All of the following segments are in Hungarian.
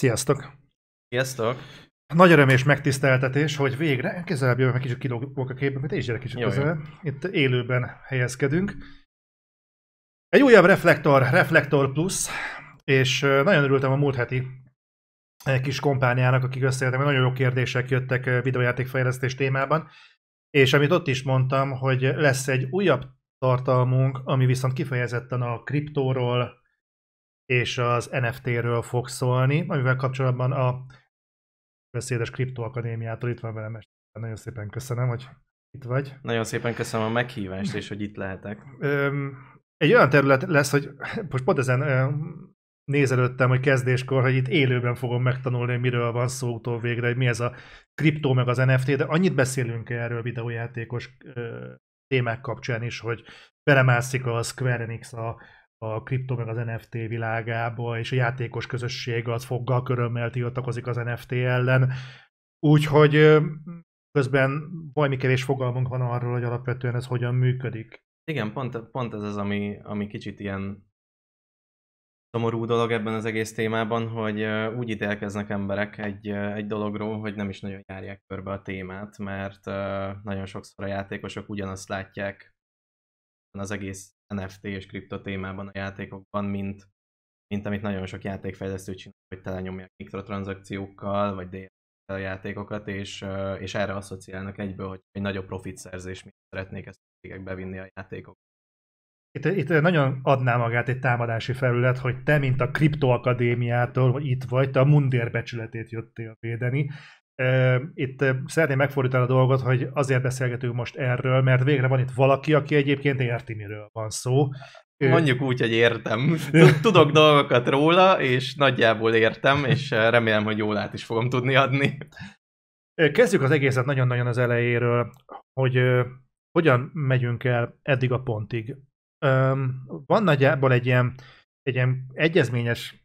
Sziasztok! Sziasztok! Nagy öröm és megtiszteltetés, hogy végre közelebb jövök, kicsit kilógok a képbe, mert én is gyere kicsit közelebb. Itt élőben helyezkedünk. Egy újabb Reflektor, Reflektor Plus, és nagyon örültem a múlt heti kis kompániának, akik összejöttek, mert nagyon jó kérdések jöttek videójátékfejlesztés témában, és amit ott is mondtam, hogy lesz egy újabb tartalmunk, ami viszont kifejezetten a kriptóról, és az NFT-ről fog szólni, amivel kapcsolatban a beszédes kriptoakadémiától itt van velem. Nagyon szépen köszönöm, hogy itt vagy. Nagyon szépen köszönöm a meghívást, és hogy itt lehetek. egy olyan terület lesz, hogy most pont ezen nézelődtem, hogy kezdéskor, hogy itt élőben fogom megtanulni, miről van szó utól végre, hogy mi ez a kriptó meg az NFT, de annyit beszélünk erről videójátékos témák kapcsán is, hogy belemászik a Square Enix a a kripto meg az NFT világába, és a játékos közösség az foggal körömmel tiltakozik az NFT ellen. Úgyhogy közben valami kevés fogalmunk van arról, hogy alapvetően ez hogyan működik. Igen, pont, pont ez az, ami, ami kicsit ilyen szomorú dolog ebben az egész témában, hogy úgy ítélkeznek emberek egy, egy dologról, hogy nem is nagyon járják körbe a témát, mert nagyon sokszor a játékosok ugyanazt látják az egész NFT és kripto témában a játékokban, mint, mint amit nagyon sok játékfejlesztő csinál, hogy telenyomják mikrotranszakciókkal, vagy dl a játékokat, és, és erre asszociálnak egyből, hogy egy nagyobb profit szerzés, mint szeretnék ezt a cégek bevinni a játékok. Itt, itt nagyon adná magát egy támadási felület, hogy te, mint a Kriptoakadémiától, vagy itt vagy, te a mundér becsületét jöttél védeni, itt szeretném megfordítani a dolgot, hogy azért beszélgetünk most erről, mert végre van itt valaki, aki egyébként érti, miről van szó. Mondjuk úgy, hogy értem. Tudok dolgokat róla, és nagyjából értem, és remélem, hogy jól át is fogom tudni adni. Kezdjük az egészet nagyon-nagyon az elejéről, hogy hogyan megyünk el eddig a pontig. Van nagyjából egy ilyen, egy ilyen egyezményes,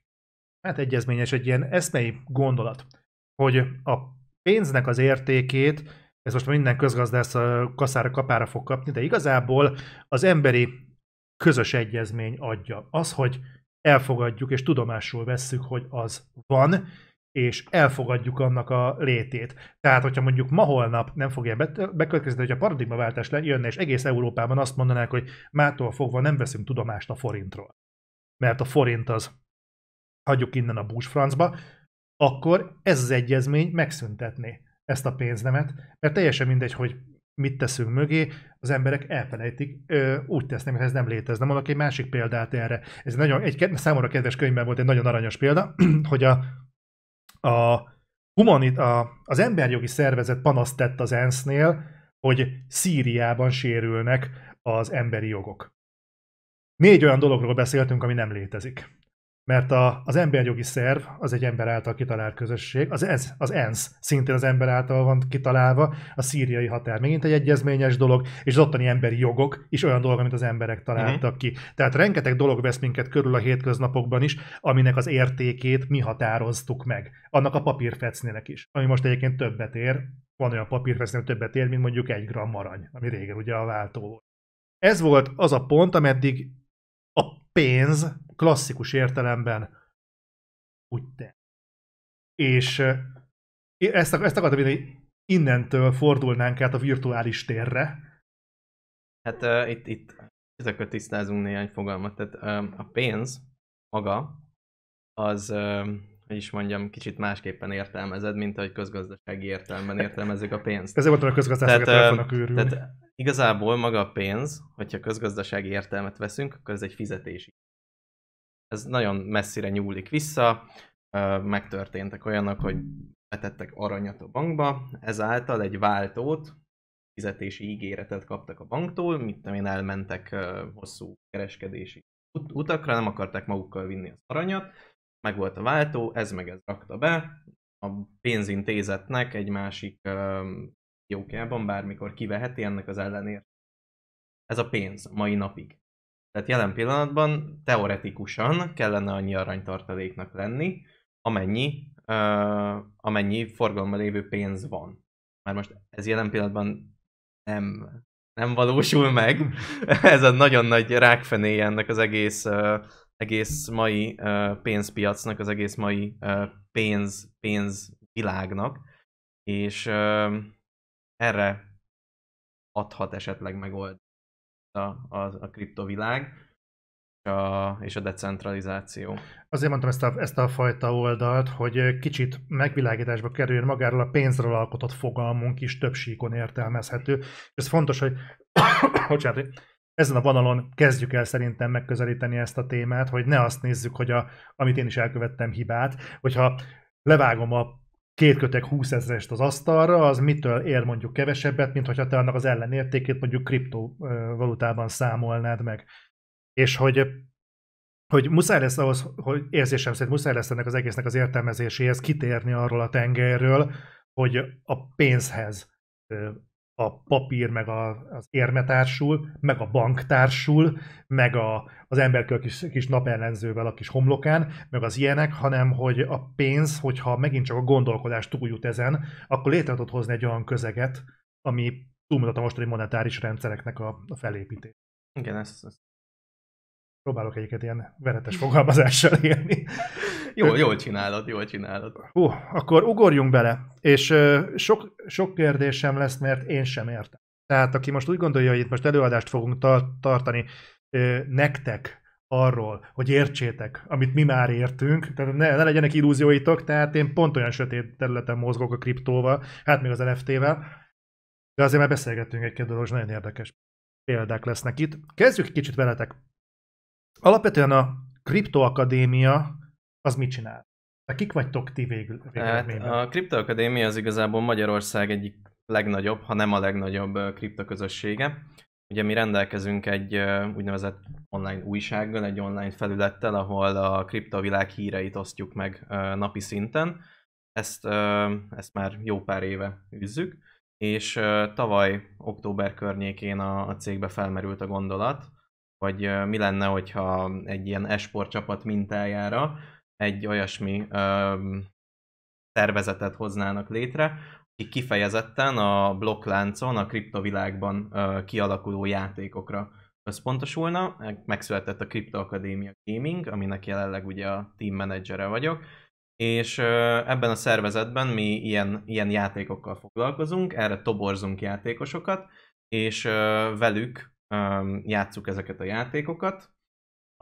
hát egyezményes, egy ilyen eszmei gondolat, hogy a pénznek az értékét, ez most minden közgazdász a kaszára kapára fog kapni, de igazából az emberi közös egyezmény adja. Az, hogy elfogadjuk és tudomásul vesszük, hogy az van, és elfogadjuk annak a létét. Tehát, hogyha mondjuk ma holnap nem fogja bekövetkezni, de hogyha paradigmaváltás jönne, és egész Európában azt mondanák, hogy mától fogva nem veszünk tudomást a forintról. Mert a forint az hagyjuk innen a francba, akkor ez az egyezmény megszüntetné ezt a pénznemet, mert teljesen mindegy, hogy mit teszünk mögé, az emberek elfelejtik, ö, úgy tesznek, mert ez nem létezne. Mondok egy másik példát erre. Ez egy nagyon, egy számomra kedves könyvben volt egy nagyon aranyos példa, hogy a, a, humanit, a az emberjogi szervezet panaszt tett az ENSZ-nél, hogy Szíriában sérülnek az emberi jogok. Négy olyan dologról beszéltünk, ami nem létezik mert a, az emberjogi szerv az egy ember által kitalált közösség, az, ez, az ENSZ szintén az ember által van kitalálva, a szíriai határ megint egy egyezményes dolog, és az ottani emberi jogok is olyan dolog, amit az emberek találtak mhm. ki. Tehát rengeteg dolog vesz minket körül a hétköznapokban is, aminek az értékét mi határoztuk meg. Annak a papírfecnének is, ami most egyébként többet ér, van olyan papírfecnének, többet ér, mint mondjuk egy gram arany, ami régen ugye a váltó volt. Ez volt az a pont, ameddig a pénz klasszikus értelemben úgy te. És ezt, ezt akartam mondani, hogy innentől fordulnánk át a virtuális térre. Hát uh, itt, itt ezeket tisztázunk néhány fogalmat. Tehát uh, a pénz maga az, uh, hogy is mondjam, kicsit másképpen értelmezed, mint ahogy közgazdasági értelemben értelmezzük a pénzt. Ezért volt a közgazdasági tehát, um, tehát igazából maga a pénz, hogyha közgazdasági értelmet veszünk, akkor ez egy fizetési ez nagyon messzire nyúlik vissza, megtörténtek olyanok, hogy betettek aranyat a bankba, ezáltal egy váltót, fizetési ígéretet kaptak a banktól, mit én, elmentek hosszú kereskedési ut- utakra, nem akarták magukkal vinni az aranyat, meg volt a váltó, ez meg ez rakta be, a pénzintézetnek egy másik um, jókában bármikor kiveheti ennek az ellenért. Ez a pénz mai napig. Tehát jelen pillanatban teoretikusan kellene annyi aranytartaléknak lenni, amennyi, uh, amennyi forgalomban lévő pénz van. Már most ez jelen pillanatban nem, nem valósul meg. ez a nagyon nagy rákfenéje ennek az egész, uh, egész mai uh, pénzpiacnak, az egész mai uh, pénz, pénzvilágnak. És uh, erre adhat esetleg megoldást a, a, a kriptovilág és a, és a decentralizáció. Azért mondtam ezt a, ezt a fajta oldalt, hogy kicsit megvilágításba kerüljön magáról a pénzről alkotott fogalmunk is több síkon értelmezhető. És ez fontos, hogy bocsánat, ezen a vonalon kezdjük el szerintem megközelíteni ezt a témát, hogy ne azt nézzük, hogy a, amit én is elkövettem hibát, hogyha levágom a két kötek 20 ezerest az asztalra, az mitől ér mondjuk kevesebbet, mint hogyha te annak az ellenértékét mondjuk kriptovalutában számolnád meg. És hogy hogy muszáj lesz ahhoz, hogy érzésem szerint muszáj lesz ennek az egésznek az értelmezéséhez kitérni arról a tengerről, hogy a pénzhez a papír, meg a, az érme társul, meg a bank társul, meg a, az ember a kis, kis napellenzővel a kis homlokán, meg az ilyenek, hanem hogy a pénz, hogyha megint csak a gondolkodás túl jut ezen, akkor létre tudod hozni egy olyan közeget, ami túlmutat a mostani monetáris rendszereknek a, a felépítés. Igen, ezt, ezt Próbálok egyiket ilyen veretes fogalmazással élni. Jó, jól csinálod, jól csinálod. Hú, uh, akkor ugorjunk bele. És uh, sok, sok kérdésem lesz, mert én sem értem. Tehát aki most úgy gondolja, hogy itt most előadást fogunk tartani uh, nektek arról, hogy értsétek, amit mi már értünk, tehát ne, ne legyenek illúzióitok, tehát én pont olyan sötét területen mozgok a kriptóval, hát még az NFT-vel, de azért már beszélgettünk egy-két dolog, és nagyon érdekes példák lesznek itt. Kezdjük kicsit veletek. Alapvetően a Kriptoakadémia az mit csinál? De kik vagytok ti végül? Hát, végül hát, mében? a kriptoakadémia az igazából Magyarország egyik legnagyobb, ha nem a legnagyobb kriptoközössége. Ugye mi rendelkezünk egy úgynevezett online újsággal, egy online felülettel, ahol a kriptovilág híreit osztjuk meg napi szinten. Ezt, ezt már jó pár éve üzzük, és tavaly október környékén a, a cégbe felmerült a gondolat, hogy mi lenne, hogyha egy ilyen esport csapat mintájára egy olyasmi ö, szervezetet hoznának létre, akik kifejezetten a blokkláncon, a kriptovilágban ö, kialakuló játékokra összpontosulna. Megszületett a Crypto Academia Gaming, aminek jelenleg ugye a team menedzsere vagyok, és ebben a szervezetben mi ilyen, ilyen játékokkal foglalkozunk, erre toborzunk játékosokat, és velük játsszuk ezeket a játékokat,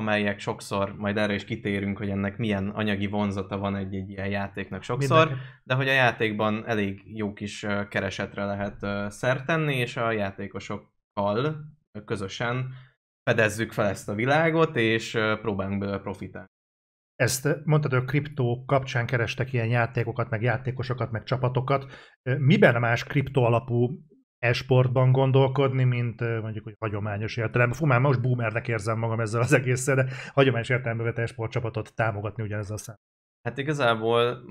amelyek sokszor, majd erre is kitérünk, hogy ennek milyen anyagi vonzata van egy, egy ilyen játéknak sokszor, Mindenki. de hogy a játékban elég jó kis keresetre lehet szert tenni, és a játékosokkal közösen fedezzük fel ezt a világot, és próbálunk belőle profitálni. Ezt mondtad, hogy a kriptó kapcsán kerestek ilyen játékokat, meg játékosokat, meg csapatokat. Miben más kriptó alapú esportban gondolkodni, mint mondjuk hogy hagyományos értelemben. Fú, már most boomernek érzem magam ezzel az egésszel, de hagyományos értelemben vett csapatot támogatni ugyanez a szám. Hát igazából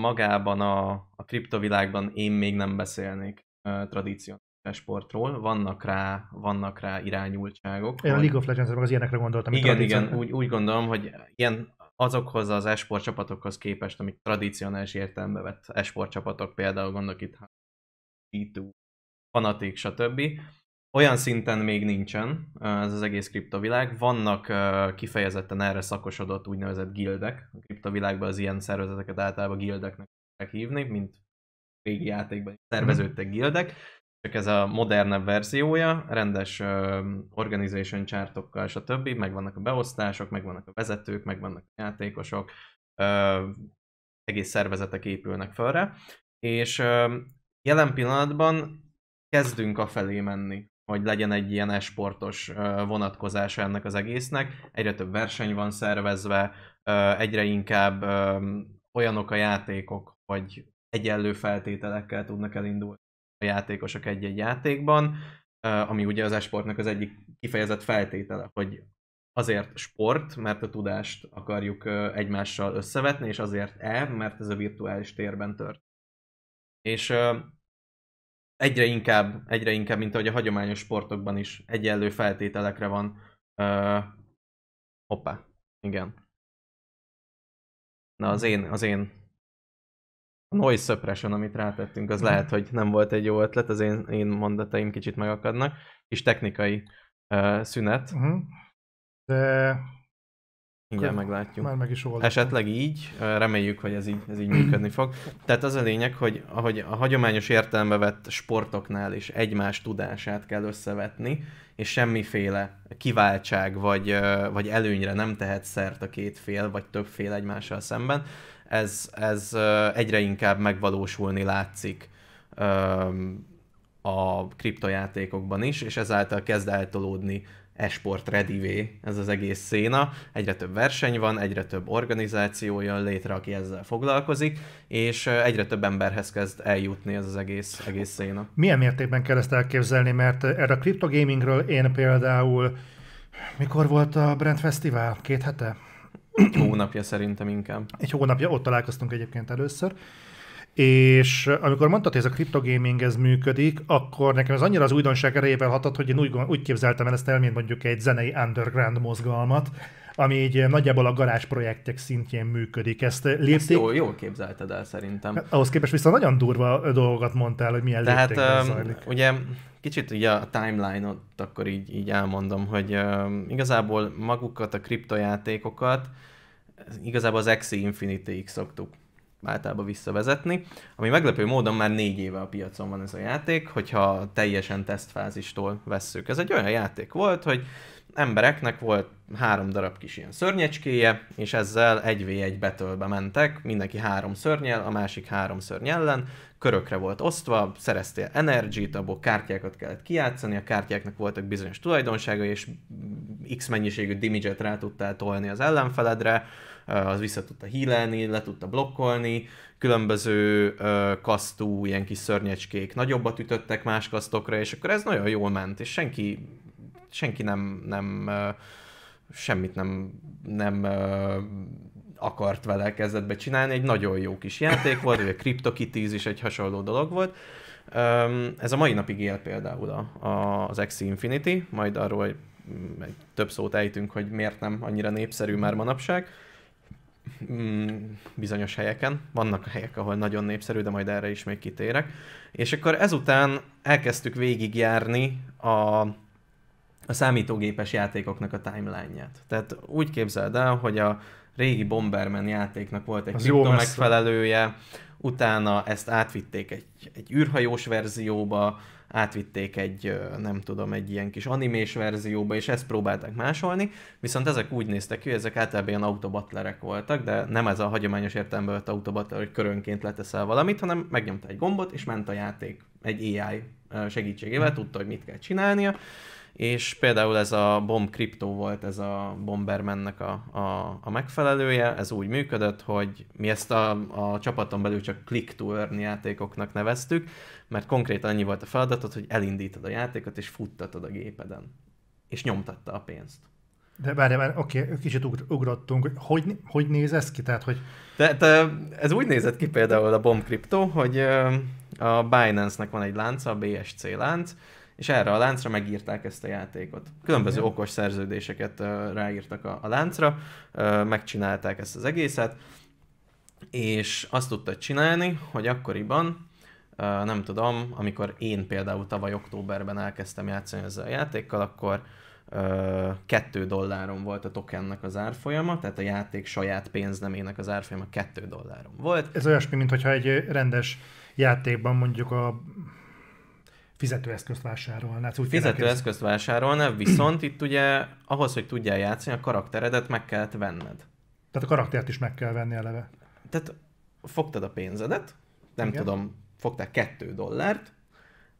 magában a, a kriptovilágban én még nem beszélnék uh, tradícionális esportról. Vannak rá, vannak rá irányultságok. Én a League of legends meg az ilyenekre gondoltam. Igen, igen, úgy, úgy gondolom, hogy ilyen azokhoz az esport csapatokhoz képest, amik tradicionális értelembe vett esport csapatok, például gondolok itt G2, fanatik, stb. Olyan szinten még nincsen ez az egész kriptovilág. Vannak kifejezetten erre szakosodott úgynevezett gildek. A kriptovilágban az ilyen szervezeteket általában gildeknek kell hívni, mint régi játékban mhm. szerveződtek gildek, csak ez a modernebb verziója, rendes organization chartokkal, stb. Megvannak a beosztások, megvannak a vezetők, megvannak a játékosok, egész szervezetek épülnek fölre, és jelen pillanatban kezdünk a felé menni, hogy legyen egy ilyen esportos vonatkozása ennek az egésznek. Egyre több verseny van szervezve, egyre inkább olyanok a játékok, hogy egyenlő feltételekkel tudnak elindulni a játékosok egy-egy játékban, ami ugye az esportnak az egyik kifejezett feltétele, hogy azért sport, mert a tudást akarjuk egymással összevetni, és azért e, mert ez a virtuális térben tört. És egyre inkább, egyre inkább, mint ahogy a hagyományos sportokban is egyenlő feltételekre van. Uh, hoppá, igen. Na az én, az én a noise suppression, amit rátettünk, az lehet, hogy nem volt egy jó ötlet, az én, én mondataim kicsit megakadnak, és technikai uh, szünet. Mhm. De Mindjárt meglátjuk. Már meg is oldottam. Esetleg így, reméljük, hogy ez így, ez így működni fog. Tehát az a lényeg, hogy ahogy a hagyományos értelembe vett sportoknál is egymás tudását kell összevetni, és semmiféle kiváltság vagy, vagy előnyre nem tehet szert a két fél, vagy több fél egymással szemben. Ez, ez egyre inkább megvalósulni látszik a kriptojátékokban is, és ezáltal kezd eltolódni esport redivé ez az egész széna. Egyre több verseny van, egyre több organizáció jön létre, aki ezzel foglalkozik, és egyre több emberhez kezd eljutni ez az egész, egész széna. Milyen mértékben kell ezt elképzelni, mert erre a kriptogamingről én például mikor volt a Brand Festival? Két hete? Egy hónapja szerintem inkább. Egy hónapja, ott találkoztunk egyébként először. És amikor mondtad, hogy ez a kriptogaming ez működik, akkor nekem ez annyira az újdonság erejével hatott, hogy én úgy, úgy képzeltem el ezt el, mint mondjuk egy zenei underground mozgalmat, ami így nagyjából a garázs projektek szintjén működik. Ezt lépték... Ezt jól, jól képzelted el szerintem. Hát, ahhoz képest viszont nagyon durva dolgokat mondtál, hogy milyen Tehát, zajlik. ugye kicsit ugye a timeline-ot akkor így, így elmondom, hogy uh, igazából magukat, a kriptojátékokat, igazából az Axie Infinity-ig szoktuk általában visszavezetni. Ami meglepő módon már négy éve a piacon van ez a játék, hogyha teljesen tesztfázistól vesszük. Ez egy olyan játék volt, hogy embereknek volt három darab kis ilyen szörnyecskéje, és ezzel egy v egy betölbe mentek, mindenki három szörnyel, a másik három szörny ellen, körökre volt osztva, szereztél energit, abból kártyákat kellett kijátszani, a kártyáknak voltak bizonyos tulajdonságai, és x mennyiségű dimiget rá tudtál tolni az ellenfeledre, az vissza tudta hílelni, le tudta blokkolni, különböző kasztú, ilyen kis szörnyecskék nagyobbat ütöttek más kasztokra, és akkor ez nagyon jól ment, és senki, senki nem, nem semmit nem, nem akart vele kezdetbe csinálni, egy nagyon jó kis játék volt, vagy a CryptoKitties is egy hasonló dolog volt, ez a mai napig él például a, az Axie Infinity, majd arról mm, egy több szót ejtünk, hogy miért nem annyira népszerű már manapság. Mm, bizonyos helyeken. Vannak helyek, ahol nagyon népszerű, de majd erre is még kitérek. És akkor ezután elkezdtük végigjárni a a számítógépes játékoknak a timeline-ját. Tehát úgy képzeld el, hogy a régi Bomberman játéknak volt egy kripto megfelelője, utána ezt átvitték egy, egy űrhajós verzióba, átvitték egy, nem tudom, egy ilyen kis animés verzióba, és ezt próbálták másolni, viszont ezek úgy néztek ki, hogy ezek általában ilyen autobatlerek voltak, de nem ez a hagyományos értelemben vett autobatler, hogy körönként leteszel valamit, hanem megnyomta egy gombot, és ment a játék egy AI segítségével, tudta, hogy mit kell csinálnia, és például ez a Bomb Crypto volt, ez a Bombermannek a, a, a megfelelője, ez úgy működött, hogy mi ezt a, a csapaton belül csak click to earn játékoknak neveztük, mert konkrétan annyi volt a feladatod, hogy elindítod a játékot és futtatod a gépeden, és nyomtatta a pénzt. De várj, várj, oké, kicsit ugrottunk, hogy, hogy hogy néz ez ki? Tehát, hogy... de, ez úgy nézett ki például a Bomb Crypto, hogy a Binance-nek van egy lánca, a BSC lánc, és erre a láncra megírták ezt a játékot. Különböző Igen. okos szerződéseket ráírtak a, a láncra, megcsinálták ezt az egészet, és azt tudtad csinálni, hogy akkoriban, nem tudom, amikor én például tavaly októberben elkezdtem játszani ezzel a játékkal, akkor 2 dolláron volt a tokennek az árfolyama, tehát a játék saját pénznemének az árfolyama 2 dolláron volt. Ez olyasmi, mintha egy rendes játékban mondjuk a fizetőeszközt vásárolná. Úgy fizetőeszközt vásárolna, viszont itt ugye ahhoz, hogy tudjál játszani, a karakteredet meg kellett venned. Tehát a karaktert is meg kell venni eleve. Tehát fogtad a pénzedet, nem Igen. tudom, fogtál kettő dollárt,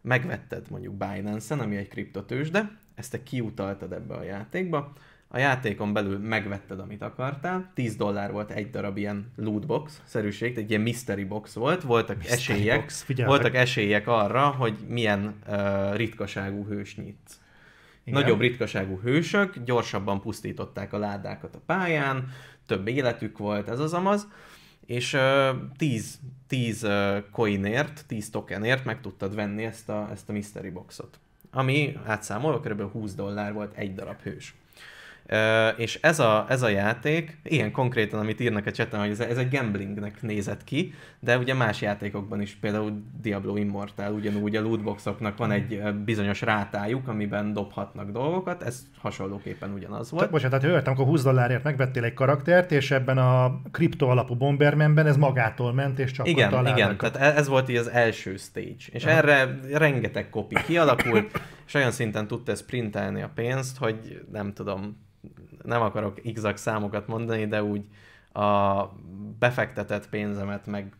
megvetted mondjuk Binance-en, ami egy kriptotősde, ezt te kiutaltad ebbe a játékba, a játékon belül megvetted, amit akartál, 10 dollár volt egy darab ilyen lootbox szerűség, egy ilyen mystery box volt, voltak mystery esélyek, box, voltak esélyek arra, hogy milyen uh, ritkaságú hős nyitsz. Igen. Nagyobb ritkaságú hősök gyorsabban pusztították a ládákat a pályán, több életük volt, ez az amaz, és 10 uh, 10 uh, coinért, 10 tokenért meg tudtad venni ezt a, ezt a mystery boxot. Ami, átszámolva, kb. 20 dollár volt egy darab hős és ez a, ez a játék, ilyen konkrétan, amit írnak a cseten, hogy ez, ez egy gamblingnek nézett ki, de ugye más játékokban is, például Diablo Immortal, ugyanúgy a lootboxoknak van egy bizonyos rátájuk, amiben dobhatnak dolgokat, ez hasonlóképpen ugyanaz volt. Te, bocsánat, tehát értem, akkor 20 dollárért megvettél egy karaktert, és ebben a kripto alapú Bombermanben ez magától ment, és csak igen, ott Igen, tehát e, ez volt így az első stage, és Aha. erre rengeteg kopi kialakult, és olyan szinten tudta sprintelni printelni a pénzt, hogy nem tudom, nem akarok igzak számokat mondani, de úgy a befektetett pénzemet meg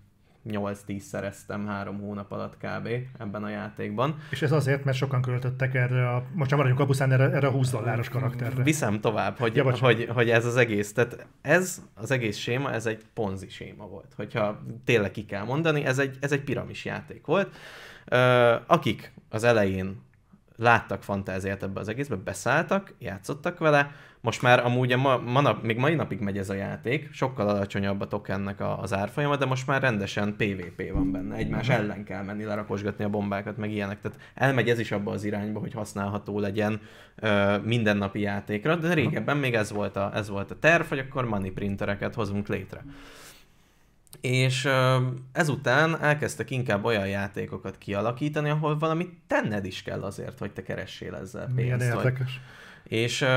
8-10 szereztem három hónap alatt kb. ebben a játékban. És ez azért, mert sokan költöttek erre a, most már maradjunk abuszán erre, erre a 20 dolláros karakterre. Viszem tovább, hogy, ja, hogy, hogy, ez az egész, tehát ez az egész séma, ez egy ponzi séma volt, hogyha tényleg ki kell mondani, ez egy, ez egy piramis játék volt. Akik az elején láttak fantáziát ebbe az egészbe, beszálltak, játszottak vele, most már amúgy a ma, manap, még mai napig megy ez a játék, sokkal alacsonyabb a tokennek a, az árfolyama, de most már rendesen PvP van benne. Egymás uh ellen kell menni, lerakosgatni a bombákat, meg ilyenek. Tehát elmegy ez is abba az irányba, hogy használható legyen ö, mindennapi játékra, de régebben még ez volt, a, ez volt a terv, hogy akkor money printereket hozunk létre. És ezután elkezdtek inkább olyan játékokat kialakítani, ahol valamit tenned is kell azért, hogy te keressél ezzel pénzt. Milyen érdekes. Vagy és ö,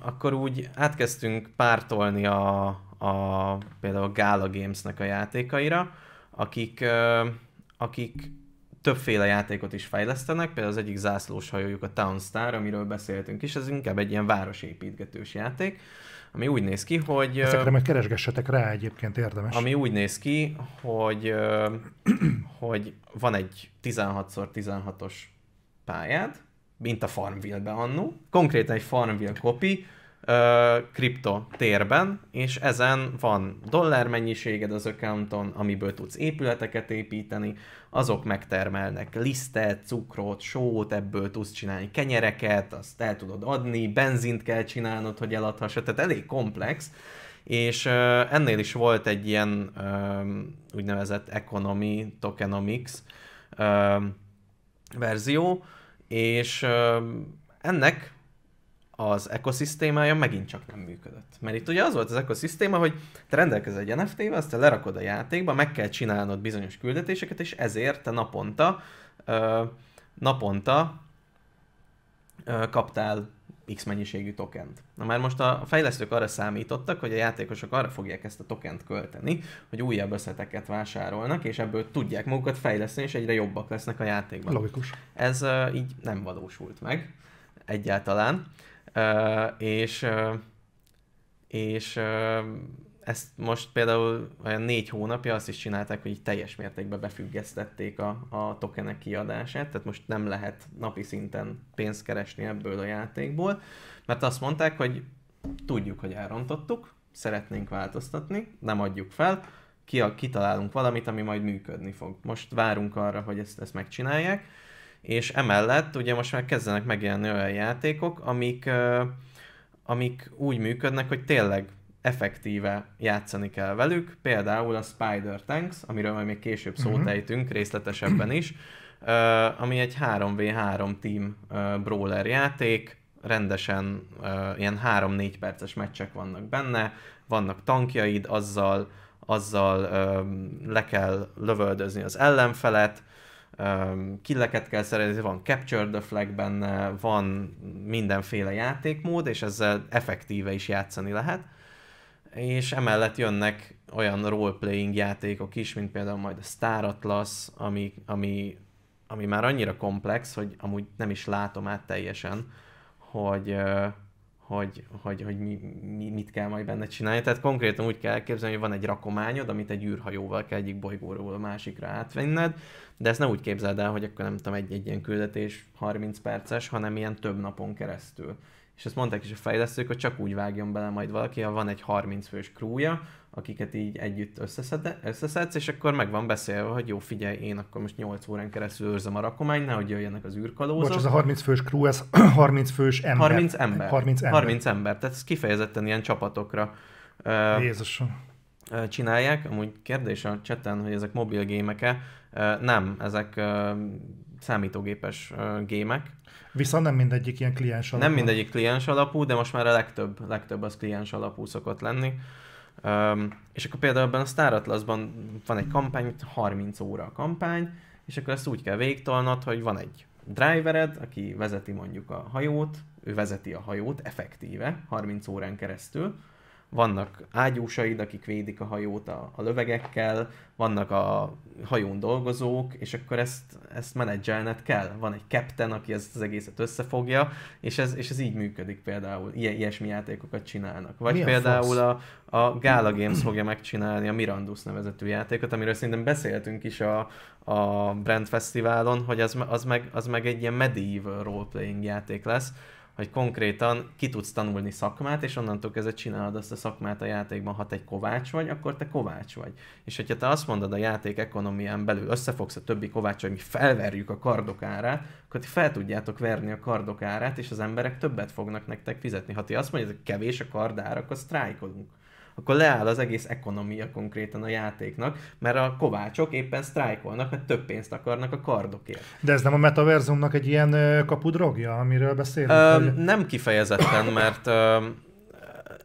akkor úgy átkezdtünk pártolni a, a például Gala Games-nek a játékaira, akik, ö, akik többféle játékot is fejlesztenek, például az egyik zászlós hajójuk a Town Star, amiről beszéltünk is, ez inkább egy ilyen városépítgetős játék, ami úgy néz ki, hogy... Ezekre majd keresgessetek rá egyébként, érdemes. Ami úgy néz ki, hogy, hogy van egy 16x16-os pályád, mint a Farmville-be annó. Konkrétan egy Farmville kopi, kripto térben, és ezen van dollár mennyiséged az accounton, amiből tudsz épületeket építeni, azok megtermelnek lisztet, cukrot, sót, ebből tudsz csinálni kenyereket, azt el tudod adni, benzint kell csinálnod, hogy eladhassa, tehát elég komplex, és ennél is volt egy ilyen úgynevezett economy, tokenomics verzió, és ennek az ekoszisztémája megint csak nem működött. Mert itt ugye az volt az ekoszisztéma, hogy te rendelkezel egy NFT-vel, azt te lerakod a játékba, meg kell csinálnod bizonyos küldetéseket, és ezért te naponta, naponta kaptál X mennyiségű tokent. Na már most a fejlesztők arra számítottak, hogy a játékosok arra fogják ezt a tokent költeni, hogy újabb összeteket vásárolnak, és ebből tudják magukat fejleszteni, és egyre jobbak lesznek a játékban. Logikus. Ez uh, így nem valósult meg egyáltalán, uh, és uh, és uh, ezt most például olyan négy hónapja azt is csinálták, hogy így teljes mértékben befüggesztették a, a tokenek kiadását, tehát most nem lehet napi szinten pénzt keresni ebből a játékból, mert azt mondták, hogy tudjuk, hogy elrontottuk, szeretnénk változtatni, nem adjuk fel, ki, kitalálunk valamit, ami majd működni fog. Most várunk arra, hogy ezt, ezt megcsinálják, és emellett ugye most már kezdenek megjelenni olyan játékok, amik, amik úgy működnek, hogy tényleg effektíve játszani kell velük, például a Spider Tanks, amiről majd még később szót uh-huh. ejtünk részletesebben is, ami egy 3v3 team brawler játék, rendesen ilyen 3-4 perces meccsek vannak benne, vannak tankjaid, azzal, azzal le kell lövöldözni az ellenfelet, killeket kell szerezni, van Capture the Flag benne, van mindenféle játékmód, és ezzel effektíve is játszani lehet és emellett jönnek olyan role-playing játékok is, mint például majd a Star Atlas, ami, ami, ami már annyira komplex, hogy amúgy nem is látom át teljesen, hogy, hogy, hogy, hogy mi, mi, mit kell majd benne csinálni. Tehát konkrétan úgy kell képzelni, hogy van egy rakományod, amit egy űrhajóval kell egyik bolygóról a másikra átvenned, de ezt nem úgy képzeld el, hogy akkor nem tudom, egy, egy ilyen küldetés 30 perces, hanem ilyen több napon keresztül és ezt mondták is a fejlesztők, hogy csak úgy vágjon bele majd valaki, ha van egy 30 fős krúja, akiket így együtt összeszed, összeszedsz, és akkor meg van beszélve, hogy jó, figyelj, én akkor most 8 órán keresztül őrzöm a rakomány, nehogy jöjjenek az űrkalózok. Bocs, ez a 30 fős crew, ez 30 fős ember. 30 ember. 30 ember. 30 ember. Tehát ez kifejezetten ilyen csapatokra Jézusom. csinálják. Amúgy kérdés a cseten, hogy ezek mobil gémek-e? Nem, ezek számítógépes gémek, Viszont nem mindegyik ilyen kliens alapú. Nem mindegyik kliens alapú, de most már a legtöbb, legtöbb az kliens alapú szokott lenni. Um, és akkor például ebben a Star Atlasban van egy kampány, 30 óra a kampány, és akkor ezt úgy kell végtolnod, hogy van egy drivered, aki vezeti mondjuk a hajót, ő vezeti a hajót effektíve 30 órán keresztül, vannak ágyúsaid, akik védik a hajót a, a lövegekkel, vannak a hajón dolgozók, és akkor ezt, ezt menedzselned kell. Van egy captain, aki ezt az egészet összefogja, és ez, és ez így működik például. Ilyen, ilyesmi játékokat csinálnak. Vagy Mi például a, a, a Gala Games fogja megcsinálni a Mirandus nevezetű játékot, amiről szerintem beszéltünk is a, a Brand Fesztiválon, hogy az, az, meg, az meg egy ilyen medieval role-playing játék lesz, hogy konkrétan ki tudsz tanulni szakmát, és onnantól kezdve csinálod azt a szakmát a játékban, ha te egy kovács vagy, akkor te kovács vagy. És hogyha te azt mondod a játék ekonomián belül, összefogsz a többi kovács, hogy mi felverjük a kardok árát, akkor ti fel tudjátok verni a kardok árát, és az emberek többet fognak nektek fizetni. Ha ti azt mondjátok, hogy kevés a kardár, akkor sztrájkolunk akkor leáll az egész ekonomia konkrétan a játéknak, mert a kovácsok éppen sztrájkolnak, mert több pénzt akarnak a kardokért. De ez nem a metaverzumnak egy ilyen kapudrogja, amiről beszélünk? Ö, hogy... Nem kifejezetten, mert ö,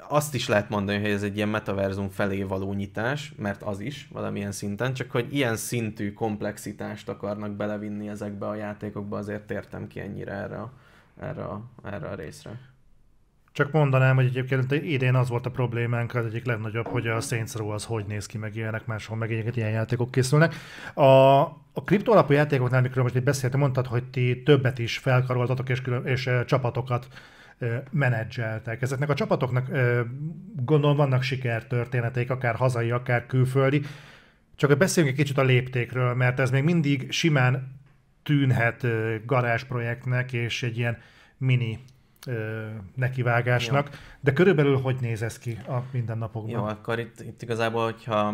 azt is lehet mondani, hogy ez egy ilyen metaverzum felé való nyitás, mert az is valamilyen szinten, csak hogy ilyen szintű komplexitást akarnak belevinni ezekbe a játékokba, azért tértem ki ennyire erre a erre a, erre a részre. Csak mondanám, hogy egyébként idén az volt a problémánk, az egyik legnagyobb, hogy a Saints Row az hogy néz ki, meg ilyenek, máshol meg egyébként ilyen játékok készülnek. A, a kriptolapú játékoknál, amikor most itt beszéltem, mondtad, hogy ti többet is felkaroltatok, és, külön, és csapatokat e, menedzseltek. Ezeknek a csapatoknak e, gondolom vannak sikertörténeteik, akár hazai, akár külföldi. Csak beszéljünk egy kicsit a léptékről, mert ez még mindig simán tűnhet garázsprojektnek, és egy ilyen mini nekivágásnak, Jó. de körülbelül hogy néz ez ki a mindennapokban? Jó, akkor itt, itt igazából, hogyha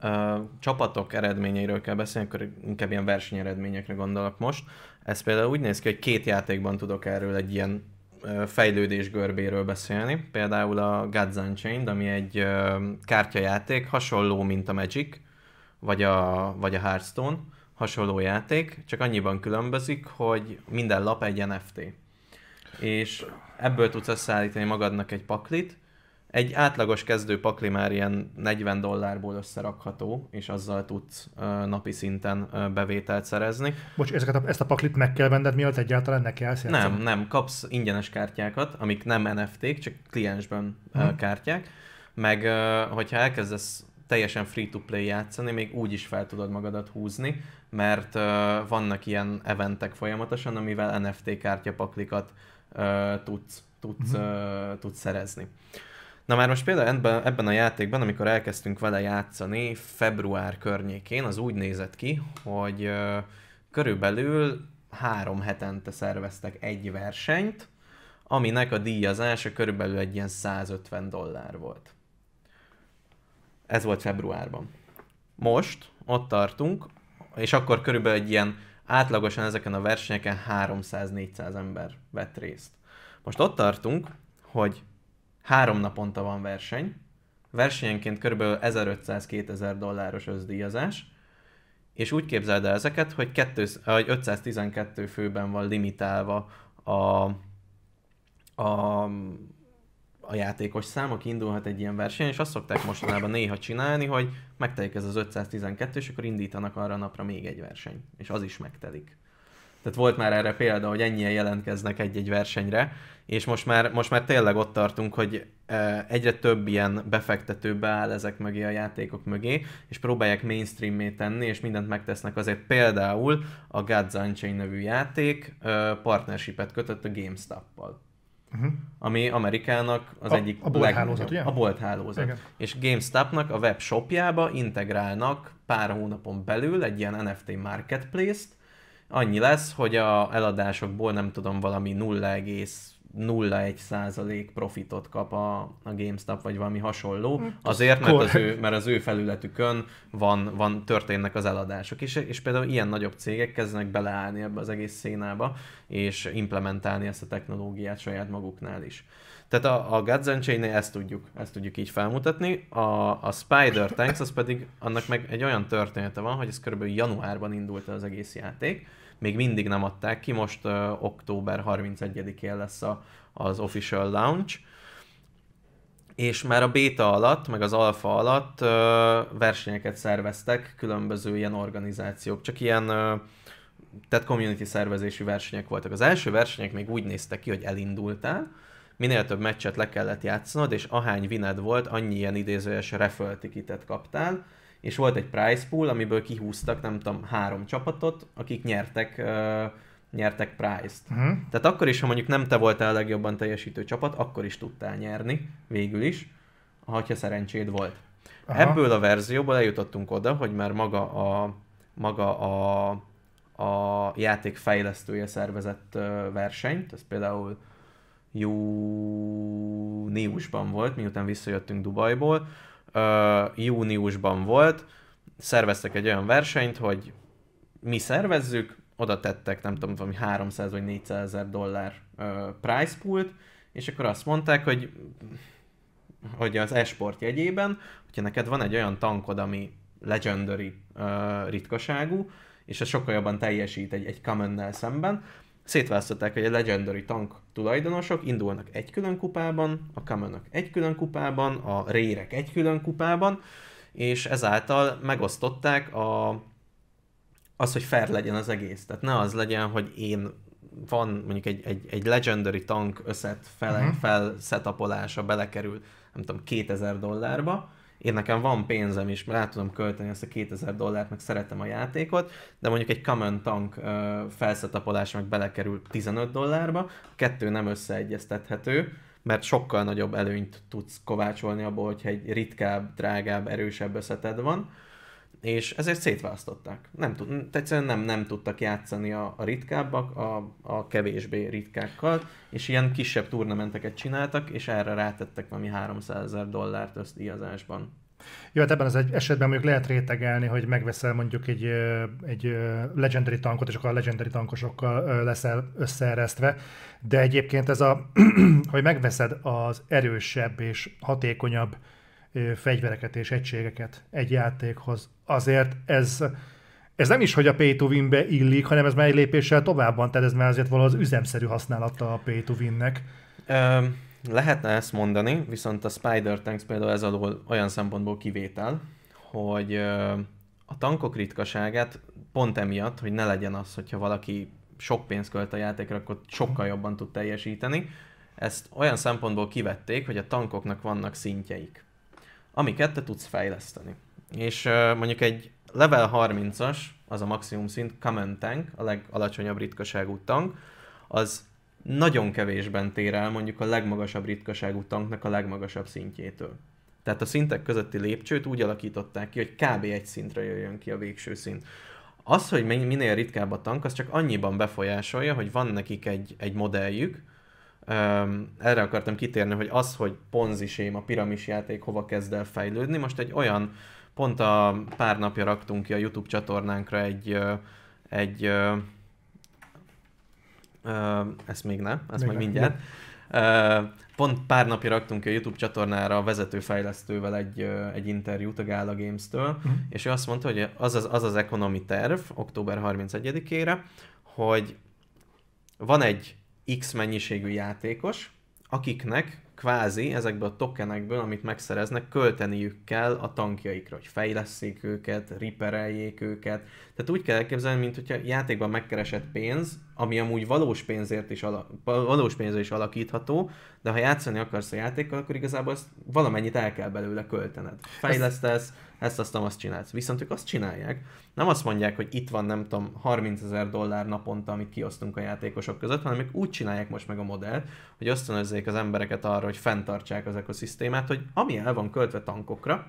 ö, csapatok eredményeiről kell beszélni, akkor inkább ilyen versenyeredményekre gondolok most. Ez például úgy néz ki, hogy két játékban tudok erről egy ilyen ö, fejlődés görbéről beszélni. Például a Gods Unchained, ami egy ö, kártyajáték, hasonló, mint a Magic, vagy a, vagy a Hearthstone, hasonló játék, csak annyiban különbözik, hogy minden lap egy NFT és ebből tudsz összeállítani magadnak egy paklit. Egy átlagos kezdő pakli már ilyen 40 dollárból összerakható, és azzal tudsz ö, napi szinten ö, bevételt szerezni. Bocs, ezeket a, ezt a paklit meg kell venned, mielőtt egyáltalán neki állsz Nem, nem. Kapsz ingyenes kártyákat, amik nem NFT-k, csak kliensben hmm. kártyák. Meg hogyha elkezdesz teljesen free-to-play játszani, még úgy is fel tudod magadat húzni, mert vannak ilyen eventek folyamatosan, amivel NFT kártyapaklikat tudsz, tudsz, uh-huh. tudsz szerezni. Na már most például ebben, ebben a játékban, amikor elkezdtünk vele játszani február környékén, az úgy nézett ki, hogy körülbelül három hetente szerveztek egy versenyt, aminek a díjazása körülbelül egy ilyen 150 dollár volt. Ez volt februárban. Most ott tartunk, és akkor körülbelül egy ilyen Átlagosan ezeken a versenyeken 300-400 ember vett részt. Most ott tartunk, hogy három naponta van verseny, versenyenként kb. 1500-2000 dolláros özdíjazás, és úgy képzeld el ezeket, hogy 512 főben van limitálva a, a a játékos szám, aki indulhat egy ilyen versenyen, és azt szokták mostanában néha csinálni, hogy megtelik ez az 512, és akkor indítanak arra a napra még egy verseny, és az is megtelik. Tehát volt már erre példa, hogy ennyien jelentkeznek egy-egy versenyre, és most már, most már tényleg ott tartunk, hogy e, egyre több ilyen befektető beáll ezek mögé a játékok mögé, és próbálják mainstreamé tenni, és mindent megtesznek azért. Például a Gods Unchained nevű játék e, partnershipet kötött a GameStop-pal uh-huh. ami Amerikának az a, egyik a bolthálózat, ugye? A bolthálózat. Igen. És GameStopnak a webshopjába integrálnak pár hónapon belül egy ilyen NFT marketplace-t, annyi lesz, hogy a eladásokból nem tudom, valami 0,1 százalék profitot kap a, a GameStop, vagy valami hasonló, hát, azért, mert az ő, mert az ő felületükön van, van történnek az eladások is, és például ilyen nagyobb cégek kezdenek beleállni ebbe az egész szénába, és implementálni ezt a technológiát saját maguknál is. Tehát a, a Guts and ezt tudjuk, ezt tudjuk így felmutatni. A, a Spider Tanks, az pedig annak meg egy olyan története van, hogy ez körülbelül januárban indult el az egész játék, még mindig nem adták ki, most ö, október 31-én lesz a, az official launch, és már a beta alatt, meg az alfa alatt ö, versenyeket szerveztek különböző ilyen organizációk, csak ilyen ö, tehát community szervezésű versenyek voltak. Az első versenyek még úgy néztek ki, hogy elindultál, minél több meccset le kellett játszanod, és ahány vined volt, annyi ilyen idézőes referral kaptál, és volt egy prize pool, amiből kihúztak, nem tudom, három csapatot, akik nyertek uh, nyertek prize-t. Uh-huh. Tehát akkor is, ha mondjuk nem te voltál a legjobban teljesítő csapat, akkor is tudtál nyerni, végül is, ha szerencséd volt. Aha. Ebből a verzióból eljutottunk oda, hogy már maga a, maga a, a játék fejlesztője szervezett versenyt, ez például júniusban volt, miután visszajöttünk Dubajból, júniusban volt, szerveztek egy olyan versenyt, hogy mi szervezzük, oda tettek, nem tudom, valami 300 vagy 400 ezer dollár price pool-t, és akkor azt mondták, hogy, hogy az esport jegyében, hogyha neked van egy olyan tankod, ami legendary uh, ritkaságú, és ez sokkal jobban teljesít egy, egy common szemben, szétválasztották, hogy a legendary tank tulajdonosok indulnak egy külön kupában, a kamenok egy külön kupában, a rérek egy külön kupában, és ezáltal megosztották a, az, hogy fair legyen az egész. Tehát ne az legyen, hogy én van mondjuk egy, egy, egy legendary tank összet fel, uh-huh. Mhm. felsetapolása belekerül, nem tudom, 2000 dollárba, én nekem van pénzem is, mert tudom költeni ezt a 2000 dollárt, meg szeretem a játékot, de mondjuk egy Common Tank felszetapolás meg belekerül 15 dollárba, a kettő nem összeegyeztethető, mert sokkal nagyobb előnyt tudsz kovácsolni abból, hogyha egy ritkább, drágább, erősebb összeted van és ezért szétválasztották. Nem tud, egyszerűen nem, nem tudtak játszani a, a ritkábbak a, a kevésbé ritkákkal, és ilyen kisebb turnamenteket csináltak, és erre rátettek valami 300 ezer dollárt ösztíjazásban. Jó, hát ebben az egy esetben mondjuk lehet rétegelni, hogy megveszel mondjuk egy, egy legendary tankot, és akkor a legendary tankosokkal leszel összeeresztve, de egyébként ez a, hogy megveszed az erősebb és hatékonyabb fegyvereket és egységeket egy játékhoz, azért ez, ez nem is, hogy a pay to win-be illik, hanem ez már egy lépéssel tovább van, tehát ez már azért valahol az üzemszerű használata a pay to win-nek. Um, lehetne ezt mondani, viszont a Spider Tanks például ez alól olyan szempontból kivétel, hogy a tankok ritkaságát pont emiatt, hogy ne legyen az, hogyha valaki sok pénzt költ a játékra, akkor sokkal jobban tud teljesíteni. Ezt olyan szempontból kivették, hogy a tankoknak vannak szintjeik, amiket te tudsz fejleszteni és mondjuk egy level 30-as, az a maximum szint, common tank, a legalacsonyabb ritkaságú tank, az nagyon kevésben tér el mondjuk a legmagasabb ritkaságú tanknak a legmagasabb szintjétől. Tehát a szintek közötti lépcsőt úgy alakították ki, hogy kb. egy szintre jöjjön ki a végső szint. Az, hogy minél ritkább a tank, az csak annyiban befolyásolja, hogy van nekik egy, egy modelljük, Um, erre akartam kitérni, hogy az, hogy ponzi a piramis játék hova kezd el fejlődni, most egy olyan Pont a pár napja raktunk ki a YouTube csatornánkra egy, egy ezt még nem, ezt még majd mindjárt. Pont pár napja raktunk ki a YouTube csatornára a vezetőfejlesztővel egy, egy interjút a Gala Games-től, uh-huh. és ő azt mondta, hogy az az, az az ekonomi terv október 31-ére, hogy van egy X mennyiségű játékos, akiknek kvázi ezekből a tokenekből, amit megszereznek, költeniük kell a tankjaikra, hogy fejleszik őket, ripereljék őket. Tehát úgy kell elképzelni, mint hogyha játékban megkeresett pénz, ami amúgy valós, pénzért is ala, valós pénzért is alakítható, de ha játszani akarsz a játékkal, akkor igazából ezt valamennyit el kell belőle költened. Fejlesztesz, ezt, azt, azt csinálsz. Viszont ők azt csinálják, nem azt mondják, hogy itt van, nem tudom, 30 ezer dollár naponta, amit kiosztunk a játékosok között, hanem még úgy csinálják most meg a modellt, hogy ösztönözzék az embereket arra, hogy fenntartsák az ekoszisztémát, hogy ami el van költve tankokra,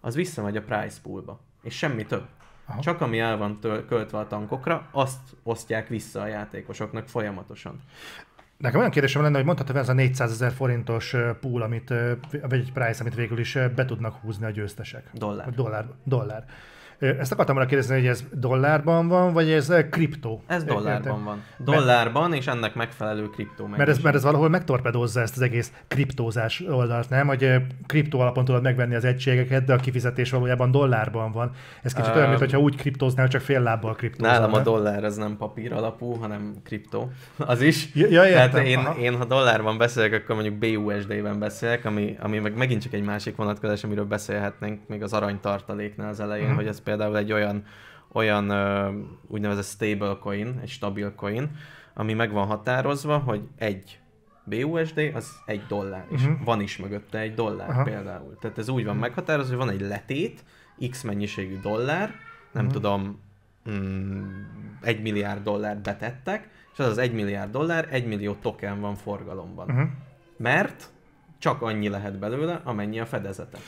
az visszamegy a price poolba, és semmi több. Aha. Csak ami el van töl- költve a tankokra, azt osztják vissza a játékosoknak folyamatosan. Nekem olyan kérdésem lenne, hogy mondhatod ez a 400 ezer forintos pool, amit, vagy egy price, amit végül is be tudnak húzni a győztesek. Dollár. Dollár. dollár. Ezt akartam arra kérdezni, hogy ez dollárban van, vagy ez kriptó? Ez dollárban van. Dollárban, és ennek megfelelő kriptó. mert ez, mert ez valahol megtorpedozza ezt az egész kriptózás oldalt, nem? Hogy kriptó alapon tudod megvenni az egységeket, de a kifizetés valójában dollárban van. Ez kicsit um, olyan, mintha úgy kriptóznál, csak fél lábbal kriptóznál. Nálam a dollár az nem papír alapú, hanem kriptó. Az is. Ja, ja, Tehát én, én, ha dollárban beszélek, akkor mondjuk BUSD-ben beszélek, ami, ami meg megint csak egy másik vonatkozás, amiről beszélhetnénk még az aranytartaléknál az elején, hmm. hogy ez például egy olyan, olyan úgynevezett coin, egy stabil coin, ami meg van határozva, hogy egy BUSD az egy dollár, és uh-huh. Mhm. van is mögötte egy dollár Aha. például. Tehát ez úgy van mhm. meghatározva, hogy van egy letét, x mennyiségű dollár, nem uh-huh. tudom, mm, egy milliárd dollárt betettek, és az az egy milliárd dollár, egy millió token van forgalomban. Uh-huh. Mert csak annyi lehet belőle, amennyi a fedezete.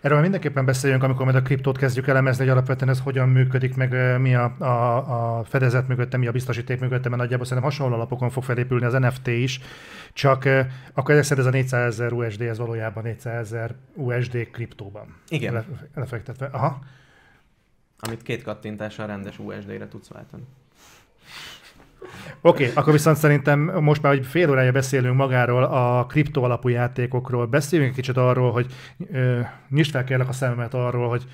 Erről mindenképpen beszéljünk, amikor majd a kriptót kezdjük elemezni, hogy alapvetően ez hogyan működik, meg mi a, a, a fedezet mögötte, mi a biztosíték mögötte, mert nagyjából szerintem hasonló alapokon fog felépülni az NFT is, csak akkor ezek ez a 400 ezer USD, ez valójában 400 ezer USD kriptóban. Igen. Lefektetve. Aha. Amit két kattintással rendes USD-re tudsz váltani. Oké, okay, akkor viszont szerintem most már, hogy fél órája beszélünk magáról a kripto alapú játékokról, beszéljünk egy kicsit arról, hogy ö, nyisd fel kérlek a szememet arról, hogy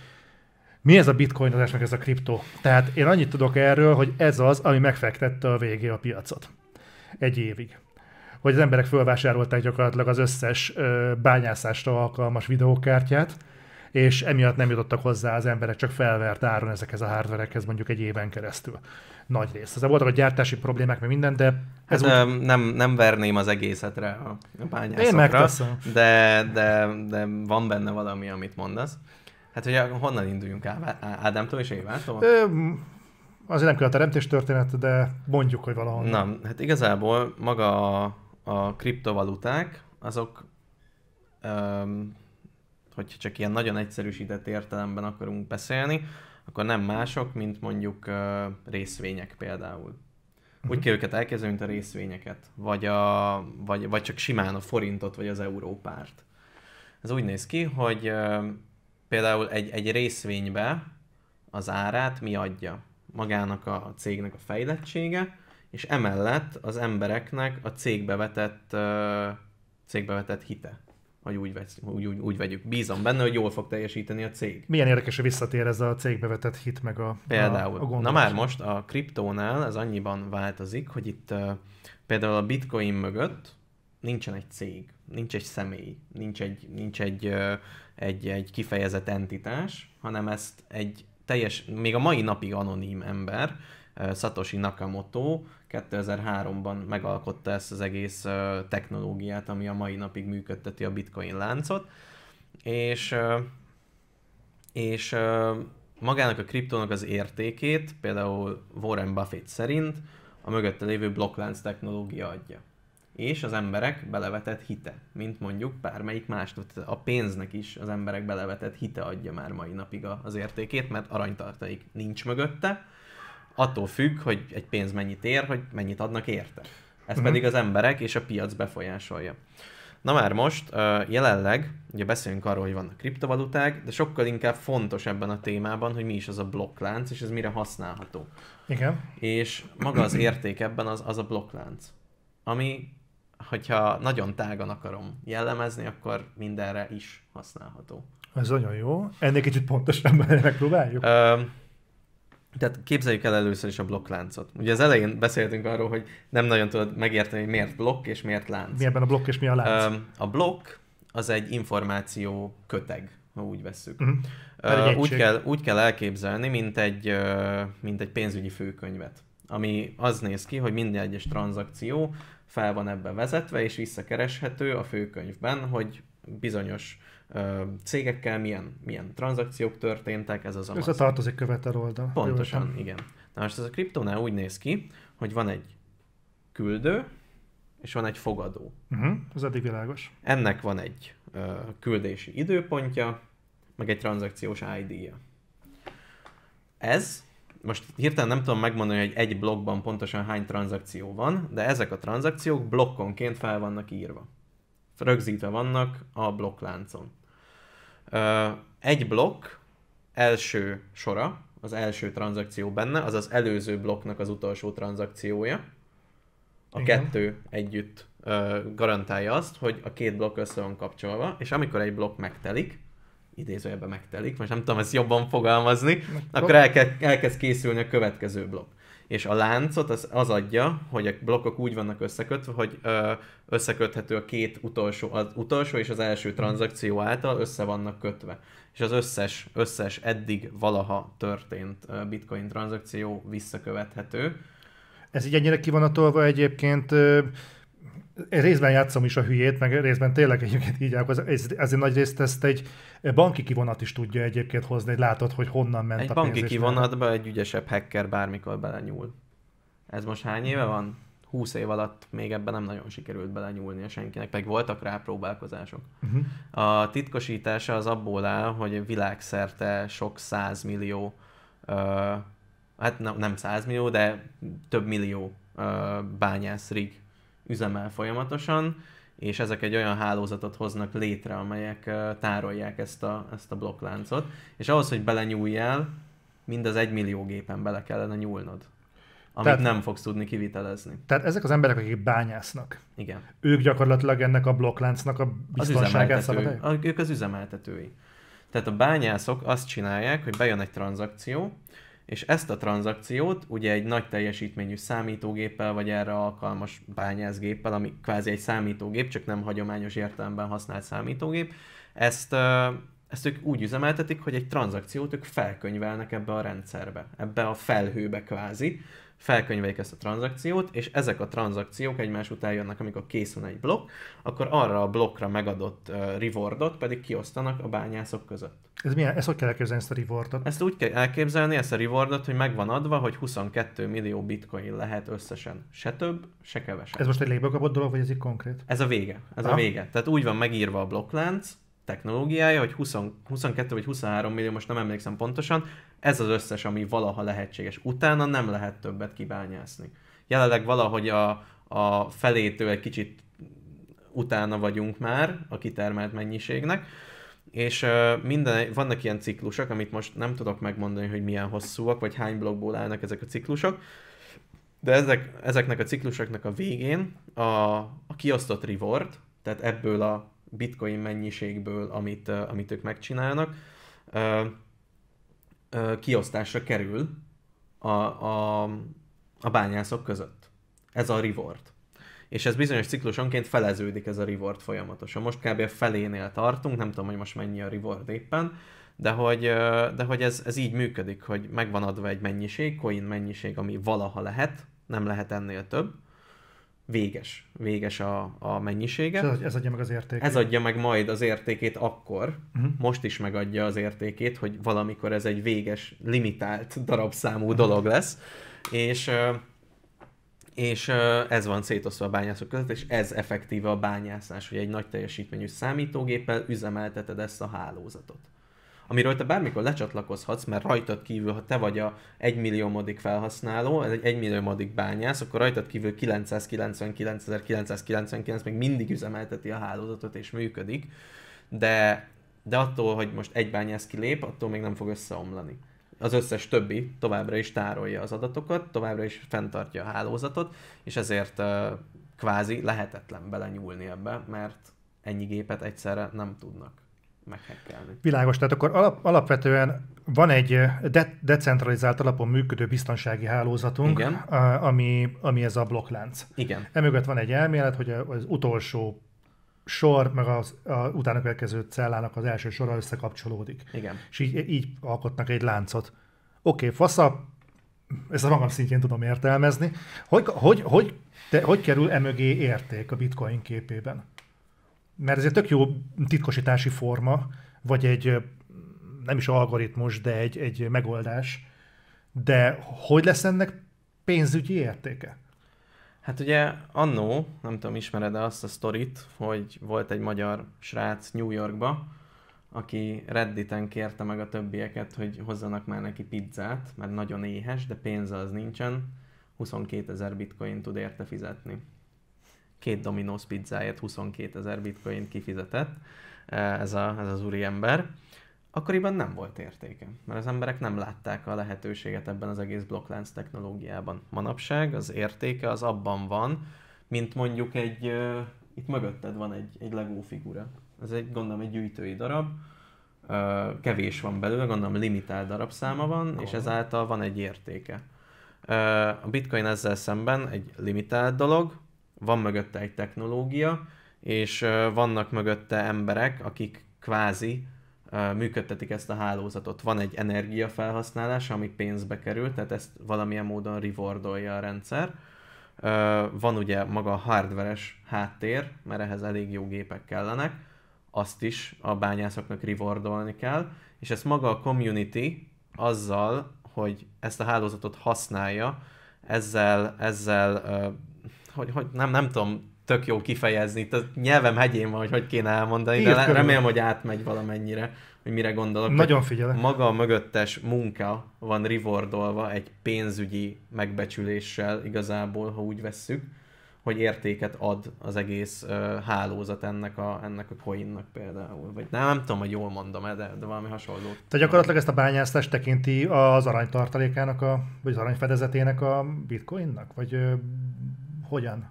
mi ez a bitcoin az meg ez a kriptó? Tehát én annyit tudok erről, hogy ez az, ami megfektette a végé a piacot. Egy évig. Hogy az emberek fölvásárolták gyakorlatilag az összes ö, bányászásra alkalmas videókártyát, és emiatt nem jutottak hozzá az emberek csak felvert áron ezekhez a hardverekhez mondjuk egy éven keresztül. Nagy rész. Ez voltak a gyártási problémák, meg minden, de ez hát, úgy... nem, nem verném az egészet rá a bányászokra, Én megteszem. De, de, de van benne valami, amit mondasz. Hát ugye honnan induljunk Á, Ádámtól és Évától? Ö, azért nem kell a teremtés történet, de mondjuk, hogy valahol. Nem, hát igazából maga a, a kriptovaluták, azok hogyha csak ilyen nagyon egyszerűsített értelemben akarunk beszélni, akkor nem mások, mint mondjuk részvények például. Úgy mhm. kell őket elkezdeni, mint a részvényeket, vagy, a, vagy, vagy csak simán a forintot, vagy az európárt. Ez úgy néz ki, hogy például egy, egy részvénybe az árát mi adja? Magának a cégnek a fejlettsége, és emellett az embereknek a cégbe vetett, cégbe vetett hite hogy úgy, vesz, úgy, úgy, úgy vegyük. Bízom benne, hogy jól fog teljesíteni a cég. Milyen érdekes, hogy visszatér ez a cégbe vetett hit meg a Például. A, a Na már most a kriptónál ez annyiban változik, hogy itt uh, például a bitcoin mögött nincsen egy cég, nincs egy személy, nincs egy, nincs egy, uh, egy, egy kifejezett entitás, hanem ezt egy teljes, még a mai napig anonim ember Eh, Satoshi Nakamoto 2003-ban megalkotta ezt az egész eh, technológiát, ami a mai napig működteti a bitcoin láncot, és, eh, és magának a kriptónak az értékét, például Warren Buffett szerint a mögötte lévő blokklánc technológia adja. És az emberek belevetett hite, mint mondjuk bármelyik más, a pénznek is az emberek belevetett hite adja már mai napig az értékét, mert aranytartalék nincs mögötte, attól függ, hogy egy pénz mennyit ér, hogy mennyit adnak érte. Ez uh-huh. pedig az emberek és a piac befolyásolja. Na már most, jelenleg, ugye beszélünk arról, hogy vannak kriptovaluták, de sokkal inkább fontos ebben a témában, hogy mi is az a blokklánc, és ez mire használható. Igen. És maga az érték ebben az, az a blokklánc, ami, hogyha nagyon tágan akarom jellemezni, akkor mindenre is használható. Ez nagyon jó. Ennél kicsit pontosabban megpróbáljuk. Ö, tehát képzeljük el először is a blokkláncot. Ugye az elején beszéltünk arról, hogy nem nagyon tudod megérteni, hogy miért blokk és miért lánc. Mi ebben a blokk és mi a lánc? Ö, a blokk az egy információ köteg, ha úgy vesszük. Uh-huh. Ö, úgy, kell, úgy kell elképzelni, mint egy, mint egy pénzügyi főkönyvet, ami az néz ki, hogy minden egyes tranzakció fel van ebbe vezetve, és visszakereshető a főkönyvben, hogy bizonyos uh, cégekkel milyen, milyen tranzakciók történtek, ez az a... Ez a tartozik követel oldal. Pontosan, Jósan. igen. Na most ez a kriptónál úgy néz ki, hogy van egy küldő, és van egy fogadó. Uh-huh, ez eddig világos. Ennek van egy ö, küldési időpontja, meg egy tranzakciós ID-ja. Ez, most hirtelen nem tudom megmondani, hogy egy blokkban pontosan hány tranzakció van, de ezek a tranzakciók blokkonként fel vannak írva rögzítve vannak a blokkláncon. Egy blokk első sora, az első tranzakció benne, az az előző blokknak az utolsó tranzakciója. A Igen. kettő együtt garantálja azt, hogy a két blokk össze van kapcsolva, és amikor egy blokk megtelik, idézőjebben megtelik, most nem tudom ezt jobban fogalmazni, Meg akkor elke, elkezd készülni a következő blokk és a láncot az, az adja, hogy a blokkok úgy vannak összekötve, hogy ö, összeköthető a két utolsó, az utolsó és az első tranzakció által össze vannak kötve. És az összes, összes eddig valaha történt bitcoin tranzakció visszakövethető. Ez így ennyire ki van egyébként én részben játszom is a hülyét, meg részben tényleg egyébként így állok, ez, ezért nagy részt ezt egy banki kivonat is tudja egyébként hozni, látod, hogy honnan ment egy a pénz. Egy banki kivonatba egy ügyesebb hacker bármikor belenyúl. Ez most hány éve van? 20 év alatt még ebben nem nagyon sikerült belenyúlni a senkinek, pedig voltak rá próbálkozások. Uh-huh. A titkosítása az abból áll, hogy világszerte sok százmillió, uh, hát nem, nem százmillió, de több millió uh, bányász rig üzemel folyamatosan, és ezek egy olyan hálózatot hoznak létre, amelyek tárolják ezt a, ezt a blokkláncot, és ahhoz, hogy belenyúljál, mind az egymillió gépen bele kellene nyúlnod amit tehát, nem fogsz tudni kivitelezni. Tehát ezek az emberek, akik bányásznak, Igen. ők gyakorlatilag ennek a blokkláncnak a biztonságát szabadják? Ők az üzemeltetői. Tehát a bányászok azt csinálják, hogy bejön egy tranzakció, és ezt a tranzakciót ugye egy nagy teljesítményű számítógéppel, vagy erre alkalmas bányászgéppel, ami kvázi egy számítógép, csak nem hagyományos értelemben használt számítógép, ezt, ezt ők úgy üzemeltetik, hogy egy tranzakciót ők felkönyvelnek ebbe a rendszerbe, ebbe a felhőbe kvázi, felkönyveik ezt a tranzakciót, és ezek a tranzakciók egymás után jönnek, amikor készül egy blokk, akkor arra a blokkra megadott uh, rewardot pedig kiosztanak a bányászok között. Ez milyen, ezt hogy kell elképzelni ezt a rewardot? Ezt úgy kell elképzelni, ezt a rewardot, hogy megvan adva, hogy 22 millió bitcoin lehet összesen. Se több, se kevesebb. Ez most egy légből kapott dolog, vagy ez itt konkrét? Ez a vége. Ez ha? a vége. Tehát úgy van megírva a blokklánc, technológiája, hogy 20, 22 vagy 23 millió, most nem emlékszem pontosan, ez az összes, ami valaha lehetséges. Utána nem lehet többet kibányászni. Jelenleg valahogy a, a felétől egy kicsit utána vagyunk már a kitermelt mennyiségnek, és minden, vannak ilyen ciklusok, amit most nem tudok megmondani, hogy milyen hosszúak, vagy hány blokkból állnak ezek a ciklusok, de ezek, ezeknek a ciklusoknak a végén a, a kiosztott reward, tehát ebből a bitcoin mennyiségből, amit, amit ők megcsinálnak, kiosztásra kerül a, a, a bányászok között. Ez a reward. És ez bizonyos ciklusonként feleződik ez a reward folyamatosan. Most kb. a felénél tartunk, nem tudom, hogy most mennyi a reward éppen, de hogy, de hogy ez, ez így működik, hogy megvan adva egy mennyiség, coin mennyiség, ami valaha lehet, nem lehet ennél több, véges, véges a, a mennyisége. Ez, ez adja meg az értékét. Ez adja meg majd az értékét akkor, uh-huh. most is megadja az értékét, hogy valamikor ez egy véges, limitált darabszámú uh-huh. dolog mhm. lesz, és és ez van szétosztva a bányászok között, és ez effektíve a bányászás, hogy egy nagy teljesítményű számítógéppel üzemelteted ezt a hálózatot amiről te bármikor lecsatlakozhatsz, mert rajtad kívül, ha te vagy a modik felhasználó, egy modik bányász, akkor rajtad kívül 999.999 még mindig üzemelteti a hálózatot és működik, de, de attól, hogy most egy bányász kilép, attól még nem fog összeomlani az összes többi továbbra is tárolja az adatokat, továbbra is fenntartja a hálózatot, és ezért kvázi lehetetlen belenyúlni ebbe, mert ennyi gépet egyszerre nem tudnak meghekkelni. Világos, tehát akkor alap, alapvetően van egy de- decentralizált alapon működő biztonsági hálózatunk, Igen. A, ami, ami ez a blokklánc. Igen. Emögött van egy elmélet, hogy az utolsó sor, meg az a, utána következő cellának az első sora összekapcsolódik. Igen. És így, így alkotnak egy láncot. Oké, okay, fasza, ezt a magam szintjén tudom értelmezni. Hogy, hogy, hogy, te, hogy kerül emögé érték a bitcoin képében? mert ez egy tök jó titkosítási forma, vagy egy nem is algoritmus, de egy, egy megoldás. De hogy lesz ennek pénzügyi értéke? Hát ugye annó, nem tudom, ismered-e azt a sztorit, hogy volt egy magyar srác New Yorkba, aki Redditen kérte meg a többieket, hogy hozzanak már neki pizzát, mert nagyon éhes, de pénze az nincsen, 22 ezer bitcoin tud érte fizetni két Domino's pizzáért 22 ezer bitcoin kifizetett eh, ez, a, ez az ember akkoriban nem volt értéke, mert az emberek nem látták a lehetőséget ebben az egész blokklánc technológiában. Manapság az értéke az abban van, mint mondjuk egy, eh, itt mögötted van egy, egy Lego figura. Ez egy, gondolom, egy gyűjtői darab, eh, kevés van belőle, gondolom limitált darabszáma van, oh. és ezáltal van egy értéke. a bitcoin ezzel szemben egy limitált dolog, van mögötte egy technológia, és vannak mögötte emberek, akik kvázi működtetik ezt a hálózatot. Van egy energiafelhasználás, ami pénzbe kerül, tehát ezt valamilyen módon rewardolja a rendszer. Van ugye maga a hardveres háttér, mert ehhez elég jó gépek kellenek, azt is a bányászoknak rewardolni kell, és ezt maga a community azzal, hogy ezt a hálózatot használja, ezzel, ezzel hogy, hogy nem, nem tudom tök jó kifejezni, itt a nyelvem hegyén van, hogy hogy kéne elmondani, Ilyet, de körülbelül. remélem, hogy átmegy valamennyire, hogy mire gondolok. Nagyon figyelek. Maga a mögöttes munka van rivordolva egy pénzügyi megbecsüléssel igazából, ha úgy vesszük, hogy értéket ad az egész ö, hálózat ennek a, ennek a coinnak például. Vagy nem, nem tudom, hogy jól mondom -e, de, de valami hasonló. Tehát gyakorlatilag ezt a bányászást tekinti az aranytartalékának, a, vagy az aranyfedezetének a bitcoinnak? Vagy hogyan?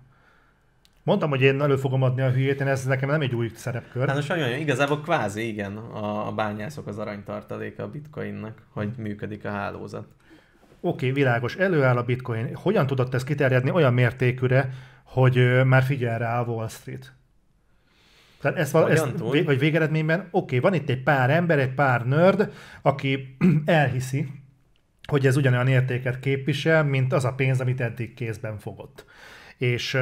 Mondtam, hogy én elő fogom adni a hülyét, én ez nekem nem egy új szerepkör. Hát most olyan, igazából kvázi igen, a bányászok az aranytartaléka a bitcoinnak, hogy hm. működik a hálózat. Oké, okay, világos, előáll a bitcoin. Hogyan tudott ez kiterjedni olyan mértékűre, hogy már figyel rá a Wall Street? Tehát ez, val- ezt, vagy végeredményben, oké, okay, van itt egy pár ember, egy pár nörd, aki elhiszi, hogy ez ugyanolyan értéket képvisel, mint az a pénz, amit eddig kézben fogott és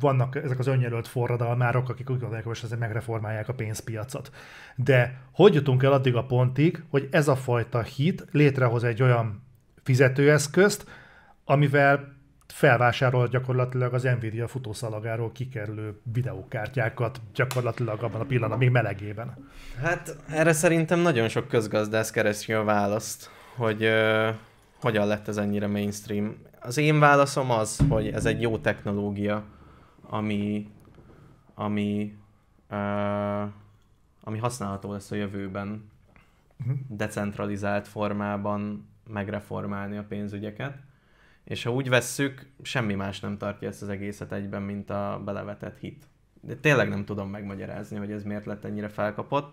vannak ezek az önjelölt forradalmárok, akik úgy gondolják, hogy ezzel megreformálják a pénzpiacot. De hogy jutunk el addig a pontig, hogy ez a fajta hit létrehoz egy olyan fizetőeszközt, amivel felvásárol gyakorlatilag az Nvidia futószalagáról kikerülő videókártyákat gyakorlatilag abban a pillanatban, még melegében. Hát erre szerintem nagyon sok közgazdász keresi a választ, hogy ö, hogyan lett ez ennyire mainstream az én válaszom az, hogy ez egy jó technológia, ami, ami, uh, ami használható lesz a jövőben, mhm. decentralizált formában megreformálni a pénzügyeket. És ha úgy vesszük, semmi más nem tartja ezt az egészet egyben, mint a belevetett hit. De tényleg nem tudom megmagyarázni, hogy ez miért lett ennyire felkapott.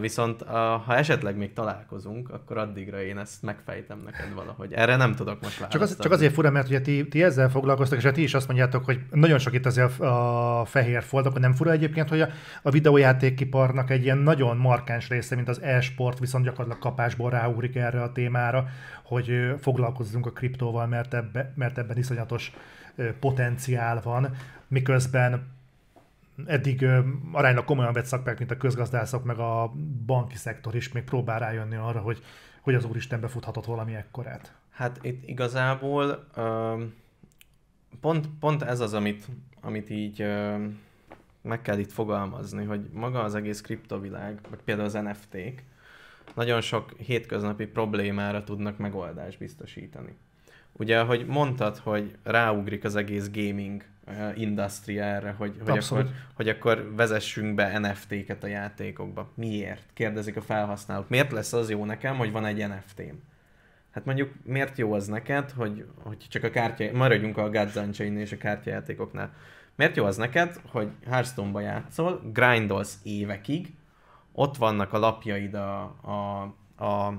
Viszont ha esetleg még találkozunk, akkor addigra én ezt megfejtem neked valahogy. Erre nem tudok most Csak, az, csak azért fura, mert ugye ti, ti ezzel foglalkoztak, és hát ti is azt mondjátok, hogy nagyon sok itt azért a, fehér fold, akkor nem fura egyébként, hogy a, a videójátékiparnak egy ilyen nagyon markáns része, mint az e-sport, viszont gyakorlatilag kapásból ráúrik erre a témára, hogy foglalkozzunk a kriptóval, mert, ebbe, mert ebben iszonyatos potenciál van, miközben eddig aránylag komolyan vett szakmák, mint a közgazdászok, meg a banki szektor is még próbál rájönni arra, hogy, hogy az Úristen befuthatott valami ekkorát. Hát itt igazából pont, pont ez az, amit, amit így meg kell itt fogalmazni, hogy maga az egész kriptovilág, vagy például az NFT-k, nagyon sok hétköznapi problémára tudnak megoldást biztosítani. Ugye, ahogy mondtad, hogy ráugrik az egész gaming Eh, industriára, erre, hogy, hogy, akkor, hogy akkor vezessünk be NFT-ket a játékokba. Miért? Kérdezik a felhasználók. Miért lesz az jó nekem, hogy van egy NFT-m? Hát mondjuk miért jó az neked, hogy, hogy csak a kártya... Maradjunk a gadzancsain és a kártyajátékoknál. Miért jó az neked, hogy Hearthstone-ba játszol, grindolsz évekig, ott vannak a lapjaid a, a, a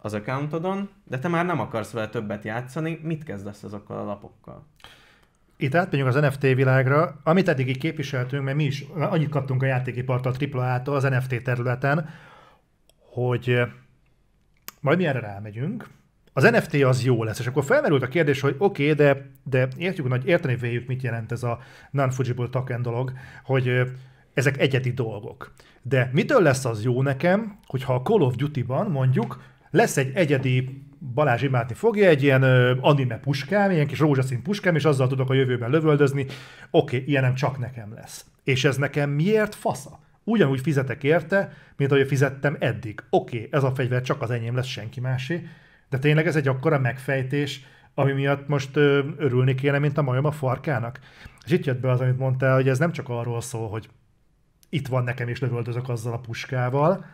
az accountodon, de te már nem akarsz vele többet játszani, mit kezdesz azokkal a lapokkal? itt átmegyünk az NFT világra, amit eddig így képviseltünk, mert mi is annyit kaptunk a játékipartól a AAA-tól az NFT területen, hogy majd mi erre rámegyünk, az NFT az jó lesz, és akkor felmerült a kérdés, hogy oké, okay, de, de értjük, hogy érteni véljük, mit jelent ez a non-fungible token dolog, hogy ezek egyedi dolgok. De mitől lesz az jó nekem, hogyha a Call of Duty-ban mondjuk lesz egy egyedi Balázs imádni fogja, egy ilyen anime puskám, ilyen kis rózsaszín puskám, és azzal tudok a jövőben lövöldözni, oké, okay, ilyenem csak nekem lesz. És ez nekem miért fasza? Ugyanúgy fizetek érte, mint ahogy fizettem eddig. Oké, okay, ez a fegyver csak az enyém lesz, senki másé, de tényleg ez egy akkora megfejtés, ami miatt most ö, örülni kéne, mint a majom a farkának. És itt jött be az, amit mondtál, hogy ez nem csak arról szól, hogy itt van nekem, és lövöldözök azzal a puskával,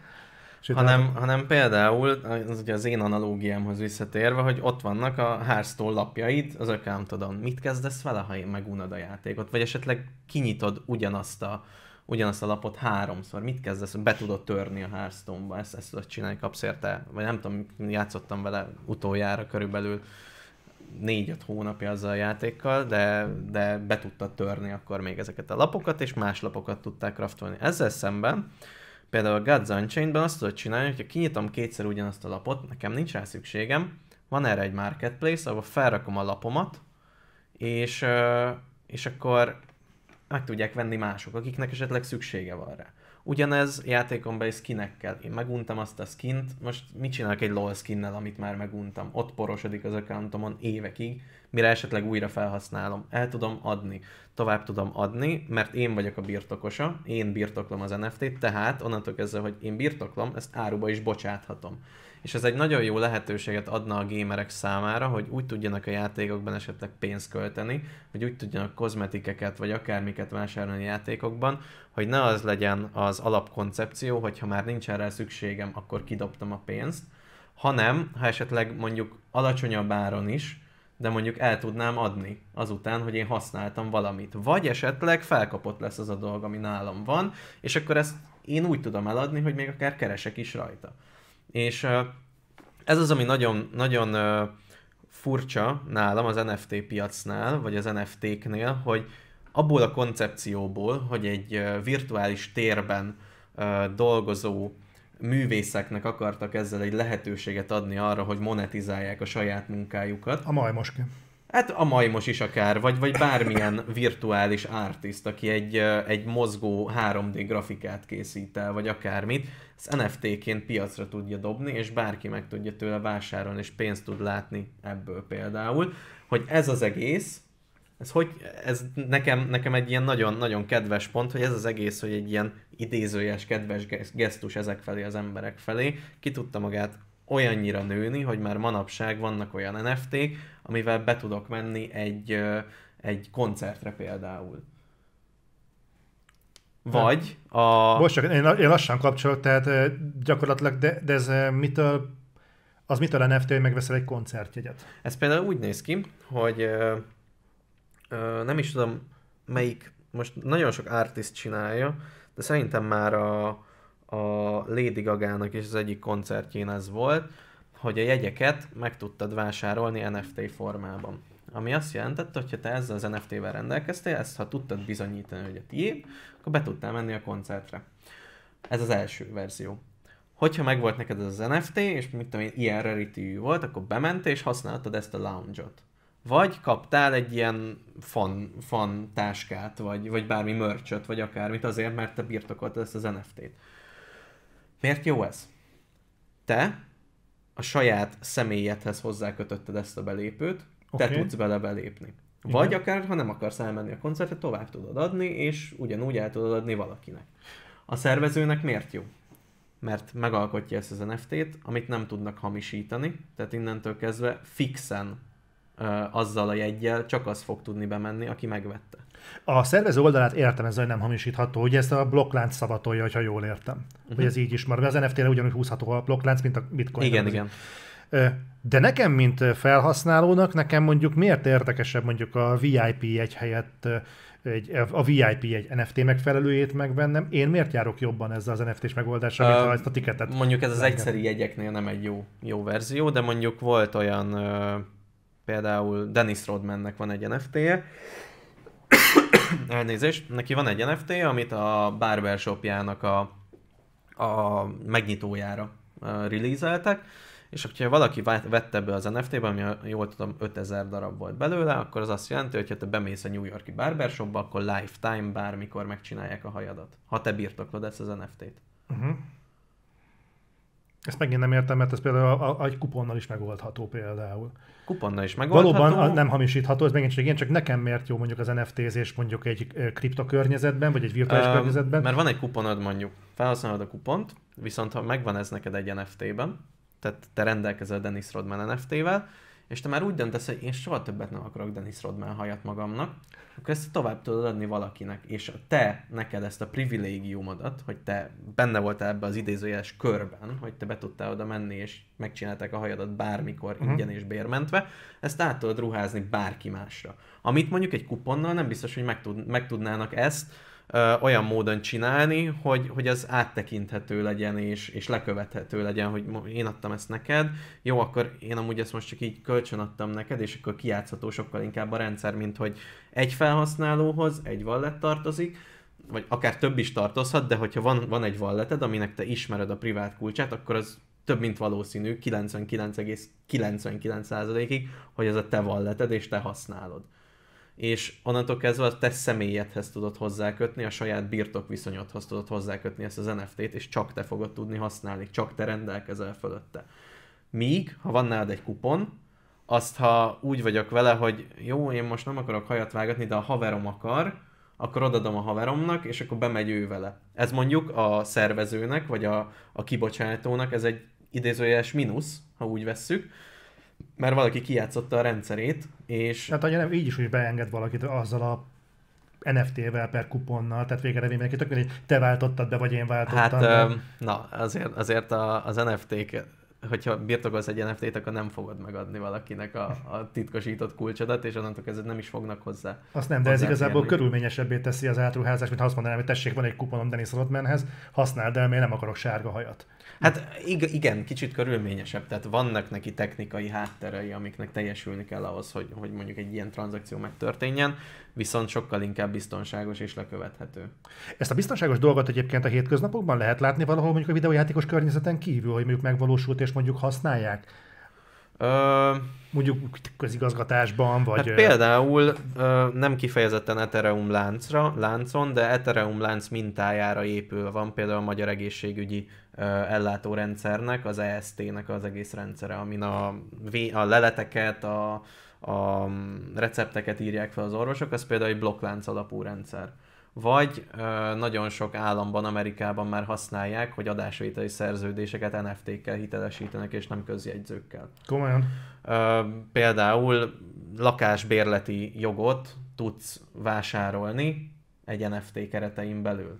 Sőt, hanem, hanem például, az ugye az én analógiámhoz visszatérve, hogy ott vannak a Hearthstone lapjaid az accountodon. Mit kezdesz vele, ha én megunod a játékot? Vagy esetleg kinyitod ugyanazt a, ugyanazt a lapot háromszor. Mit kezdesz? Be tudod törni a hearthstone ezt, ezt tudod csinálni, kapsz érte. Vagy nem tudom, játszottam vele utoljára körülbelül négy-öt hónapja azzal a játékkal, de, de be tudta törni akkor még ezeket a lapokat, és más lapokat tudták kraftolni. Ezzel szemben Például a Gods Unchained-ben azt tudod csinálni, hogyha kinyitom kétszer ugyanazt a lapot, nekem nincs rá szükségem, van erre egy marketplace, ahol felrakom a lapomat, és, és akkor meg tudják venni mások, akiknek esetleg szüksége van rá. Ugyanez játékon belül skinekkel. Én meguntam azt a skint, most mit csinálok egy LOL skinnel, amit már meguntam? Ott porosodik az accountomon évekig, mire esetleg újra felhasználom. El tudom adni. Tovább tudom adni, mert én vagyok a birtokosa, én birtoklom az NFT-t, tehát onnantól kezdve, hogy én birtoklom, ezt áruba is bocsáthatom és ez egy nagyon jó lehetőséget adna a gémerek számára, hogy úgy tudjanak a játékokban esetleg pénzt költeni, hogy úgy tudjanak kozmetikeket vagy akármiket vásárolni a játékokban, hogy ne az legyen az alapkoncepció, hogy ha már nincs erre szükségem, akkor kidobtam a pénzt, hanem ha esetleg mondjuk alacsonyabb áron is, de mondjuk el tudnám adni azután, hogy én használtam valamit. Vagy esetleg felkapott lesz az a dolog, ami nálam van, és akkor ezt én úgy tudom eladni, hogy még akár keresek is rajta. És ez az, ami nagyon, nagyon furcsa nálam az NFT piacnál, vagy az NFT-knél, hogy abból a koncepcióból, hogy egy virtuális térben dolgozó művészeknek akartak ezzel egy lehetőséget adni arra, hogy monetizálják a saját munkájukat. A majmoska. Hát a majmos is akár, vagy, vagy bármilyen virtuális artist, aki egy, egy mozgó 3D grafikát készít el, vagy akármit, az NFT-ként piacra tudja dobni, és bárki meg tudja tőle vásárolni, és pénzt tud látni ebből például, hogy ez az egész, ez, hogy, ez nekem, nekem egy ilyen nagyon-nagyon kedves pont, hogy ez az egész, hogy egy ilyen idézőjes, kedves gesztus ezek felé, az emberek felé, ki tudta magát olyannyira nőni, hogy már manapság vannak olyan NFT-k, amivel be tudok menni egy, egy koncertre például. Vagy a... Bocs, csak én, én lassan kapcsolok, tehát gyakorlatilag, de, de ez mitől, az mitől a NFT, hogy megveszel egy koncertjegyet? Ez például úgy néz ki, hogy ö, ö, nem is tudom melyik, most nagyon sok artist csinálja, de szerintem már a, a Lady Gaga-nak is az egyik koncertjén ez volt, hogy a jegyeket meg tudtad vásárolni NFT formában. Ami azt jelentette, hogy ha te ezzel az NFT-vel rendelkeztél, ezt ha tudtad bizonyítani, hogy a tiéd, akkor be tudtál menni a koncertre. Ez az első verzió. Hogyha megvolt neked ez az NFT, és mit tudom én, ilyen rarity volt, akkor bementél és használtad ezt a lounge-ot. Vagy kaptál egy ilyen fan, fan táskát, vagy, vagy bármi mörcsöt, vagy akármit azért, mert te birtokoltad ezt az NFT-t. Miért jó ez? Te a saját személyedhez hozzákötötted ezt a belépőt, okay. te tudsz vele belépni. Igen. Vagy akár, ha nem akarsz elmenni a koncertre, tovább tudod adni, és ugyanúgy el tudod adni valakinek. A szervezőnek miért jó? Mert megalkotja ezt az NFT-t, amit nem tudnak hamisítani, tehát innentől kezdve fixen ö, azzal a jegyel csak az fog tudni bemenni, aki megvette. A szervező oldalát értem, ez nem hamisítható, ugye ezt a blokklánc szavatolja, ha jól értem. Uh-huh. Hogy mhm. ez így is marad, az NFT-re ugyanúgy húzható a blokklánc, mint a bitcoin. Igen, igen. Az. De nekem, mint felhasználónak, nekem mondjuk miért érdekesebb mondjuk a VIP egy helyett egy, a VIP egy NFT megfelelőjét megvennem, én miért járok jobban ezzel az NFT-s megoldással, mint uh, ezt a tiketet? Mondjuk ez az engem. egyszeri jegyeknél nem egy jó, jó verzió, de mondjuk volt olyan, például Dennis Rodmannek van egy NFT-je, elnézést, neki van egy NFT, amit a barbershopjának a, a megnyitójára uh, releaseltek, és hogyha valaki vette be az NFT-be, ami jól tudom 5000 darab volt belőle, akkor az azt jelenti, hogy ha te bemész a New Yorki barbershopba, akkor lifetime bármikor megcsinálják a hajadat, ha te birtoklod ezt az NFT-t. Uh-huh. Mhm. Ezt megint nem értem, mert ez például a, a, egy kuponnal is megoldható például. Kuponnal is megoldható? Valóban nem hamisítható, ez megint csak igen, csak nekem miért jó mondjuk az NFT-zés mondjuk egy kriptokörnyezetben, vagy egy virtuális um, környezetben? Mert van egy kuponod mondjuk, felhasználod a kupont, viszont ha megvan ez neked egy NFT-ben, tehát te rendelkezel Dennis Rodman NFT-vel, és te már úgy döntesz, hogy én soha többet nem akarok Dennis Rodman hajat magamnak, akkor ezt tovább tudod adni valakinek, és te neked ezt a privilégiumodat, hogy te benne voltál ebbe az idézőjeles körben, hogy te be tudtál oda menni, és megcsinálták a hajadat bármikor uh-huh. ingyen és bérmentve, ezt át tudod ruházni bárki másra. Amit mondjuk egy kuponnal nem biztos, hogy meg, tud, meg tudnának ezt, olyan mm. módon csinálni, hogy, hogy az áttekinthető legyen és, és lekövethető legyen, hogy én adtam ezt neked, jó, akkor én amúgy ezt most csak így kölcsön adtam neked, és akkor kiátszható sokkal inkább a rendszer, mint hogy egy felhasználóhoz egy wallet tartozik, vagy akár több is tartozhat, de hogyha van, van egy walleted, aminek te ismered a privát kulcsát, akkor az több mint valószínű, 99,99%-ig, ,99 hogy ez a te walleted és te használod és onnantól kezdve a te személyedhez tudod hozzákötni, a saját birtok viszonyodhoz tudod hozzákötni ezt az NFT-t, és csak te fogod tudni használni, csak te rendelkezel fölötte. Míg, ha van nálad egy kupon, azt ha úgy vagyok vele, hogy jó, én most nem akarok hajat vágatni, de a haverom akar, akkor odadom a haveromnak, és akkor bemegy ő vele. Ez mondjuk a szervezőnek, vagy a, a kibocsátónak, ez egy idézőjeles mínusz, ha úgy vesszük, mert valaki kijátszotta a rendszerét, és... Tehát anya nem így is, hogy beenged valakit azzal a NFT-vel per kuponnal, tehát végre mindenki tök hogy te váltottad be, vagy én váltottam. Hát, de... na, azért, azért a, az NFT-k, hogyha birtokolsz egy NFT-t, akkor nem fogod megadni valakinek a, a titkosított kulcsodat, és onnantól kezdve nem is fognak hozzá. Azt nem, de ez igazából körülményesebbé teszi az átruházást, mint ha azt mondanám, hogy tessék, van egy kuponom Dennis Rodmanhez, használd el, mert nem akarok sárga hajat. Hát igen, kicsit körülményesebb, tehát vannak neki technikai hátterei, amiknek teljesülni kell ahhoz, hogy, hogy mondjuk egy ilyen tranzakció megtörténjen, viszont sokkal inkább biztonságos és lekövethető. Ezt a biztonságos dolgot egyébként a hétköznapokban lehet látni valahol mondjuk a videójátékos környezeten kívül, hogy mondjuk megvalósult és mondjuk használják Ö, Mondjuk közigazgatásban, vagy... Hát például ö, nem kifejezetten Ethereum láncra, láncon, de Ethereum lánc mintájára épül van például a Magyar Egészségügyi ö, Ellátórendszernek, az EST-nek az egész rendszere, amin a, a leleteket, a, a mm, recepteket írják fel az orvosok, az például egy blokklánc alapú rendszer vagy ö, nagyon sok államban, Amerikában már használják, hogy adásvételi szerződéseket NFT-kkel hitelesítenek, és nem közjegyzőkkel. Komolyan. Ö, például lakásbérleti jogot tudsz vásárolni egy NFT keretein belül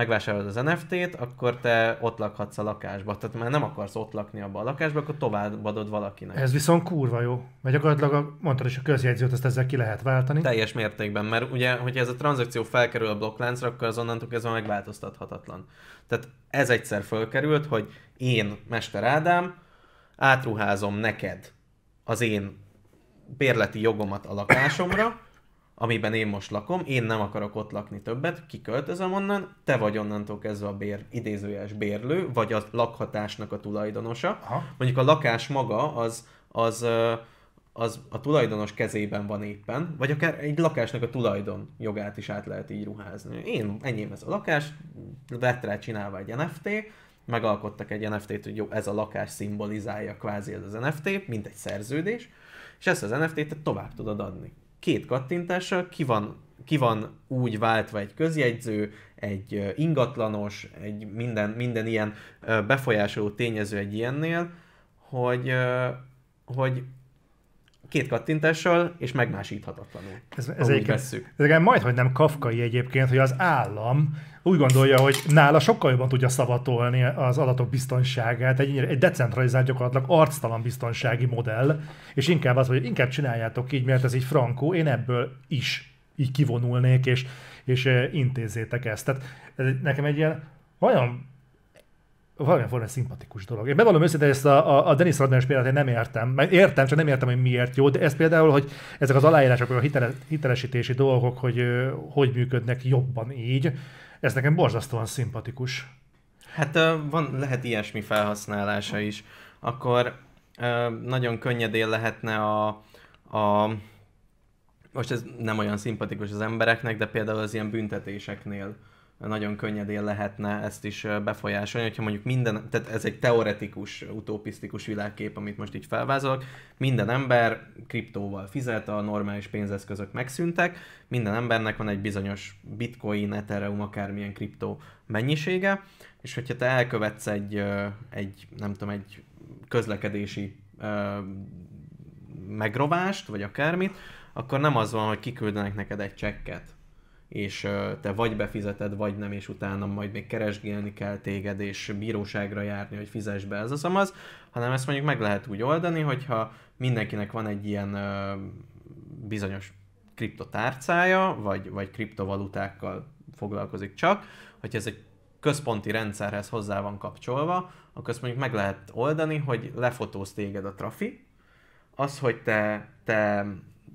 megvásárolod az NFT-t, akkor te ott lakhatsz a lakásba. Tehát már nem akarsz ott lakni abban a lakásban, akkor továbbadod valakinek. Ez viszont kurva jó. Mert gyakorlatilag a, mondtad is a közjegyzőt, ezt ezzel ki lehet váltani. Teljes mértékben, mert ugye, hogyha ez a tranzakció felkerül a blokkláncra, akkor azonnantól kezdve megváltoztathatatlan. Tehát ez egyszer felkerült, hogy én, Mester Ádám, átruházom neked az én bérleti jogomat a lakásomra, amiben én most lakom, én nem akarok ott lakni többet, kiköltözöm onnan, te vagy onnantól kezdve a bér, idézőjes bérlő, vagy a lakhatásnak a tulajdonosa. Aha. Mondjuk a lakás maga az, az, az a tulajdonos kezében van éppen, vagy akár egy lakásnak a tulajdon jogát is át lehet így ruházni. Én, enyém ez a lakás, lett rá csinálva egy NFT, megalkottak egy NFT-t, hogy jó, ez a lakás szimbolizálja kvázi ez az NFT, mint egy szerződés, és ezt az NFT-t tovább tudod adni két kattintással ki van, ki van úgy váltva egy közjegyző, egy ingatlanos, egy minden, minden ilyen befolyásoló tényező egy ilyennél, hogy, hogy két kattintással, és megmásíthatatlanul. Ez, ez egy vesszük. ez egyébként majd, hogy nem kafkai egyébként, hogy az állam úgy gondolja, hogy nála sokkal jobban tudja szavatolni az adatok biztonságát, egy, egy decentralizált gyakorlatilag arctalan biztonsági modell, és inkább az, hogy inkább csináljátok így, mert ez így frankó, én ebből is így kivonulnék, és, és eh, intézzétek ezt. Tehát ez eh, nekem egy ilyen olyan valamilyen forma szimpatikus dolog. Én bevallom őszintén, ezt a, a, a Dennis Rodman példát én nem értem. Meg értem, csak nem értem, hogy miért jó, de ez például, hogy ezek az aláírások, a hitele, hitelesítési dolgok, hogy hogy működnek jobban így, ez nekem borzasztóan szimpatikus. Hát van, lehet ilyesmi felhasználása is. Akkor nagyon könnyedén lehetne a, a most ez nem olyan szimpatikus az embereknek, de például az ilyen büntetéseknél nagyon könnyedén lehetne ezt is befolyásolni, hogyha mondjuk minden, tehát ez egy teoretikus, utopisztikus világkép, amit most így felvázolok, minden ember kriptóval fizet, a normális pénzeszközök megszűntek, minden embernek van egy bizonyos bitcoin, ethereum, akármilyen kriptó mennyisége, és hogyha te elkövetsz egy, egy nem tudom, egy közlekedési megrovást, vagy akármit, akkor nem az van, hogy kiküldenek neked egy csekket, és te vagy befizeted, vagy nem, és utána majd még keresgélni kell téged, és bíróságra járni, hogy fizess be ez az amaz, hanem ezt mondjuk meg lehet úgy oldani, hogyha mindenkinek van egy ilyen bizonyos kriptotárcája, vagy, vagy kriptovalutákkal foglalkozik csak, hogyha ez egy központi rendszerhez hozzá van kapcsolva, akkor azt mondjuk meg lehet oldani, hogy lefotóz téged a trafi, az, hogy te, te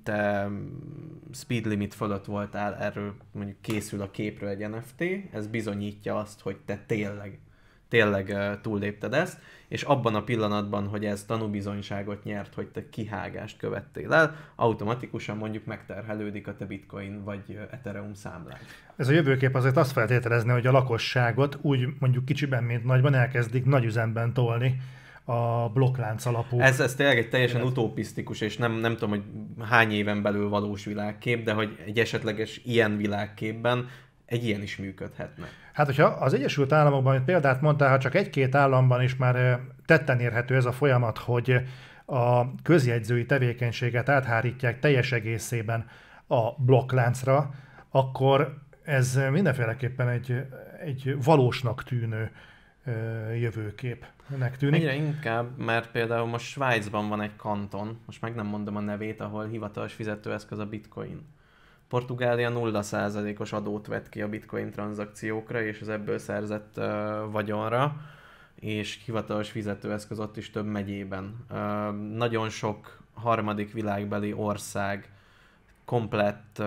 te mm, speed limit fölött voltál, erről mondjuk készül a képről egy NFT, ez bizonyítja azt, hogy te tényleg tényleg túllépted ezt, és abban a pillanatban, hogy ez tanúbizonyságot nyert, hogy te kihágást követtél el, automatikusan mondjuk megterhelődik a te bitcoin vagy ethereum számlád. Ez a jövőkép azért azt feltételezne, hogy a lakosságot úgy mondjuk kicsiben, mint nagyban elkezdik nagy üzemben tolni, a blokklánc alapú. Ez, ez tényleg egy teljesen élet. utopisztikus, és nem, nem tudom, hogy hány éven belül valós világkép, de hogy egy esetleges ilyen világképben egy ilyen is működhetne. Hát, hogyha az Egyesült Államokban, amit példát mondtál, ha csak egy-két államban is már eh, tetten érhető ez a folyamat, hogy eh, a közjegyzői tevékenységet áthárítják teljes egészében a blokkláncra, akkor ez mindenféleképpen egy, egy valósnak tűnő eh, jövőkép nek tűnik. Egyre inkább, mert például most Svájcban van egy kanton, most meg nem mondom a nevét, ahol hivatalos fizetőeszköz a bitcoin. Portugália 0%-os adót vett ki a bitcoin tranzakciókra és az ebből szerzett uh, vagyonra, és hivatalos fizetőeszköz ott is több megyében. Uh, nagyon sok harmadik világbeli ország komplett uh,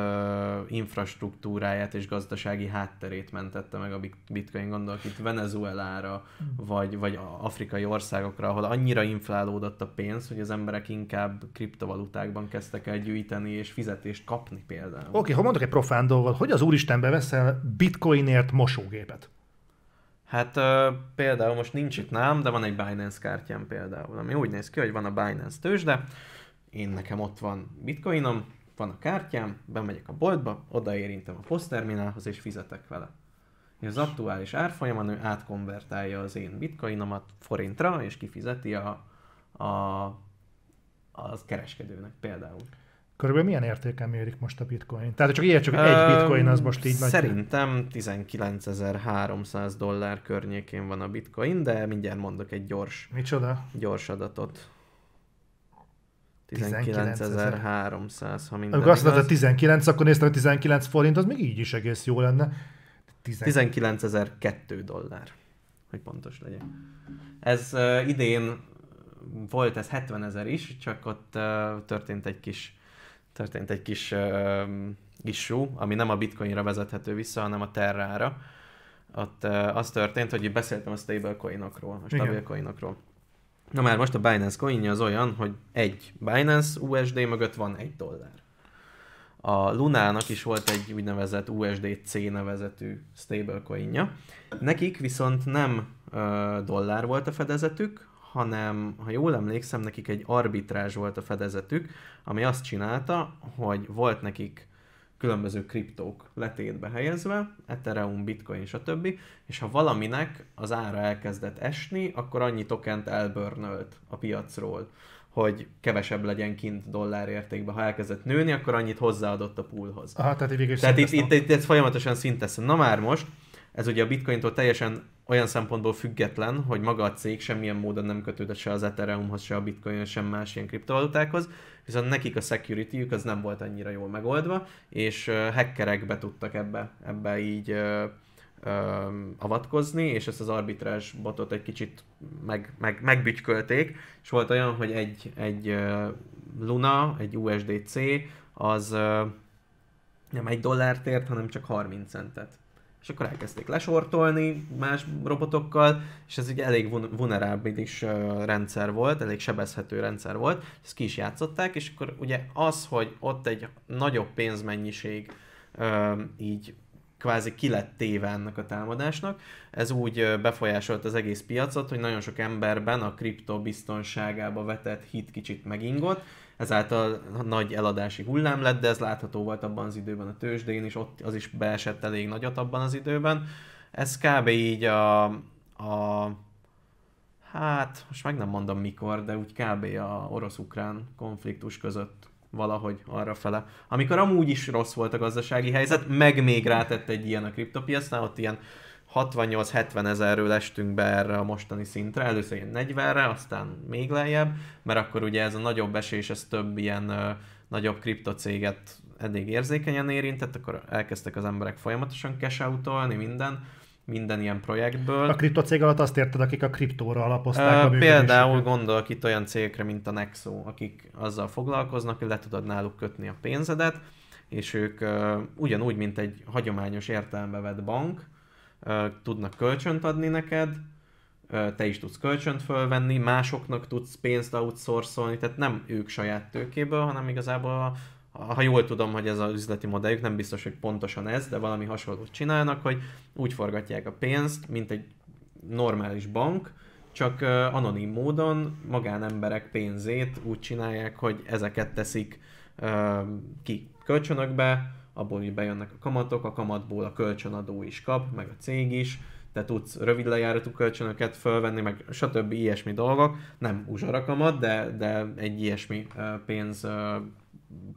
infrastruktúráját és gazdasági hátterét mentette meg a bitcoin, gondolok itt Venezuelára, hmm. vagy, vagy afrikai országokra, ahol annyira inflálódott a pénz, hogy az emberek inkább kriptovalutákban kezdtek el gyűjteni és fizetést kapni például. Oké, okay, ha mondok egy profán dolgot, hogy az úristen veszel bitcoinért mosógépet? Hát uh, például most nincs itt nálam, de van egy Binance kártyám például, ami úgy néz ki, hogy van a Binance tőzsde, én nekem ott van bitcoinom, van a kártyám, bemegyek a boltba, odaérintem a posztterminálhoz és fizetek vele. Az aktuális árfolyamon ő átkonvertálja az én bitcoinomat forintra, és kifizeti a, a, a kereskedőnek például. Körülbelül milyen értéken mérik most a bitcoin? Tehát csak ilyen csak egy bitcoin az most így nagy. Szerintem 19.300 dollár környékén van a bitcoin, de mindjárt mondok egy gyors, Micsoda? gyors adatot. 19.300, ha minden Amikor azt mondod, 19, akkor néztem, hogy 19 forint, az még így is egész jó lenne. 19.002 19 dollár, hogy pontos legyen. Ez uh, idén volt ez 70 ezer is, csak ott uh, történt egy kis történt egy kis uh, issue, ami nem a bitcoinra vezethető vissza, hanem a terrára. Ott uh, az történt, hogy beszéltem a stablecoinokról, a stablecoinokról. Na már most a Binance coin az olyan, hogy egy Binance USD mögött van egy dollár. A Lunának is volt egy úgynevezett USDC nevezetű stablecoinja. Nekik viszont nem ö, dollár volt a fedezetük, hanem, ha jól emlékszem, nekik egy arbitrázs volt a fedezetük, ami azt csinálta, hogy volt nekik különböző kriptók letétbe helyezve, Ethereum, Bitcoin, és a többi. És ha valaminek az ára elkezdett esni, akkor annyi tokent elbörnölt a piacról, hogy kevesebb legyen kint dollár értékben. Ha elkezdett nőni, akkor annyit hozzáadott a poolhoz. Aha, tehát végül tehát itt, itt, itt, itt, folyamatosan szinteszem. Na már most, ez ugye a bitcointól teljesen olyan szempontból független, hogy maga a cég semmilyen módon nem kötődött se az Ethereumhoz, se a bitcoinhoz, sem más ilyen kriptovalutákhoz, viszont nekik a security az nem volt annyira jól megoldva, és hackerek be tudtak ebbe, ebbe így uh, uh, avatkozni, és ezt az arbitrás botot egy kicsit meg, meg, megbütykölték, és volt olyan, hogy egy, egy Luna, egy USDC, az nem egy dollárt ért, hanem csak 30 centet és akkor elkezdték lesortolni más robotokkal, és ez egy elég vulnerábilis rendszer volt, elég sebezhető rendszer volt, ezt ki is játszották, és akkor ugye az, hogy ott egy nagyobb pénzmennyiség így kvázi kilett téve ennek a támadásnak. Ez úgy befolyásolt az egész piacot, hogy nagyon sok emberben a kripto biztonságába vetett hit kicsit megingott, ezáltal nagy eladási hullám lett, de ez látható volt abban az időben a tőzsdén, és ott az is beesett elég nagyot abban az időben. Ez kb. így a, a hát most meg nem mondom mikor, de úgy kb. a orosz-ukrán konfliktus között valahogy arra fele. Amikor amúgy is rossz volt a gazdasági helyzet, meg még rátett egy ilyen a kriptopiasznál, ott ilyen 68-70 ezerről estünk be erre a mostani szintre, először ilyen 40-re, aztán még lejjebb, mert akkor ugye ez a nagyobb esés, ez több ilyen ö, nagyobb kriptocéget eddig érzékenyen érintett, akkor elkezdtek az emberek folyamatosan cash minden, minden ilyen projektből. A kriptocég alatt azt érted, akik a kriptóra alapozták a a Például gondolok itt olyan cégekre, mint a Nexo, akik azzal foglalkoznak, hogy le tudod náluk kötni a pénzedet, és ők ugyanúgy, mint egy hagyományos értelembe vett bank, tudnak kölcsönt adni neked, te is tudsz kölcsönt fölvenni, másoknak tudsz pénzt outsourcolni, tehát nem ők saját tőkéből, hanem igazából, ha jól tudom, hogy ez az üzleti modelljük, nem biztos, hogy pontosan ez, de valami hasonlót csinálnak, hogy úgy forgatják a pénzt, mint egy normális bank, csak anonim módon magánemberek pénzét úgy csinálják, hogy ezeket teszik ki kölcsönökbe, abból ugye bejönnek a kamatok, a kamatból a kölcsönadó is kap, meg a cég is, te tudsz rövid lejáratú kölcsönöket fölvenni, meg stb. ilyesmi dolgok, nem uzsarakamat, de, de egy ilyesmi pénz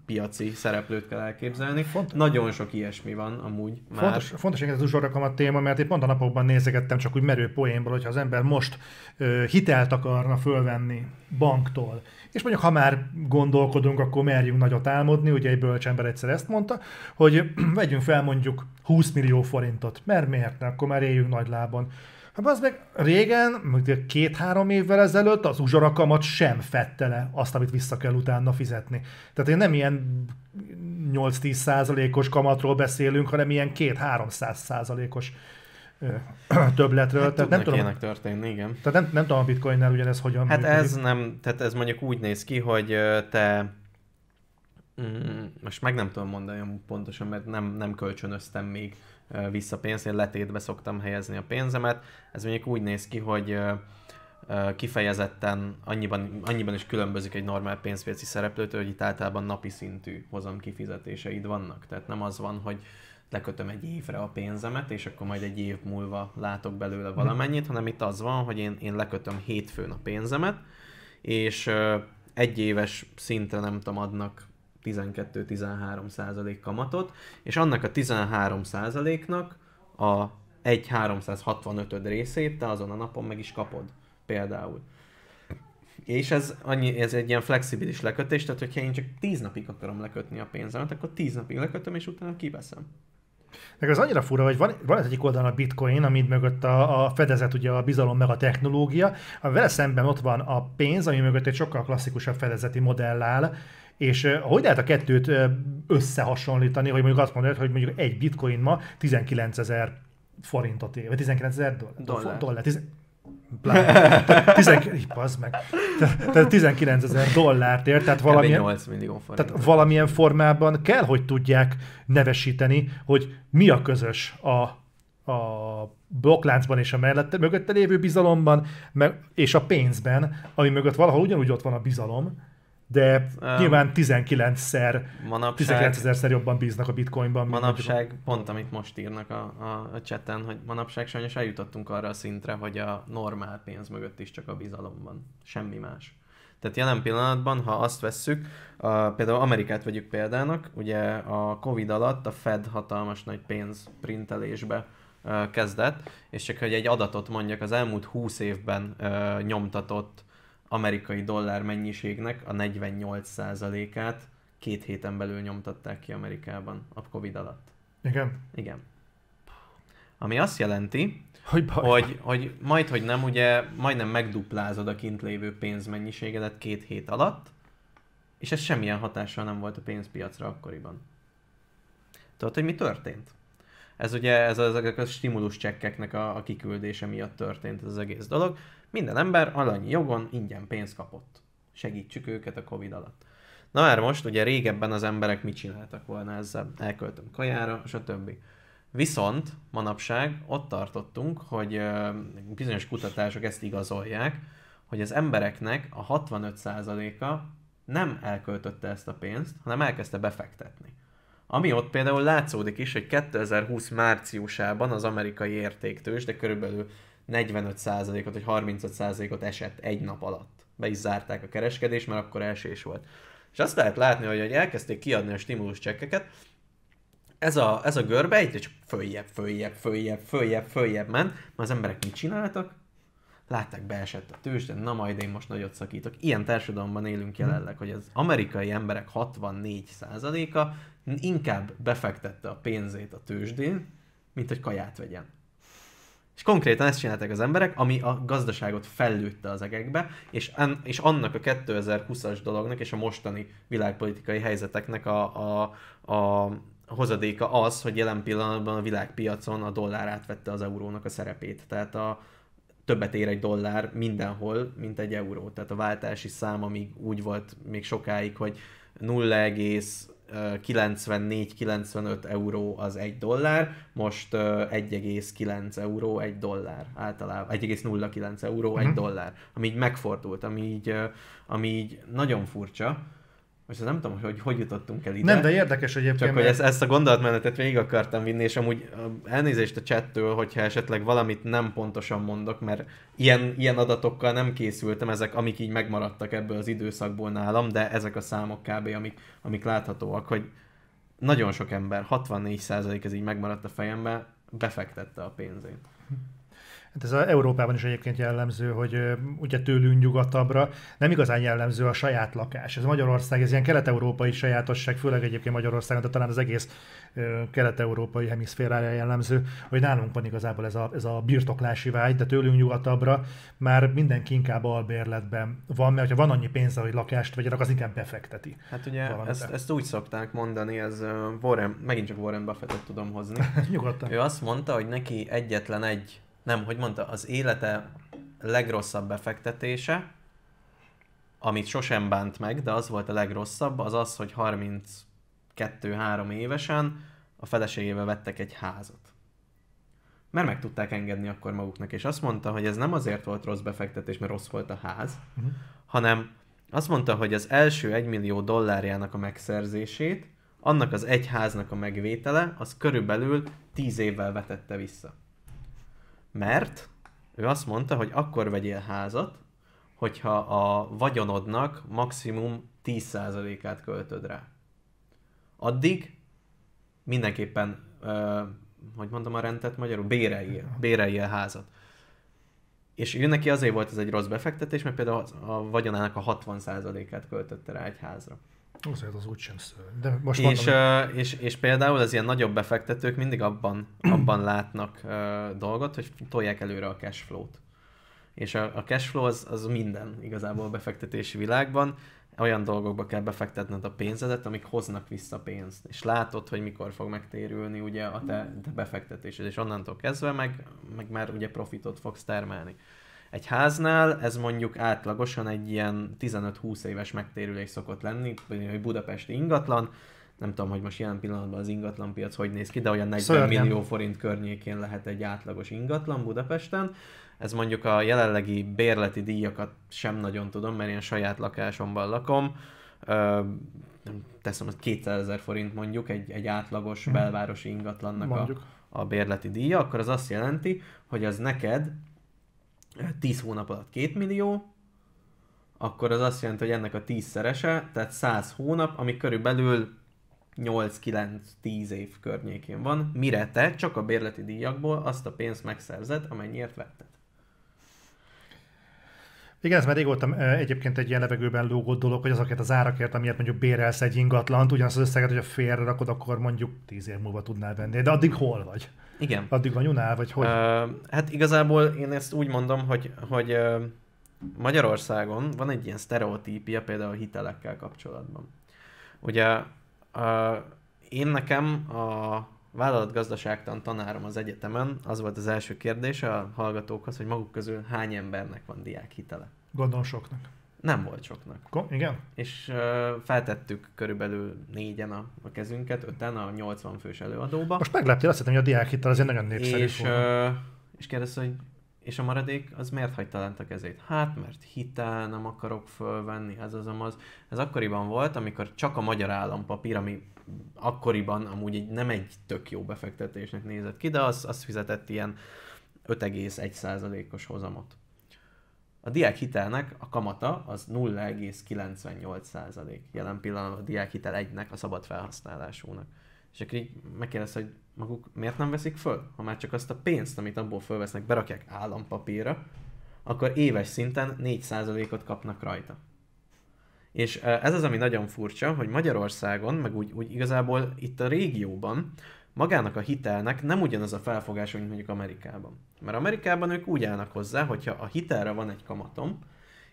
piaci szereplőt kell elképzelni. Fontos. Nagyon sok ilyesmi van amúgy már. Fontos, fontos ez az a téma, mert én pont a napokban nézegettem csak úgy merő poénból, hogyha az ember most ö, hitelt akarna fölvenni banktól, és mondjuk ha már gondolkodunk, akkor merjünk nagyot álmodni, ugye egy bölcsember egyszer ezt mondta, hogy vegyünk fel mondjuk 20 millió forintot, mert miért ne, akkor már éljünk nagy lábon. Hát az meg régen, mondjuk két-három évvel ezelőtt az uzsorakamat sem fette le azt, amit vissza kell utána fizetni. Tehát én nem ilyen 8-10 százalékos kamatról beszélünk, hanem ilyen 2-300 százalékos többletről. Hát, tehát nem tudom, ilyenek történni, igen. Tehát nem, nem tudom a bitcoinnál ugyanez hogyan Hát működik. ez nem, tehát ez mondjuk úgy néz ki, hogy te mm, most meg nem tudom mondani pontosan, mert nem, nem kölcsönöztem még vissza pénzt, én letétbe szoktam helyezni a pénzemet. Ez mondjuk úgy néz ki, hogy kifejezetten annyiban, annyiban is különbözik egy normál pénzpiaci szereplőtől, hogy itt általában napi szintű hozam kifizetéseid vannak. Tehát nem az van, hogy lekötöm egy évre a pénzemet, és akkor majd egy év múlva látok belőle mhm. valamennyit, hanem itt az van, hogy én, én lekötöm hétfőn a pénzemet, és egy éves szintre nem tudom, adnak 12-13 százalék kamatot, és annak a 13 százaléknak a 1 365 részét te azon a napon meg is kapod például. És ez, annyi, ez egy ilyen flexibilis lekötés, tehát hogyha én csak 10 napig akarom lekötni a pénzemet, akkor 10 napig lekötöm, és utána kiveszem. Nekem az annyira fura, hogy van, van az egyik oldalon a bitcoin, amit mögött a, a fedezet, ugye a bizalom meg a technológia, a vele szemben ott van a pénz, ami mögött egy sokkal klasszikusabb fedezeti modell áll, és hogy lehet a kettőt összehasonlítani, hogy mondjuk azt mondod, hogy mondjuk egy bitcoin ma 19 ezer forintot ér, vagy 19 ezer dollár? Dollár. dollár Tizen. Pláne, 10, meg. Tehát 19 ezer dollárt ér, tehát valamilyen, tehát valamilyen formában kell, hogy tudják nevesíteni, hogy mi a közös a, a blokkláncban és a mellette, mögötte lévő bizalomban, meg, és a pénzben, ami mögött valahol ugyanúgy ott van a bizalom, de um, nyilván 19-szer, 19 szer jobban bíznak a bitcoinban. Manapság, mint pont amit most írnak a, a, a chaten, hogy manapság sajnos eljutottunk arra a szintre, hogy a normál pénz mögött is csak a bizalom van, semmi más. Tehát jelen pillanatban, ha azt vesszük, a, például Amerikát vegyük példának, ugye a Covid alatt a Fed hatalmas nagy pénz printelésbe kezdett, és csak hogy egy adatot mondjak, az elmúlt 20 évben ö, nyomtatott amerikai dollár mennyiségnek a 48%-át két héten belül nyomtatták ki Amerikában a Covid alatt. Igen? Igen. Ami azt jelenti, hogy, hogy, hogy majd, hogy nem, ugye majdnem megduplázod a kint lévő pénzmennyiségedet két hét alatt, és ez semmilyen hatással nem volt a pénzpiacra akkoriban. Tudod, hogy mi történt? Ez ugye, ez az, ezek a stimulus csekkeknek a, a kiküldése miatt történt ez az egész dolog. Minden ember alanyi jogon ingyen pénzt kapott. Segítsük őket a Covid alatt. Na már most, ugye régebben az emberek mit csináltak volna ezzel? Elköltöm kajára, stb. Viszont manapság ott tartottunk, hogy bizonyos kutatások ezt igazolják, hogy az embereknek a 65%-a nem elköltötte ezt a pénzt, hanem elkezdte befektetni. Ami ott például látszódik is, hogy 2020 márciusában az amerikai értéktős, de körülbelül 45%-ot vagy 35%-ot esett egy nap alatt. Be is zárták a kereskedést, mert akkor elsés volt. És azt lehet látni, hogy, hogy elkezdték kiadni a stimulus csekkeket, ez a, ez a görbe egyre csak följebb, följebb, följebb, följebb, följebb ment, mert az emberek mit csináltak? Látták, beesett a de na majd én most nagyot szakítok. Ilyen társadalomban élünk jelenleg, hogy az amerikai emberek 64%-a inkább befektette a pénzét a tőzsdén, mint hogy kaját vegyen. És konkrétan ezt csinálták az emberek, ami a gazdaságot fellőtte az egekbe, és, en, és annak a 2020-as dolognak és a mostani világpolitikai helyzeteknek a, a, a hozadéka az, hogy jelen pillanatban a világpiacon a dollár átvette az eurónak a szerepét. Tehát a, többet ér egy dollár mindenhol, mint egy euró. Tehát a váltási szám, amíg úgy volt még sokáig, hogy 0, 94-95 euró az 1 dollár, most 1,9 euró 1 dollár általában, 1,09 euró 1 uh-huh. Mhm. dollár, ami így megfordult, ami így, ami így nagyon furcsa, most nem tudom, hogy hogy jutottunk el ide. Nem, de érdekes egyébként. Csak, hogy ezt, ezt a gondolatmenetet végig akartam vinni, és amúgy elnézést a csettől, hogyha esetleg valamit nem pontosan mondok, mert ilyen, ilyen adatokkal nem készültem, ezek, amik így megmaradtak ebből az időszakból nálam, de ezek a számok kb. amik, amik láthatóak, hogy nagyon sok ember, 64% ez így megmaradt a fejemben, befektette a pénzét. Hát ez az Európában is egyébként jellemző, hogy ugye tőlünk nyugatabbra nem igazán jellemző a saját lakás. Ez Magyarország, ez ilyen kelet-európai sajátosság, főleg egyébként Magyarországon, de talán az egész kelet-európai hemiszférára jellemző, hogy nálunk van igazából ez a, ez a birtoklási vágy, de tőlünk nyugatabbra már mindenki inkább albérletben van, mert ha van annyi pénze, hogy lakást vegyenek, az inkább befekteti. Hát ugye ezt, ezt, úgy szokták mondani, ez Warren, megint csak Warren Buffettet tudom hozni. Nyugodtan. Ő azt mondta, hogy neki egyetlen egy nem, hogy mondta, az élete legrosszabb befektetése, amit sosem bánt meg, de az volt a legrosszabb, az az, hogy 32-3 évesen a feleségével vettek egy házat. Mert meg tudták engedni akkor maguknak, és azt mondta, hogy ez nem azért volt rossz befektetés, mert rossz volt a ház, uh-huh. hanem azt mondta, hogy az első 1 millió dollárjának a megszerzését, annak az egy háznak a megvétele, az körülbelül 10 évvel vetette vissza. Mert ő azt mondta, hogy akkor vegyél házat, hogyha a vagyonodnak maximum 10%-át költöd rá. Addig mindenképpen, ö, hogy mondom a rendet magyarul, béreljél, béreljél házat. És ő neki azért volt ez egy rossz befektetés, mert például a vagyonának a 60%-át költötte rá egy házra. Azért az úgysem szörny. De most és, mondom, uh, és, és, például az ilyen nagyobb befektetők mindig abban, abban látnak uh, dolgot, hogy tolják előre a cash flow-t. És a, a cash flow az, az minden igazából a befektetési világban. Olyan dolgokba kell befektetned a pénzedet, amik hoznak vissza pénzt. És látod, hogy mikor fog megtérülni ugye a te, te befektetésed. És onnantól kezdve meg, meg már ugye profitot fogsz termelni. Egy háznál ez mondjuk átlagosan egy ilyen 15-20 éves megtérülés szokott lenni, hogy budapesti ingatlan, nem tudom, hogy most jelen pillanatban az piac, hogy néz ki, de olyan 40 Szörnyen. millió forint környékén lehet egy átlagos ingatlan Budapesten. Ez mondjuk a jelenlegi bérleti díjakat sem nagyon tudom, mert én saját lakásomban lakom. Ö, teszem, hogy 200 ezer forint mondjuk egy, egy átlagos mhm. belvárosi ingatlannak a, a bérleti díja, akkor az azt jelenti, hogy az neked 10 hónap alatt 2 millió, akkor az azt jelenti, hogy ennek a 10 szerese, tehát 100 hónap, ami körülbelül 8-9-10 év környékén van, mire te csak a bérleti díjakból azt a pénzt megszerzed, amennyiért vetted. Igen, ez már régóta egyébként egy ilyen levegőben lógott dolog, hogy azokért az árakért, amiért mondjuk bérelsz egy ingatlant, ugyanazt az összeget, a félre rakod, akkor mondjuk tíz év múlva tudnál venni. De addig hol vagy? Igen. Addig van unál, vagy hogy? Uh, hát igazából én ezt úgy mondom, hogy, hogy uh, Magyarországon van egy ilyen sztereotípia például a hitelekkel kapcsolatban. Ugye uh, én nekem a vállalatgazdaságtan tanárom az egyetemen, az volt az első kérdése a hallgatókhoz, hogy maguk közül hány embernek van hitele. Gondolom soknak. Nem volt soknak. Ko? Igen? És uh, feltettük körülbelül négyen a, a kezünket, öten a 80 fős előadóba. Most megleptél, azt hiszem, hogy a diákhittel azért nagyon népszerű és, uh, és kérdezte, hogy és a maradék az miért hagyta lent a kezét? Hát, mert hitel nem akarok fölvenni, ez az amaz. Ez akkoriban volt, amikor csak a magyar állampapír, ami akkoriban amúgy egy, nem egy tök jó befektetésnek nézett ki, de az, az fizetett ilyen 5,1%-os hozamot. A diák hitelnek a kamata az 0,98% jelen pillanatban a diák hitel egynek a szabad felhasználásúnak. És akkor így megkérdez, hogy maguk miért nem veszik föl? Ha már csak azt a pénzt, amit abból fölvesznek, berakják állampapírra, akkor éves szinten 4%-ot kapnak rajta. És ez az, ami nagyon furcsa, hogy Magyarországon, meg úgy, úgy igazából itt a régióban magának a hitelnek nem ugyanaz a felfogás, mint mondjuk Amerikában. Mert Amerikában ők úgy állnak hozzá, hogyha a hitelre van egy kamatom,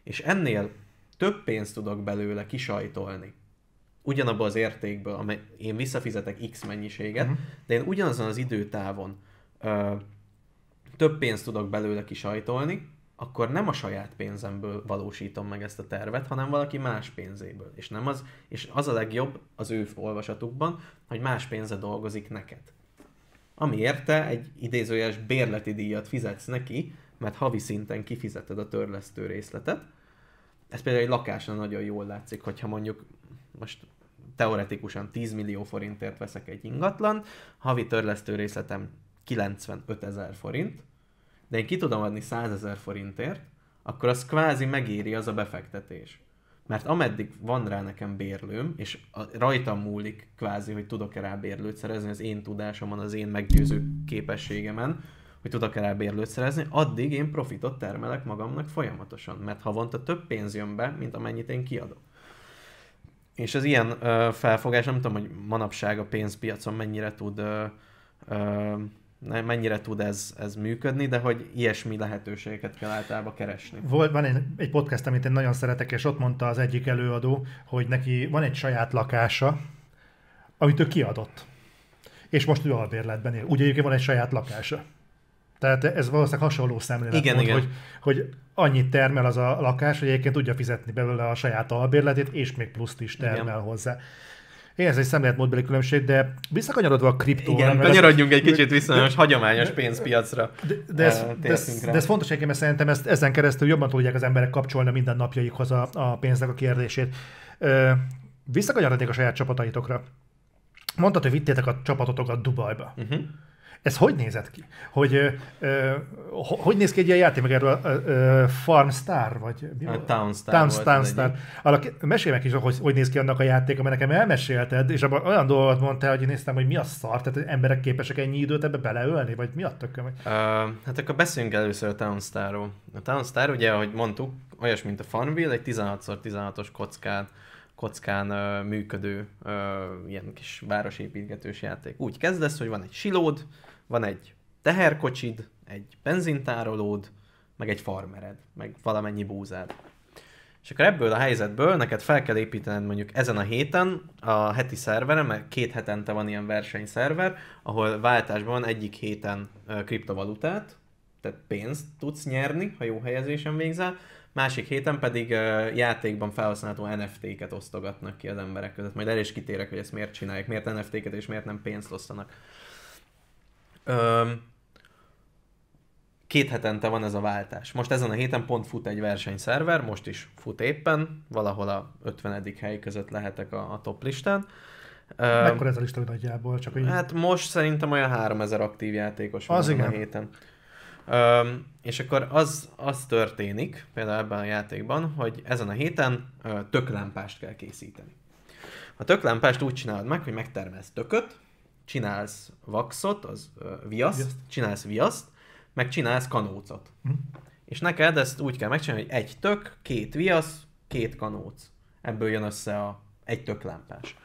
és ennél több pénzt tudok belőle kisajtolni, ugyanabban az értékből, amely én visszafizetek X mennyiséget, uh-huh. de én ugyanazon az időtávon ö, több pénzt tudok belőle kisajtolni, akkor nem a saját pénzemből valósítom meg ezt a tervet, hanem valaki más pénzéből. És, nem az, és az a legjobb az ő olvasatukban, hogy más pénze dolgozik neked. Amiért te egy idézőjes bérleti díjat fizetsz neki, mert havi szinten kifizeted a törlesztő részletet. Ez például egy lakásra nagyon jól látszik, hogyha mondjuk most teoretikusan 10 millió forintért veszek egy ingatlan, havi törlesztő részletem 95 ezer forint, de én ki tudom adni 100 ezer forintért, akkor az kvázi megéri az a befektetés. Mert ameddig van rá nekem bérlőm, és a, rajtam múlik kvázi, hogy tudok-e rá bérlőt szerezni, az én tudásomon, az én meggyőző képességemen, hogy tudok-e rá bérlőt szerezni, addig én profitot termelek magamnak folyamatosan, mert havonta több pénz jön be, mint amennyit én kiadok. És az ilyen ö, felfogás, nem tudom, hogy manapság a pénzpiacon mennyire tud ö, ö, mennyire tud ez, ez működni, de hogy ilyesmi lehetőségeket kell általában keresni. Volt, van egy, egy podcast, amit én nagyon szeretek, és ott mondta az egyik előadó, hogy neki van egy saját lakása, amit ő kiadott. És most ő albérletben él. Ugye egyébként van egy saját lakása. Tehát ez valószínűleg hasonló szemlélet igen, mond, igen. Hogy, hogy annyit termel az a lakás, hogy egyébként tudja fizetni belőle a saját albérletét, és még pluszt is termel igen. hozzá. Igen, ez egy szemléletmódbeli különbség, de visszakanyarodva a kriptó. Igen, kanyarodjunk egy kicsit vissza, viszonyos hagyományos pénzpiacra. De, de, ez, eh, de, ez, de ez fontos egyébként, mert szerintem ezt, ezen keresztül jobban tudják az emberek kapcsolni minden napjaikhoz a, a pénznek a kérdését. Visszakanyarodnék a saját csapataitokra. Mondtad, hogy vittétek a csapatotokat Dubajba. Uh-huh. Ez hogy nézett ki? Hogy, ö, ö, hogy néz ki egy ilyen játék, meg erről Farm Star, vagy mi a Town Star. Town, volt Town Star. Alak, mesélj meg is, hogy, hogy néz ki annak a játék, mert nekem elmesélted, és abban olyan dolgot mondtál, hogy én néztem, hogy mi a szar, tehát emberek képesek ennyi időt ebbe beleölni, vagy mi a tököm? Uh, hát akkor beszéljünk először a Town Star-ról. A Town Star ugye, ahogy mondtuk, olyas, mint a Farmville, egy 16x16-os kockán, kockán ö, működő ö, ilyen kis városépítgetős játék. Úgy kezdesz, hogy van egy silód, van egy teherkocsid, egy benzintárolód, meg egy farmered, meg valamennyi búzád. És akkor ebből a helyzetből neked fel kell építened mondjuk ezen a héten a heti szerveren, mert két hetente van ilyen versenyszerver, ahol váltásban van egyik héten kriptovalutát, tehát pénzt tudsz nyerni, ha jó helyezésen végzel, másik héten pedig játékban felhasználható NFT-ket osztogatnak ki az emberek között. Majd el is kitérek, hogy ezt miért csinálják, miért NFT-ket és miért nem pénzt osztanak. Öm, két hetente van ez a váltás. Most ezen a héten pont fut egy versenyszerver, most is fut éppen, valahol a 50. hely között lehetek a, a top listán. Mekkor ez a lista nagyjából? Csak így... Hát most szerintem olyan 3000 aktív játékos van az igen. a héten. Öm, és akkor az, az történik például ebben a játékban, hogy ezen a héten ö, töklámpást kell készíteni. A töklámpást úgy csinálod meg, hogy megtermelsz tököt, csinálsz vaxot, az uh, viaszt, viaszt, csinálsz viaszt, meg csinálsz kanócot. Hm. És neked ezt úgy kell megcsinálni, hogy egy tök, két viasz, két kanóc. Ebből jön össze a egy tök lámpás.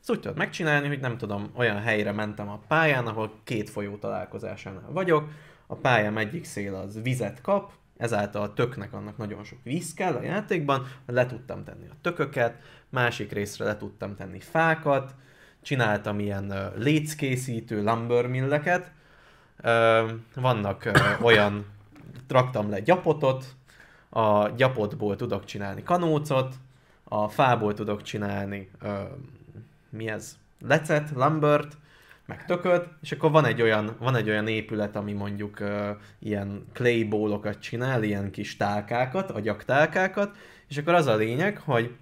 Ezt úgy tudod megcsinálni, hogy nem tudom, olyan helyre mentem a pályán, ahol két folyó találkozásánál vagyok, a pályám egyik szél az vizet kap, ezáltal a töknek annak nagyon sok víz kell a játékban, le tudtam tenni a tököket, másik részre le tudtam tenni fákat, csináltam ilyen léckészítő milleket. vannak olyan, traktam le gyapotot, a gyapotból tudok csinálni kanócot, a fából tudok csinálni, mi ez, lecet, lumbert, meg tököt, és akkor van egy olyan, van egy olyan épület, ami mondjuk ilyen clay csinál, ilyen kis tálkákat, agyaktálkákat, és akkor az a lényeg, hogy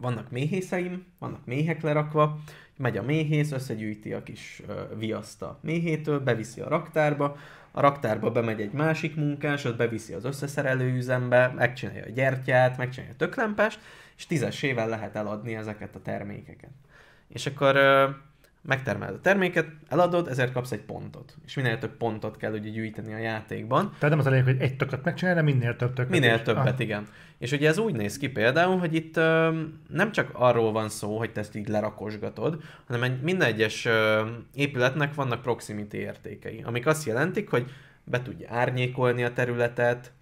vannak méhészeim, vannak méhek lerakva, megy a méhész, összegyűjti a kis viaszt a méhétől, beviszi a raktárba, a raktárba bemegy egy másik munkás, ott beviszi az összeszerelő üzembe, megcsinálja a gyertyát, megcsinálja a töklempest, és tízesével lehet eladni ezeket a termékeket. És akkor megtermeled a terméket, eladod, ezért kapsz egy pontot. És minél több pontot kell ugye gyűjteni a játékban. Tehát nem az a lényeg, hogy egy tököt megcsinálj, de minél több tököt. Minél is. többet, ah. igen. És ugye ez úgy néz ki például, hogy itt ö, nem csak arról van szó, hogy te ezt így lerakosgatod, hanem egy, minden egyes ö, épületnek vannak proximity értékei, amik azt jelentik, hogy be tudja árnyékolni a területet,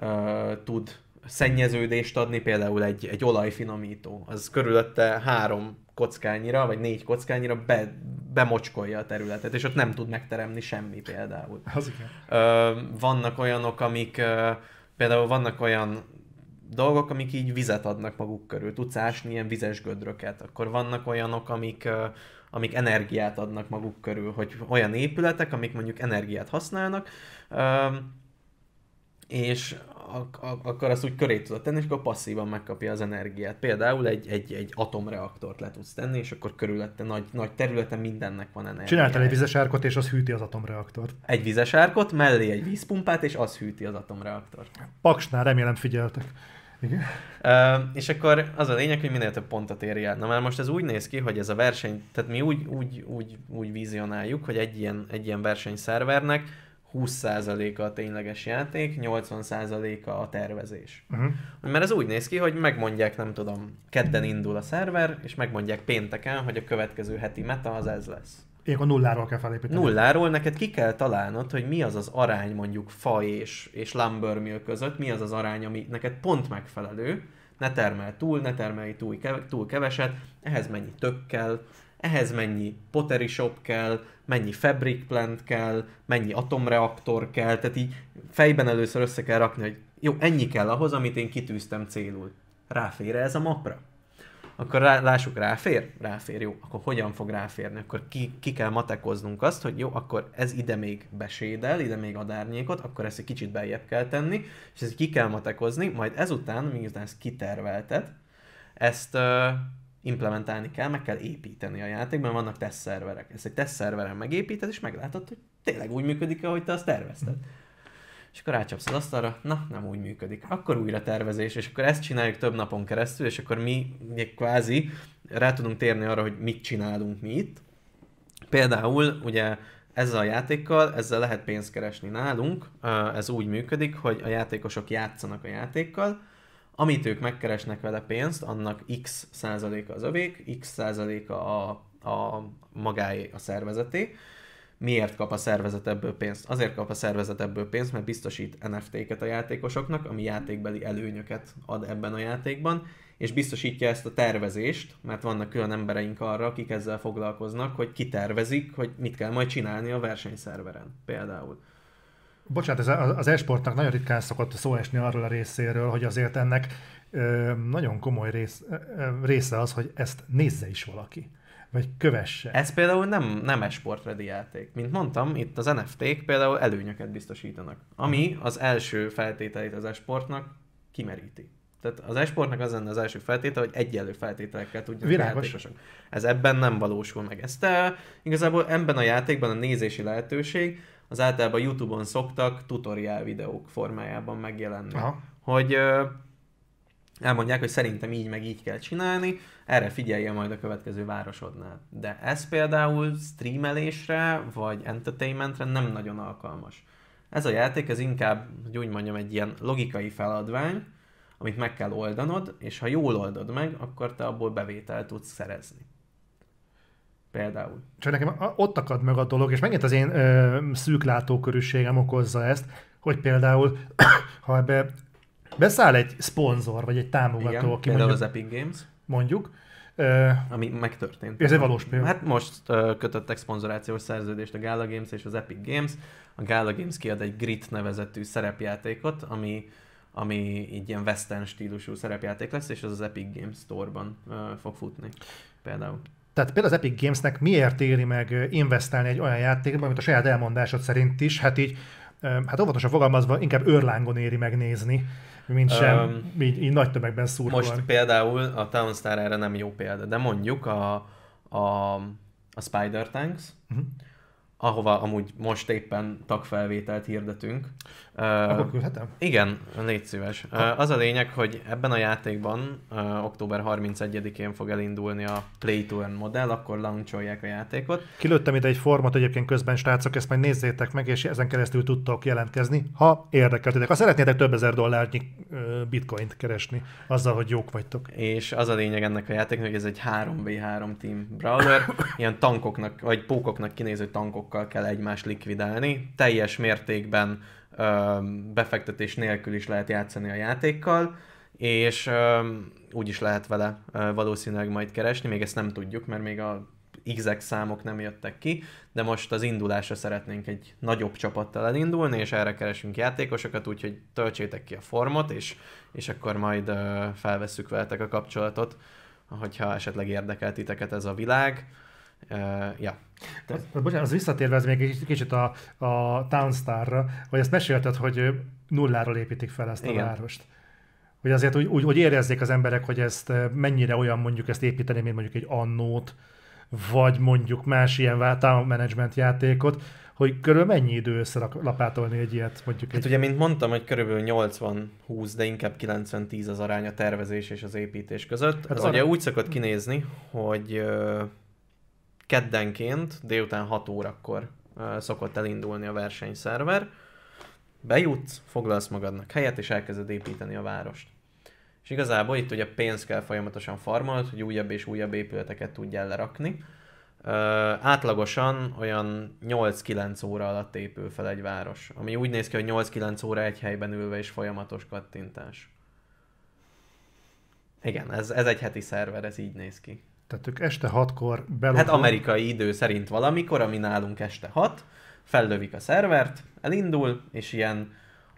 ö, tud szennyeződést adni, például egy, egy olajfinomító, az körülötte három kockányira, vagy négy kockányira be, bemocskolja a területet, és ott nem tud megteremni semmi például. Az igen. Ö, vannak olyanok, amik ö, például vannak olyan dolgok, amik így vizet adnak maguk körül. Tudsz ásni ilyen vizes gödröket. Akkor vannak olyanok, amik ö, amik energiát adnak maguk körül, hogy olyan épületek, amik mondjuk energiát használnak, és akkor azt úgy köré tudod tenni, és akkor passzívan megkapja az energiát. Például egy, egy, egy atomreaktort le tudsz tenni, és akkor körülötte nagy, nagy területen mindennek van energia. Csináltál egy vizesárkot, és az hűti az atomreaktort. Egy vizesárkot, mellé egy vízpumpát, és az hűti az atomreaktort. Paksnál remélem figyeltek. Igen. Uh, és akkor az a lényeg, hogy minél több pontot érj el. Na már most ez úgy néz ki, hogy ez a verseny, tehát mi úgy, úgy, úgy, úgy vizionáljuk, hogy egy ilyen, egy ilyen versenyszervernek 20%-a a tényleges játék, 80%-a a tervezés. Uh-huh. Mert ez úgy néz ki, hogy megmondják, nem tudom, kedden indul a szerver, és megmondják pénteken, hogy a következő heti meta az ez lesz. a nulláról kell felépíteni. Nulláról neked ki kell találnod, hogy mi az az arány mondjuk fa és, és lumbermill között, mi az az arány, ami neked pont megfelelő, ne termel túl, ne termelj túl, kev- túl keveset, ehhez mennyi tök kell, ehhez mennyi pottery shop kell, mennyi fabric plant kell, mennyi atomreaktor kell, tehát így fejben először össze kell rakni, hogy jó, ennyi kell ahhoz, amit én kitűztem célul. Ráfér -e ez a mapra? Akkor rá, lássuk, ráfér? Ráfér, jó. Akkor hogyan fog ráférni? Akkor ki, ki kell matekoznunk azt, hogy jó, akkor ez ide még besédel, ide még ad árnyékot, akkor ezt egy kicsit beljebb kell tenni, és ezt ki kell matekozni, majd ezután, míg ezt kitervelted, ezt implementálni kell, meg kell építeni a játékban, vannak test szerverek. Ezt egy test szerveren megépíted, és meglátod, hogy tényleg úgy működik, ahogy te azt tervezted. Hm. És akkor rácsapsz az asztalra, na, nem úgy működik. Akkor újra tervezés, és akkor ezt csináljuk több napon keresztül, és akkor mi kvázi rá tudunk térni arra, hogy mit csinálunk mi itt. Például ugye ezzel a játékkal, ezzel lehet pénzt keresni nálunk, ez úgy működik, hogy a játékosok játszanak a játékkal, amit ők megkeresnek vele pénzt, annak x százaléka az övék, x százaléka a, a magáé, a szervezeté. Miért kap a szervezet ebből pénzt? Azért kap a szervezet ebből pénzt, mert biztosít NFT-ket a játékosoknak, ami játékbeli előnyöket ad ebben a játékban, és biztosítja ezt a tervezést, mert vannak külön embereink arra, akik ezzel foglalkoznak, hogy kitervezik, hogy mit kell majd csinálni a versenyszerveren például. Bocsánat, ez az esportnak nagyon ritkán szokott szó esni arról a részéről, hogy azért ennek ö, nagyon komoly rész, ö, része az, hogy ezt nézze is valaki, vagy kövesse. Ez például nem, nem esportredi játék. Mint mondtam, itt az NFT-k például előnyöket biztosítanak, ami az első feltételét az esportnak kimeríti. Tehát az esportnak az lenne az első feltétel, hogy egyenlő feltételekkel tudjanak játékosok. Ez ebben nem valósul meg. Ez te igazából ebben a játékban a nézési lehetőség, az általában YouTube-on szoktak tutoriál videók formájában megjelenni. Aha. Hogy elmondják, hogy szerintem így meg így kell csinálni, erre figyelje majd a következő városodnál. De ez például streamelésre vagy entertainmentre nem nagyon alkalmas. Ez a játék, ez inkább, hogy úgy mondjam, egy ilyen logikai feladvány, amit meg kell oldanod, és ha jól oldod meg, akkor te abból bevételt tudsz szerezni például. Csak nekem ott akad meg a dolog, és megint az én ö, szűk látókörűségem okozza ezt, hogy például, ha ebbe beszáll egy szponzor, vagy egy támogató, Igen, aki például mondjuk, az Epic Games. Mondjuk. Ö, Ami megtörtént. Ez egy valós példa. Hát most ö, kötöttek szponzorációs szerződést a Gala Games és az Epic Games. A Gala Games kiad egy Grit nevezetű szerepjátékot, ami ami így ilyen western stílusú szerepjáték lesz, és az az Epic Games Store-ban ö, fog futni például. Tehát például az Epic Gamesnek miért éri meg investálni egy olyan játékba, amit a saját elmondásod szerint is, hát így, hát óvatosan fogalmazva, inkább őrlángon éri megnézni, mint sem um, így, így nagy tömegben szurkolni. Most például a Townstar erre nem jó példa, de mondjuk a, a, a Spider Tanks, uh-huh. ahova amúgy most éppen tagfelvételt hirdetünk. Akkor küldhetem? Igen, légy szíves. Uh, az a lényeg, hogy ebben a játékban uh, október 31-én fog elindulni a Play to Earn modell, akkor launcholják a játékot. Kilőttem ide egy format egyébként közben, srácok, ezt majd nézzétek meg, és ezen keresztül tudtok jelentkezni, ha érdekeltetek. Ha szeretnétek több ezer dollárnyi uh, bitcoint keresni azzal, hogy jók vagytok. És az a lényeg ennek a játéknak, hogy ez egy 3v3 team brawler, ilyen tankoknak, vagy pókoknak kinéző tankokkal kell egymást likvidálni, teljes mértékben befektetés nélkül is lehet játszani a játékkal, és úgy is lehet vele valószínűleg majd keresni, még ezt nem tudjuk, mert még a x számok nem jöttek ki, de most az indulásra szeretnénk egy nagyobb csapattal elindulni, és erre keresünk játékosokat, úgyhogy töltsétek ki a formot, és, és akkor majd felvesszük veletek a kapcsolatot, hogyha esetleg érdekel titeket ez a világ. Ja, tehát, bocsánat, az visszatérve ez még egy kicsit a, a Townstar-ra, hogy ezt mesélted, hogy nulláról építik fel ezt a Igen. várost. Hogy azért úgy, úgy, úgy érezzék az emberek, hogy ezt mennyire olyan mondjuk ezt építeni, mint mondjuk egy annót, vagy mondjuk más ilyen town management játékot, hogy körülbelül mennyi idő összelapátolni egy ilyet mondjuk? Hát egy... ugye, mint mondtam, hogy körülbelül 80-20, de inkább 90-10 az arány a tervezés és az építés között. Hát ez arra... ugye úgy szokott kinézni, hogy keddenként délután 6 órakor szokott elindulni a versenyszerver. Bejutsz, foglalsz magadnak helyet, és elkezded építeni a várost. És igazából itt ugye pénz kell folyamatosan farmolni hogy újabb és újabb épületeket tudjál lerakni. Uh, átlagosan olyan 8-9 óra alatt épül fel egy város, ami úgy néz ki, hogy 8-9 óra egy helyben ülve és folyamatos kattintás. Igen, ez, ez egy heti szerver, ez így néz ki. Tehát ők este hatkor belopnak. Hát amerikai idő szerint valamikor, ami nálunk este hat, fellövik a szervert, elindul, és ilyen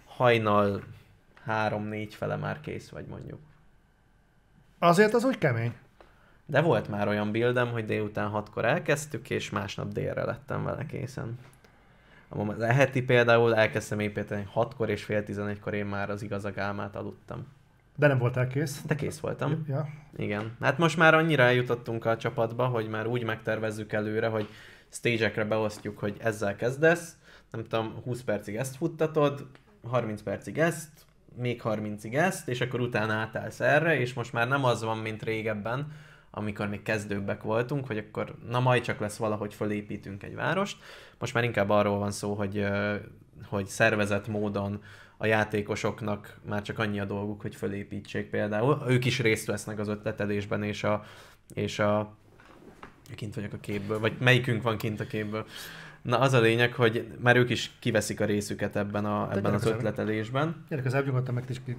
hajnal három négy fele már kész vagy mondjuk. Azért az úgy kemény. De volt már olyan bildem, hogy délután hatkor elkezdtük, és másnap délre lettem vele készen. A leheti például elkezdtem építeni hatkor és fél tizenegykor én már az igazak aludtam. De nem voltál kész. De kész voltam. Ja. Igen. Hát most már annyira eljutottunk a csapatba, hogy már úgy megtervezzük előre, hogy stage-ekre beosztjuk, hogy ezzel kezdesz, nem tudom, 20 percig ezt futtatod, 30 percig ezt, még 30-ig ezt, és akkor utána átállsz erre, és most már nem az van, mint régebben, amikor még kezdőbbek voltunk, hogy akkor na majd csak lesz valahogy fölépítünk egy várost. Most már inkább arról van szó, hogy, hogy szervezett módon a játékosoknak már csak annyi a dolguk, hogy fölépítsék például. Ők is részt vesznek az ötletelésben, és a, és a kint vagyok a képből, vagy melyikünk van kint a képből. Na az a lényeg, hogy már ők is kiveszik a részüket ebben, a, ebben az ötletelésben. Gyerek az elgyugodtam, meg is ki...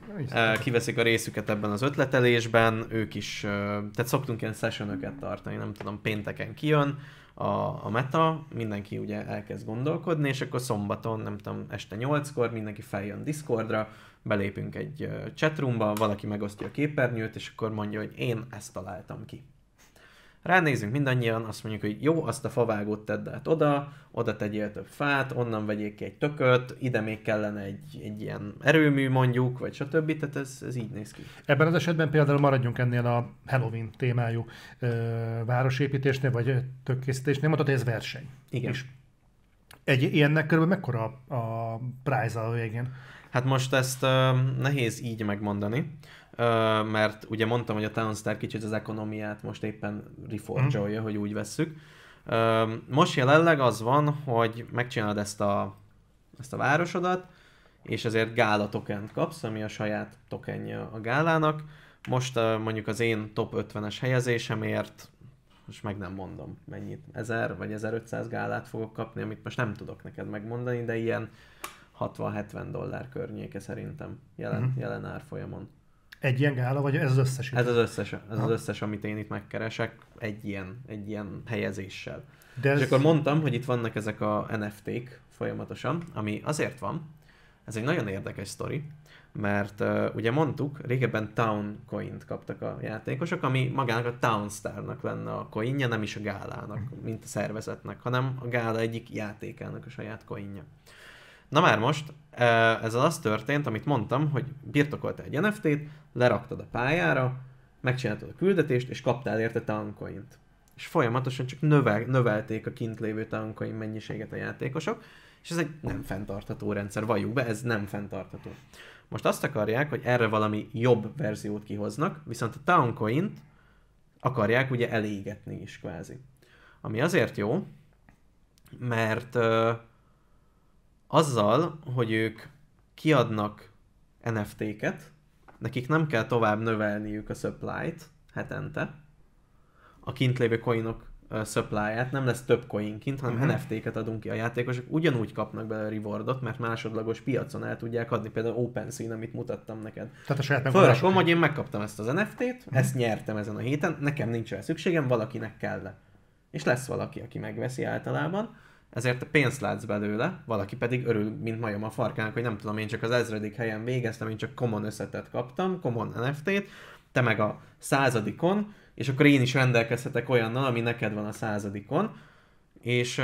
Kiveszik a részüket ebben az ötletelésben, ők is, tehát szoktunk ilyen sessionöket tartani, nem tudom, pénteken kijön, a, a meta, mindenki ugye elkezd gondolkodni, és akkor szombaton, nem tudom, este 8-kor mindenki feljön Discordra, belépünk egy chatroomba, valaki megosztja a képernyőt, és akkor mondja, hogy én ezt találtam ki. Ránézünk mindannyian, azt mondjuk, hogy jó, azt a favágót tedd át oda, oda tegyél több fát, onnan vegyék ki egy tököt, ide még kellene egy, egy ilyen erőmű mondjuk, vagy stb. Tehát ez, ez így néz ki. Ebben az esetben például maradjunk ennél a Halloween témájú ö, városépítésnél, vagy tökkészítésnél, mondhatod, hogy ez verseny. Igen. És egy ilyennek körülbelül mekkora a, a prize a végén? Hát most ezt ö, nehéz így megmondani mert ugye mondtam, hogy a Townstar kicsit az ekonomiát most éppen reforgyolja, mm. hogy úgy vesszük. Most jelenleg az van, hogy megcsinálod ezt a, ezt a városodat, és ezért gála tokent kapsz, ami a saját tokenje a gálának. Most mondjuk az én top 50-es helyezésemért, most meg nem mondom mennyit, 1000 vagy 1500 gálát fogok kapni, amit most nem tudok neked megmondani, de ilyen 60-70 dollár környéke szerintem jelen, mm. jelen árfolyamon. Egy ilyen gála, vagy ez az összes? Ez az összes, ez ha. az összes, amit én itt megkeresek, egy ilyen, egy ilyen helyezéssel. De ez... És akkor mondtam, hogy itt vannak ezek a NFT-k folyamatosan, ami azért van, ez egy nagyon érdekes sztori, mert uh, ugye mondtuk, régebben Town Coin kaptak a játékosok, ami magának a Town Star-nak lenne a coinja, nem is a gálának, mint a szervezetnek, hanem a gála egyik játékának a saját coinja. Na már most, e, ez az történt, amit mondtam, hogy birtokoltál egy NFT-t, leraktad a pályára, megcsináltad a küldetést, és kaptál érte tankoint. És folyamatosan csak növel, növelték a kint lévő tankoin mennyiséget a játékosok, és ez egy nem fenntartható rendszer, valljuk be, ez nem fenntartható. Most azt akarják, hogy erre valami jobb verziót kihoznak, viszont a tankoint akarják ugye elégetni is kvázi. Ami azért jó, mert azzal, hogy ők kiadnak NFT-ket, nekik nem kell tovább növelniük a supply-t hetente, a kint lévő coinok supply-át, nem lesz több coin kint, hanem uh-huh. Mhm. NFT-ket adunk ki a játékosok, ugyanúgy kapnak bele rewardot, mert másodlagos piacon el tudják adni, például opensea amit mutattam neked. Tehát a saját Fölrakom, hogy én megkaptam ezt az NFT-t, uh-huh. Mhm. ezt nyertem ezen a héten, nekem nincs rá szükségem, valakinek kell És lesz valaki, aki megveszi általában ezért te pénzt látsz belőle, valaki pedig örül, mint majom a farkának, hogy nem tudom, én csak az ezredik helyen végeztem, én csak common összetet kaptam, common NFT-t, te meg a századikon, és akkor én is rendelkezhetek olyannal, ami neked van a századikon, és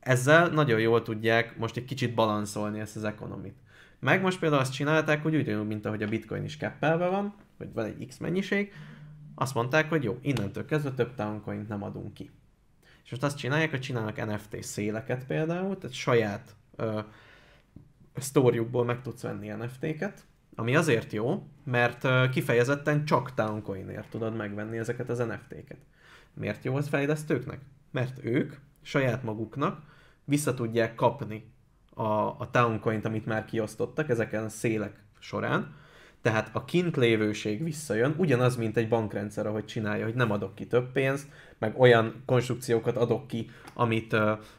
ezzel nagyon jól tudják most egy kicsit balanszolni ezt az ekonomit. Meg most például azt csinálták, hogy ugyanúgy, mint ahogy a bitcoin is keppelve van, hogy van egy X mennyiség, azt mondták, hogy jó, innentől kezdve több towncoint nem adunk ki. És most azt csinálják, hogy csinálnak NFT széleket például, tehát saját ö, sztóriukból meg tudsz venni NFT-ket, ami azért jó, mert ö, kifejezetten csak Towncoinért tudod megvenni ezeket az NFT-ket. Miért jó az fejlesztőknek? Mert ők saját maguknak vissza tudják kapni a, a Towncoint, t amit már kiosztottak ezeken a szélek során, tehát a kint lévőség visszajön, ugyanaz, mint egy bankrendszer, ahogy csinálja, hogy nem adok ki több pénzt, meg olyan konstrukciókat adok ki, amit,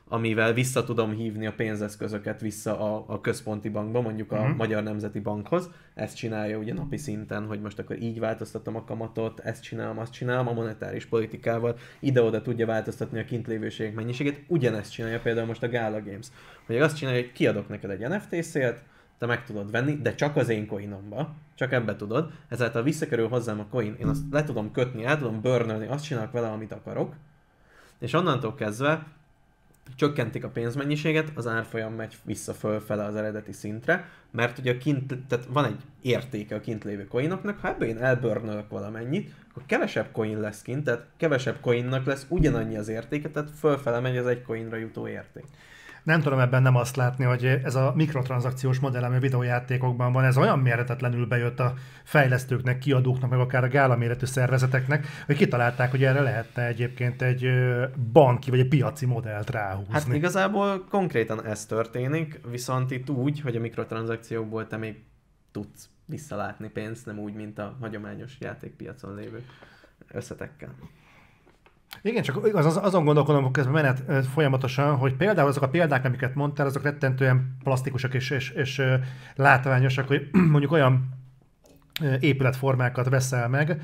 amivel vissza tudom hívni a pénzeszközöket vissza a, a központi bankba, mondjuk a uh-huh. Magyar Nemzeti Bankhoz. Ezt csinálja ugye napi szinten, hogy most akkor így változtatom a kamatot, ezt csinálom, azt csinálom, a monetáris politikával ide-oda tudja változtatni a kintlévőségek mennyiségét. Ugyanezt csinálja például most a Gala Games. Hogy azt csinálja, hogy kiadok neked egy NFT-szélt, te meg tudod venni, de csak az én coinomba, csak ebbe tudod, ezáltal visszakerül hozzám a coin, én azt le tudom kötni, el tudom burnölni, azt csinálok vele, amit akarok, és onnantól kezdve csökkentik a pénzmennyiséget, az árfolyam megy vissza fölfele az eredeti szintre, mert ugye a kint, tehát van egy értéke a kint lévő coinoknak, ha ebből én elbörnölök valamennyit, akkor kevesebb coin lesz kint, tehát kevesebb coinnak lesz ugyanannyi az értéke, tehát fölfele megy az egy coinra jutó érték nem tudom ebben nem azt látni, hogy ez a mikrotranszakciós modell, ami a videójátékokban van, ez olyan méretetlenül bejött a fejlesztőknek, kiadóknak, meg akár a gála méretű szervezeteknek, hogy kitalálták, hogy erre lehetne egyébként egy banki vagy egy piaci modellt ráhúzni. Hát igazából konkrétan ez történik, viszont itt úgy, hogy a mikrotranszakciókból te még tudsz visszalátni pénzt, nem úgy, mint a hagyományos játékpiacon lévő összetekkel. Igen, csak az, az, azon gondolkodom ez menet folyamatosan, hogy például azok a példák, amiket mondtál, azok rettentően plastikusak és, és, és látványosak, hogy mondjuk olyan épületformákat veszel meg,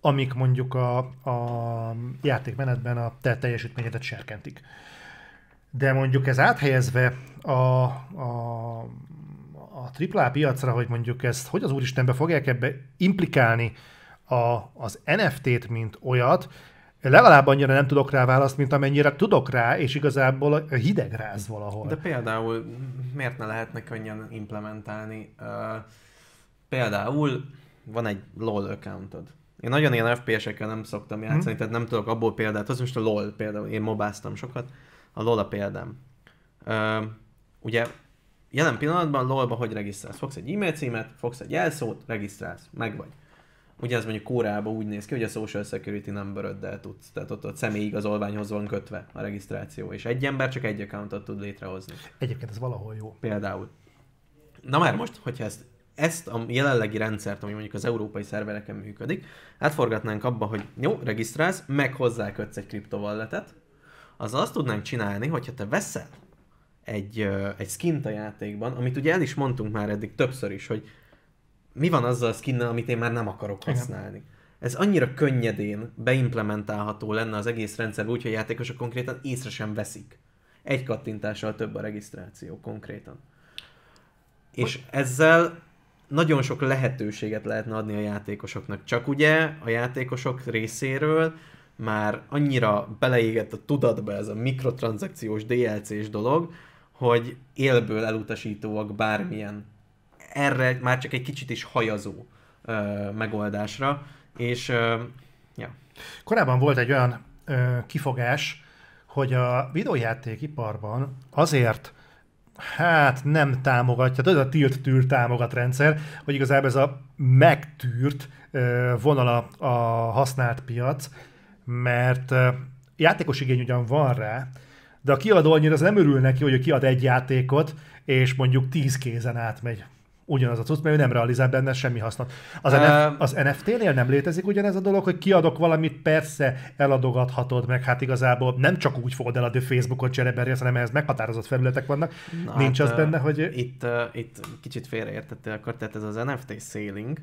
amik mondjuk a, a játékmenetben a te teljesítményedet serkentik. De mondjuk ez áthelyezve a, a, a AAA piacra, hogy mondjuk ezt hogy az úristenbe fogják ebbe implikálni a, az NFT-t, mint olyat, legalább annyira nem tudok rá választ, mint amennyire tudok rá, és igazából hidegráz valahol. De például miért ne lehetne könnyen implementálni? Uh, például van egy LOL accountod. Én nagyon ilyen FPS-ekkel nem szoktam játszani, hmm. tehát nem tudok abból példát. Az most a LOL például, én mobáztam sokat. A LOL a példám. Uh, ugye jelen pillanatban LOL-ba hogy regisztrálsz? Fogsz egy e-mail címet, fogsz egy jelszót, regisztrálsz, meg vagy ez mondjuk Kórában úgy néz ki, hogy a Social Security number tudsz, tehát ott a személyigazolványhoz van kötve a regisztráció, és egy ember csak egy accountot tud létrehozni. Egyébként ez valahol jó. Például. Na már most, hogyha ezt, ezt a jelenlegi rendszert, ami mondjuk az európai szervereken működik, átforgatnánk abba, hogy jó, regisztrálsz, meg kötsz egy kriptovalletet, az azt tudnánk csinálni, hogyha te veszel egy, egy skint a játékban, amit ugye el is mondtunk már eddig többször is, hogy mi van azzal a skinnel, amit én már nem akarok használni. Igen. Ez annyira könnyedén beimplementálható lenne az egész rendszer, úgyhogy a játékosok konkrétan észre sem veszik. Egy kattintással több a regisztráció konkrétan. Hogy? És ezzel nagyon sok lehetőséget lehetne adni a játékosoknak. Csak ugye a játékosok részéről már annyira beleégett a tudatba ez a mikrotranszakciós DLC-s dolog, hogy élből elutasítóak bármilyen erre már csak egy kicsit is hajazó ö, megoldásra, és ö, ja. Korábban volt egy olyan ö, kifogás, hogy a videójátékiparban azért hát nem támogatja, tudod, a tilt-tűr támogat rendszer, hogy igazából ez a megtűrt vonala a használt piac, mert játékos igény ugyan van rá, de a kiadó annyira az nem örül neki, hogy kiad egy játékot, és mondjuk tíz kézen átmegy ugyanaz a cucc, mert ő nem realizál benne semmi hasznot. Az, uh, NF, az NFT-nél nem létezik ugyanez a dolog, hogy kiadok valamit, persze eladogathatod meg, hát igazából nem csak úgy fogod eladni Facebookot csereberni, hanem ehhez meghatározott felületek vannak. Na, Nincs hát, az benne, hogy... Itt, uh, itt kicsit félreértettél akkor, tehát ez az NFT sailing,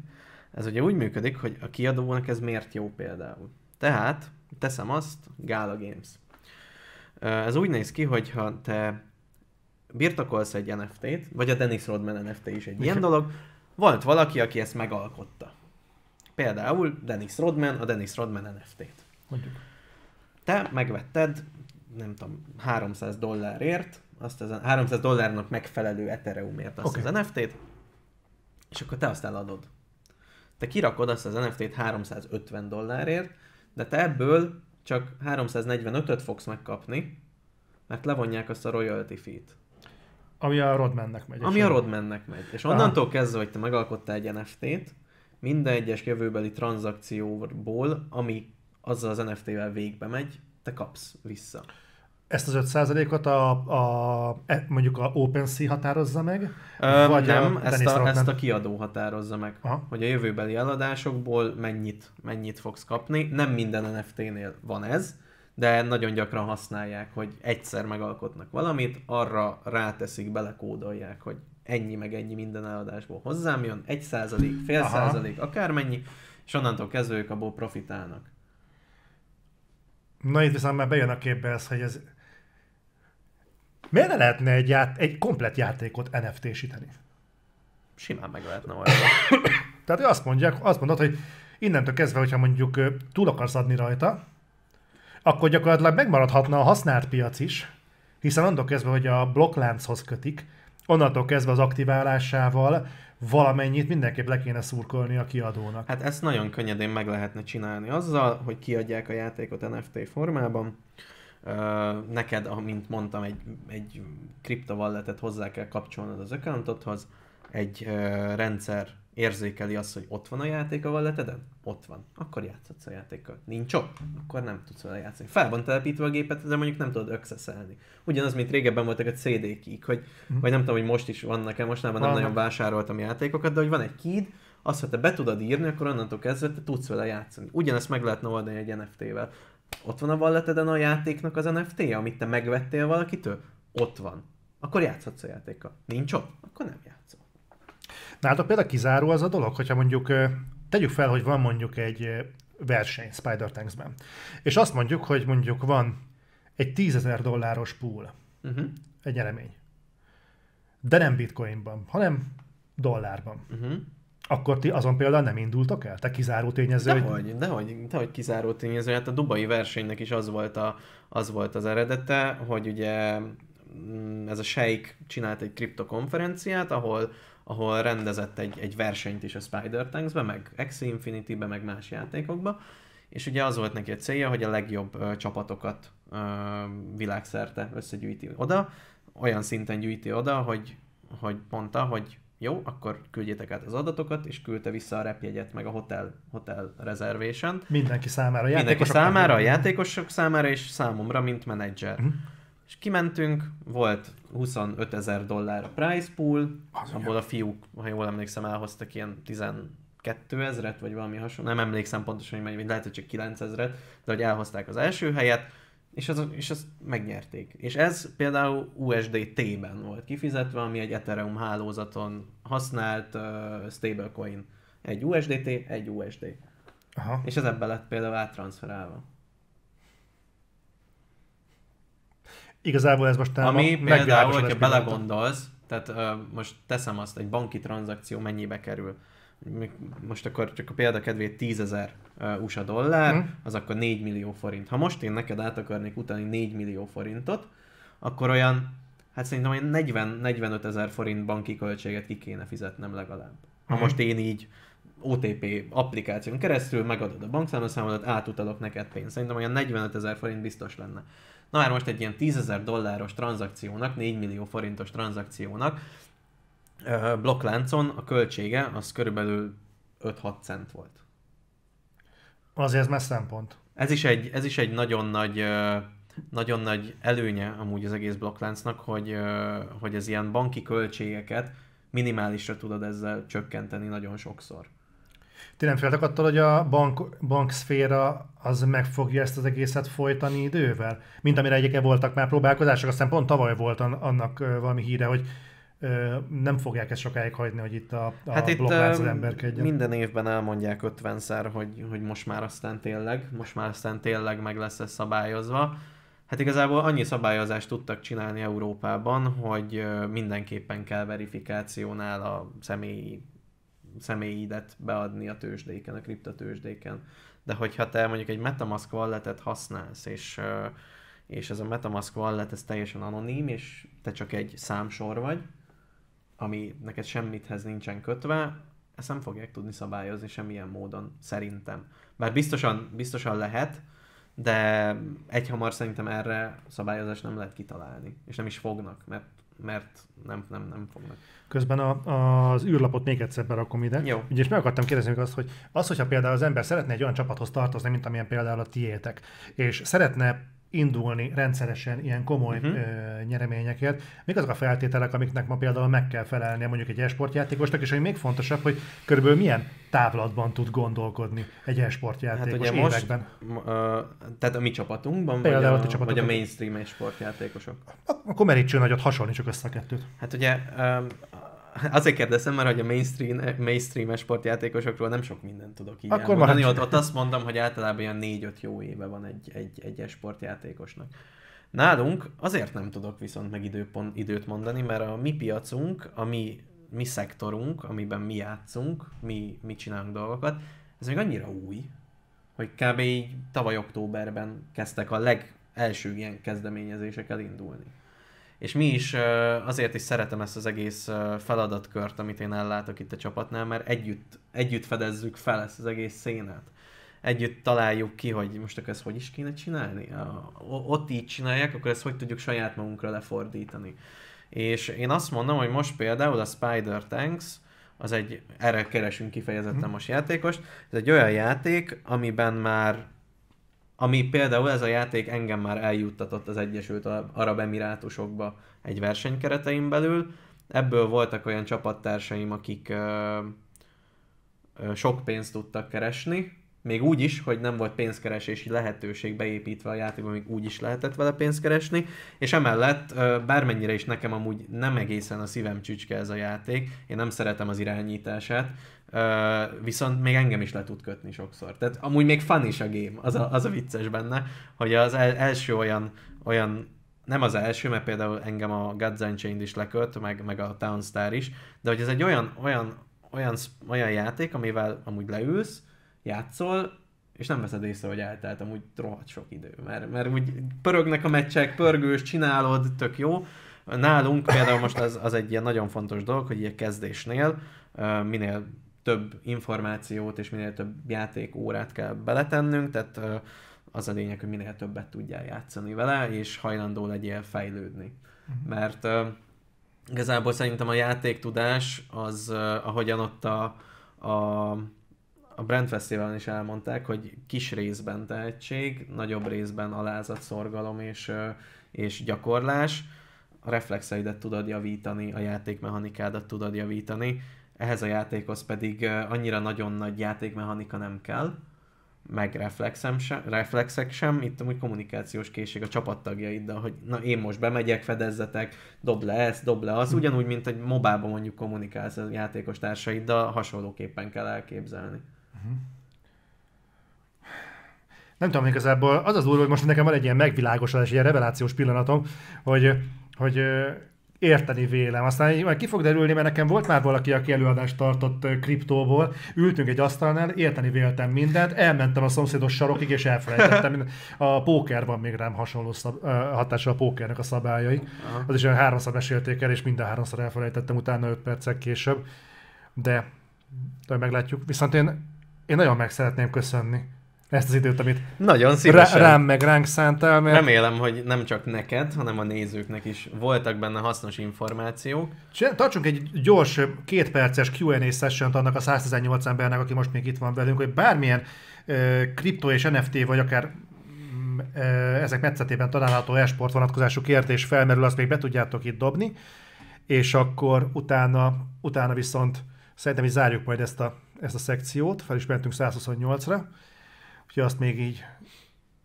ez ugye úgy működik, hogy a kiadónak ez miért jó például. Tehát teszem azt, Gala Games. Ez úgy néz ki, hogy ha te birtokolsz egy NFT-t, vagy a Dennis Rodman NFT is egy ilyen dolog, volt valaki, aki ezt megalkotta. Például Dennis Rodman, a Dennis Rodman NFT-t. Mondjuk. Te megvetted, nem tudom, 300 dollárért, azt az 300 dollárnak megfelelő Ethereumért azt okay. az NFT-t, és akkor te azt eladod. Te kirakod azt az NFT-t 350 dollárért, de te ebből csak 345-öt fogsz megkapni, mert levonják azt a royalty fee-t. Ami a Rodmannek megy. Ami a Rodmannek megy. És onnantól kezdve, hogy te megalkottál egy NFT-t, minden egyes jövőbeli tranzakcióból, ami azzal az NFT-vel végbe megy, te kapsz vissza. Ezt az 5%-ot a, a, e, mondjuk a OpenSea határozza meg? Ö, vagy nem, a ezt, a, ezt a kiadó határozza meg, Aha. hogy a jövőbeli eladásokból mennyit, mennyit fogsz kapni. Nem minden NFT-nél van ez, de nagyon gyakran használják, hogy egyszer megalkotnak valamit, arra ráteszik, belekódolják, hogy ennyi meg ennyi minden eladásból hozzám jön, egy százalék, fél Aha. százalék, akármennyi, és onnantól kezdve ők abból profitálnak. Na itt viszont már bejön a képbe ez, hogy ez... Miért ne lehetne egy, ját... egy komplet játékot NFT-síteni? Simán meg lehetne volna. Tehát azt mondják, azt mondod, hogy innentől kezdve, hogyha mondjuk túl akarsz adni rajta, akkor gyakorlatilag megmaradhatna a használt piac is, hiszen onnantól kezdve, hogy a blokklánchoz kötik, onnantól kezdve az aktiválásával valamennyit mindenképp le kéne szurkolni a kiadónak. Hát ezt nagyon könnyedén meg lehetne csinálni azzal, hogy kiadják a játékot NFT formában, neked, amint mondtam, egy, egy kriptovalletet hozzá kell kapcsolnod az accountodhoz, egy rendszer érzékeli azt, hogy ott van a játék a valleteden? Ott van. Akkor játszhatsz a játékkal. Nincs ott? Akkor nem tudsz vele játszani. Fel van telepítve a gépet, de mondjuk nem tudod accesszelni. Ugyanaz, mint régebben voltak a CD kik, hogy, mm. vagy nem tudom, hogy most is vannak -e, most nem nem nagyon vásároltam játékokat, de hogy van egy kíd, azt, ha te be tudod írni, akkor onnantól kezdve te tudsz vele játszani. Ugyanezt meg lehetne oldani egy NFT-vel. Ott van a valleteden a játéknak az NFT-je, amit te megvettél valakitől? Ott van. Akkor játszhatsz a játékkal. Nincs ott? Akkor nem játszol. Nálatok például kizáró az a dolog, hogyha mondjuk tegyük fel, hogy van mondjuk egy verseny Spider Tanksben, és azt mondjuk, hogy mondjuk van egy tízezer dolláros pool, uh-huh. egy nyeremény, de nem bitcoinban, hanem dollárban. Uh-huh akkor ti azon például nem indultak el? Te kizáró tényező? Dehogy, hogy... dehogy, dehogy kizáró tényező. Hát a dubai versenynek is az volt, a, az, volt az eredete, hogy ugye mm, ez a Sheik csinált egy kriptokonferenciát, ahol ahol rendezett egy, egy versenyt is a Spider Tanks-be, meg Axie Infinity-be, meg más játékokba, és ugye az volt neki a célja, hogy a legjobb ö, csapatokat ö, világszerte összegyűjti oda, olyan szinten gyűjti oda, hogy, hogy mondta, hogy jó, akkor küldjétek át az adatokat, és küldte vissza a repjegyet, meg a hotel, hotel reservation Mindenki számára, a játékosok Mindenki számára, a játékosok számára, és számomra, mint menedzser. Uh-huh. És kimentünk, volt 25 ezer dollár a prize pool, az abból olyan. a fiúk, ha jól emlékszem, elhoztak ilyen 12 ezeret, vagy valami hasonló, nem emlékszem pontosan, hogy mennyi, lehet, hogy csak 9 ezeret, de hogy elhozták az első helyet, és, az, és az megnyerték. És ez például USDT-ben volt kifizetve, ami egy Ethereum hálózaton használt uh, stablecoin. Egy USDT, egy USD. Aha. És ez ebbe lett például áttranszferálva. igazából ez most Ami például, hogyha belegondolsz, tehát uh, most teszem azt, egy banki tranzakció mennyibe kerül. Most akkor csak a példa kedvéért 10 ezer uh, USA dollár, hmm. az akkor 4 millió forint. Ha most én neked át akarnék utalni 4 millió forintot, akkor olyan, hát szerintem olyan 40-45 ezer forint banki költséget ki kéne fizetnem legalább. Ha hmm. most én így OTP applikáción keresztül megadod a bankszámlaszámodat, átutalok neked pénzt. Szerintem olyan 45 ezer forint biztos lenne. Na már most egy ilyen 10 ezer dolláros tranzakciónak, 4 millió forintos tranzakciónak blokkláncon a költsége az körülbelül 5-6 cent volt. Azért ez messze szempont. Ez is egy, ez is egy nagyon nagy nagyon nagy előnye amúgy az egész blokkláncnak, hogy, hogy ez ilyen banki költségeket minimálisra tudod ezzel csökkenteni nagyon sokszor. Ti nem féltek attól, hogy a bank, bankszféra az meg fogja ezt az egészet folytani idővel? Mint amire egyébként voltak már próbálkozások, aztán pont tavaly volt annak valami híre, hogy nem fogják ezt sokáig hagyni, hogy itt a, a hát itt emberkedjen. Minden évben elmondják 50-szer, hogy, hogy most már aztán tényleg, most már aztán tényleg meg lesz ez szabályozva. Hát igazából annyi szabályozást tudtak csinálni Európában, hogy mindenképpen kell verifikációnál a személyi személyidet beadni a tőzsdéken, a kriptotőzsdéken. De hogyha te mondjuk egy Metamask walletet használsz, és, és ez a Metamask wallet ez teljesen anonim, és te csak egy számsor vagy, ami neked semmithez nincsen kötve, ezt nem fogják tudni szabályozni semmilyen módon, szerintem. Bár biztosan, biztosan lehet, de egyhamar szerintem erre szabályozást nem lehet kitalálni, és nem is fognak, mert mert nem, nem, nem fognak. Közben a, a, az űrlapot még egyszer berakom ide. Jó. Ugye, és meg akartam kérdezni még azt, hogy az, hogyha például az ember szeretne egy olyan csapathoz tartozni, mint amilyen például a tiétek, és szeretne indulni rendszeresen ilyen komoly uh-huh. ö, nyereményeket. Mik azok a feltételek, amiknek ma például meg kell felelnie mondjuk egy esportjátékosnak, és ami még fontosabb, hogy körülbelül milyen távlatban tud gondolkodni egy esportjátékos hát most, években? Most, tehát a mi csapatunkban, például vagy, a, a vagy a mainstream esportjátékosok? Akkor merítsünk nagyot, hasonlítsuk össze a kettőt. Hát ugye azért kérdezem, mert hogy a mainstream, mainstream sportjátékosokról nem sok mindent tudok így Akkor elmondani. Ott, ott azt mondom, hogy általában ilyen négy-öt jó éve van egy, egy, egy sportjátékosnak. Nálunk azért nem tudok viszont meg időpont, időt mondani, mert a mi piacunk, a mi, mi szektorunk, amiben mi játszunk, mi, mi csinálunk dolgokat, ez még annyira új, hogy kb. így tavaly októberben kezdtek a legelső ilyen kezdeményezések elindulni és mi is azért is szeretem ezt az egész feladatkört, amit én ellátok itt a csapatnál, mert együtt, együtt fedezzük fel ezt az egész szénát. Együtt találjuk ki, hogy most akkor ezt hogy is kéne csinálni. Ott így csinálják, akkor ezt hogy tudjuk saját magunkra lefordítani. És én azt mondom, hogy most például a Spider Tanks, az egy, erre keresünk kifejezetten mhm. most játékost, ez egy olyan játék, amiben már ami például ez a játék engem már eljuttatott az Egyesült Arab Emirátusokba egy verseny keretein belül. Ebből voltak olyan csapattársaim, akik ö, ö, sok pénzt tudtak keresni, még úgy is, hogy nem volt pénzkeresési lehetőség beépítve a játékba, még úgy is lehetett vele pénzt keresni, és emellett bármennyire is nekem amúgy nem egészen a szívem csücske ez a játék, én nem szeretem az irányítását, Uh, viszont még engem is le tud kötni sokszor. Tehát amúgy még fun is a game, az a, az a vicces benne, hogy az el, első olyan, olyan nem az első, mert például engem a Gods Unchained is leköt, meg, meg a Town Star is, de hogy ez egy olyan, olyan, olyan, olyan játék, amivel amúgy leülsz, játszol, és nem veszed észre, hogy eltelt amúgy rohadt sok idő, mert, mert úgy pörögnek a meccsek, pörgős, csinálod, tök jó. Nálunk például most az, az egy ilyen nagyon fontos dolog, hogy ilyen kezdésnél minél több információt és minél több játékórát kell beletennünk, tehát az a lényeg, hogy minél többet tudjál játszani vele, és hajlandó legyél fejlődni. Uh-huh. Mert igazából szerintem a játéktudás az, ahogyan ott a, a, a Brand Festivalon is elmondták, hogy kis részben tehetség, nagyobb részben alázat, szorgalom és, és gyakorlás, a reflexeidet tudod javítani, a játékmechanikádat tudod javítani, ehhez a játékhoz pedig annyira nagyon nagy játékmechanika nem kell, meg reflexem sem, reflexek sem, itt amúgy kommunikációs készség a csapattagjaiddal, hogy na én most bemegyek, fedezzetek, dob le ezt, dob le az, hm. ugyanúgy, mint egy mobában mondjuk kommunikálsz a játékos társaiddal, hasonlóképpen kell elképzelni. Hm. Nem tudom, igazából az az úr, hogy most nekem van egy ilyen megvilágosodás, egy ilyen revelációs pillanatom, hogy, hogy érteni vélem. Aztán majd ki fog derülni, mert nekem volt már valaki, aki előadást tartott kriptóból, ültünk egy asztalnál, érteni véltem mindent, elmentem a szomszédos sarokig, és elfelejtettem. Mindent. A póker van még rám hasonló szab- hatása a pókernek a szabályai. Aha. Az is olyan háromszor mesélték el, és minden háromszor elfelejtettem utána 5 percek később. De, de meglátjuk. Viszont én, én nagyon meg szeretném köszönni ezt az időt, amit Nagyon szívesen. rám meg ránk szántál. Mert... Remélem, hogy nem csak neked, hanem a nézőknek is voltak benne hasznos információk. Tartsunk egy gyors, kétperces Q&A session annak a 118 embernek, aki most még itt van velünk, hogy bármilyen ö, kripto és NFT, vagy akár mm, ö, ezek metszetében található esport vonatkozású kérdés felmerül, azt még be tudjátok itt dobni, és akkor utána, utána viszont szerintem is zárjuk majd ezt a, ezt a szekciót, fel is mentünk 128-ra. Úgyhogy azt még így,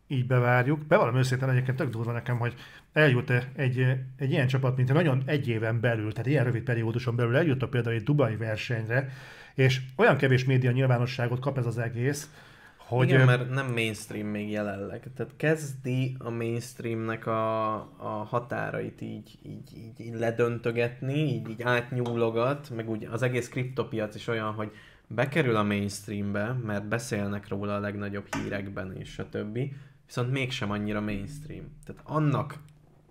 így bevárjuk. Bevallom őszintén egyébként tök durva nekem, hogy eljut egy, egy ilyen csapat, mint nagyon egy éven belül, tehát ilyen rövid perióduson belül eljut a például egy dubai versenyre, és olyan kevés média nyilvánosságot kap ez az egész, hogy... Igen, mert nem mainstream még jelenleg. Tehát kezdi a mainstreamnek a, a határait így, így, így, így ledöntögetni, így, így átnyúlogat, meg úgy az egész kriptopiac is olyan, hogy bekerül a mainstreambe, mert beszélnek róla a legnagyobb hírekben és a többi, viszont mégsem annyira mainstream. Tehát annak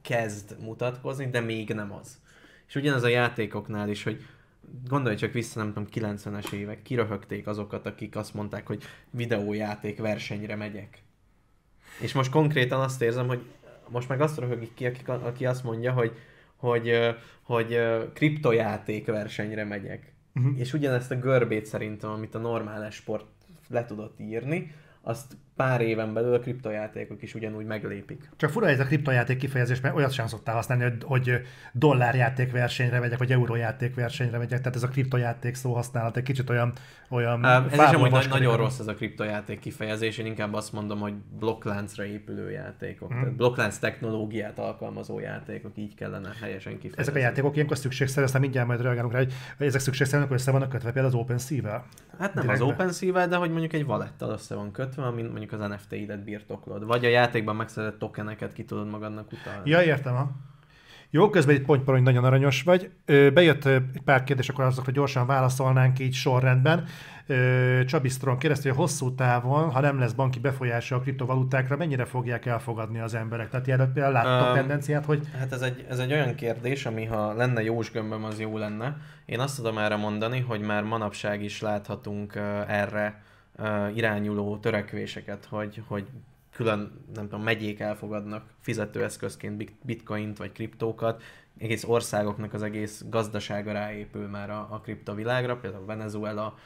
kezd mutatkozni, de még nem az. És ugyanez a játékoknál is, hogy gondolj csak vissza, nem tudom, 90-es évek, kiröhögték azokat, akik azt mondták, hogy videójáték versenyre megyek. És most konkrétan azt érzem, hogy most meg azt röhögik ki, aki, aki azt mondja, hogy, hogy, hogy, hogy kriptojáték versenyre megyek uh-huh. és ugyanezt a görbét szerintem, amit a normál sport le tudott írni, azt pár éven belül a kriptojátékok is ugyanúgy meglépik. Csak fura ez a kriptojáték kifejezés, mert olyat sem szoktál használni, hogy, hogy versenyre megyek, vagy eurójáték versenyre, megyek, tehát ez a kriptojáték szó használat egy kicsit olyan olyan um, Ez is amúgy na- nagyon rossz ez a kriptojáték kifejezés, én inkább azt mondom, hogy blokkláncra épülő játékok, Hmm. tehát blokklánc technológiát alkalmazó játékok, így kellene helyesen kifejezni. Ezek a játékok ilyenkor szükségszerű, aztán mindjárt majd reagálunk rá, hogy ezek szükségszerűen össze vannak kötve például az OpenSea-vel. Hát nem Direktbe. az OpenSea-vel, de hogy mondjuk egy valettal össze van kötve, amin mondjuk mondjuk az NFT-idet birtoklod, vagy a játékban megszerzett tokeneket ki tudod magadnak utalni. Ja, értem, ha. Jó, közben egy pont hogy nagyon aranyos vagy. Bejött egy pár kérdés, akkor azokra gyorsan válaszolnánk így sorrendben. Csabi Strong kérdezte, hogy a hosszú távon, ha nem lesz banki befolyása a kriptovalutákra, mennyire fogják elfogadni az emberek? Tehát ilyen látta um, tendenciát, hogy... Hát ez egy, ez egy olyan kérdés, ami ha lenne jós gömböm, az jó lenne. Én azt tudom erre mondani, hogy már manapság is láthatunk erre irányuló törekvéseket, hogy, hogy külön, nem tudom, megyék elfogadnak fizetőeszközként bitcoint vagy kriptókat, egész országoknak az egész gazdasága ráépül már a, a kriptovilágra, például Venezuela,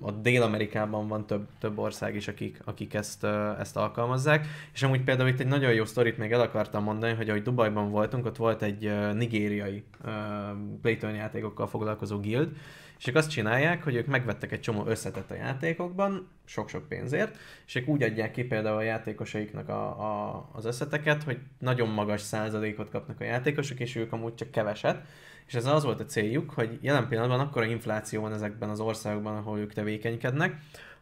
a Dél-Amerikában van több, több ország is, akik, akik ezt, ezt alkalmazzák. És amúgy például itt egy nagyon jó sztorit még el akartam mondani, hogy ahogy Dubajban voltunk, ott volt egy nigériai Playton játékokkal foglalkozó guild, és ők azt csinálják, hogy ők megvettek egy csomó összetett a játékokban, sok-sok pénzért, és ők úgy adják ki például a játékosaiknak a, a, az összeteket, hogy nagyon magas százalékot kapnak a játékosok, és ők amúgy csak keveset, és ez az volt a céljuk, hogy jelen pillanatban akkora infláció van ezekben az országokban, ahol ők tevékenykednek,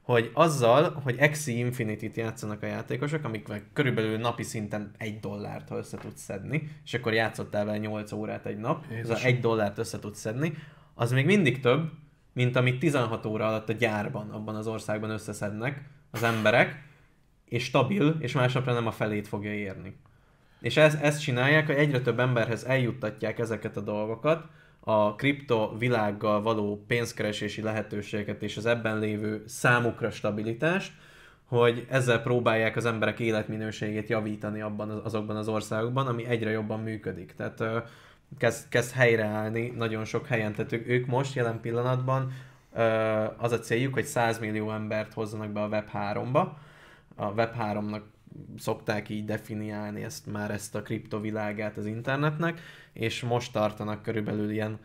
hogy azzal, hogy Exi Infinity-t játszanak a játékosok, amik meg körülbelül napi szinten egy dollárt, össze tudsz szedni, és akkor játszottál vele 8 órát egy nap, Jézus. ez egy dollárt össze tudsz szedni, az még mindig több, mint amit 16 óra alatt a gyárban, abban az országban összeszednek az emberek, és stabil, és másnapra nem a felét fogja érni. És ez, ezt csinálják, hogy egyre több emberhez eljuttatják ezeket a dolgokat, a kripto világgal való pénzkeresési lehetőségeket és az ebben lévő számukra stabilitást, hogy ezzel próbálják az emberek életminőségét javítani abban az, azokban az országokban, ami egyre jobban működik. Tehát kezd, kezd helyreállni nagyon sok helyen. Tehát ők, ők most jelen pillanatban az a céljuk, hogy 100 millió embert hozzanak be a Web3-ba. A Web3-nak szokták így definiálni ezt már ezt a kriptovilágát az internetnek, és most tartanak körülbelül ilyen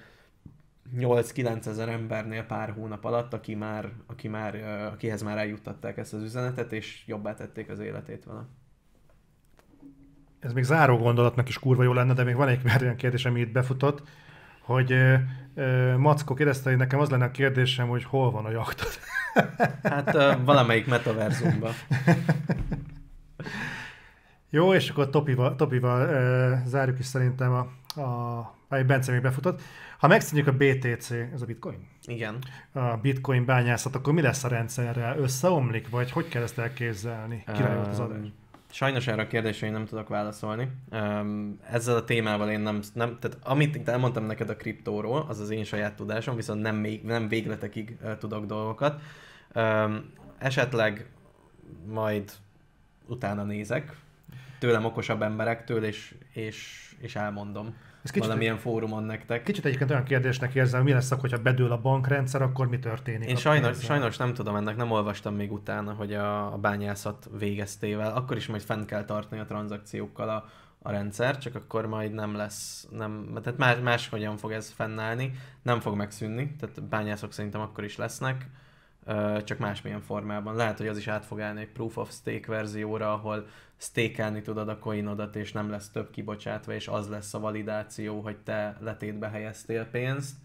8-9 ezer embernél pár hónap alatt, aki már, aki már, akihez már eljuttatták ezt az üzenetet, és jobbá tették az életét vele ez még záró gondolatnak is kurva jó lenne, de még van egy olyan kérdés, ami itt befutott, hogy ö, Mackó kérdezte, hogy nekem az lenne a kérdésem, hogy hol van a jaktod? Hát valamelyik metaverzumban. Jó, és akkor Topival, topival ö, zárjuk is szerintem a, a vagy Bence még befutott. Ha megszűnik a BTC, ez a bitcoin? Igen. A bitcoin bányászat, akkor mi lesz a rendszerrel? Összeomlik, vagy hogy kell ezt elképzelni? Király az adás. Sajnos erre a kérdésre én nem tudok válaszolni. Ezzel a témával én nem, nem tehát amit itt elmondtam neked a kriptóról, az az én saját tudásom, viszont nem, még, nem végletekig tudok dolgokat. Esetleg majd utána nézek, tőlem okosabb emberektől, és, és, és elmondom. Ez kicsit, valamilyen fórumon nektek. Kicsit egyébként olyan kérdésnek érzem, mi lesz, hogyha bedől a bankrendszer, akkor mi történik? Én sajnos, sajnos nem tudom, ennek nem olvastam még utána, hogy a bányászat végeztével, akkor is majd fent kell tartani a tranzakciókkal a, a rendszer, csak akkor majd nem lesz, nem, tehát más, máshogyan fog ez fennállni, nem fog megszűnni, tehát bányászok szerintem akkor is lesznek, csak másmilyen formában. Lehet, hogy az is át fog állni egy Proof of Stake verzióra, ahol stékelni tudod a coinodat, és nem lesz több kibocsátva, és az lesz a validáció, hogy te letétbe helyeztél pénzt,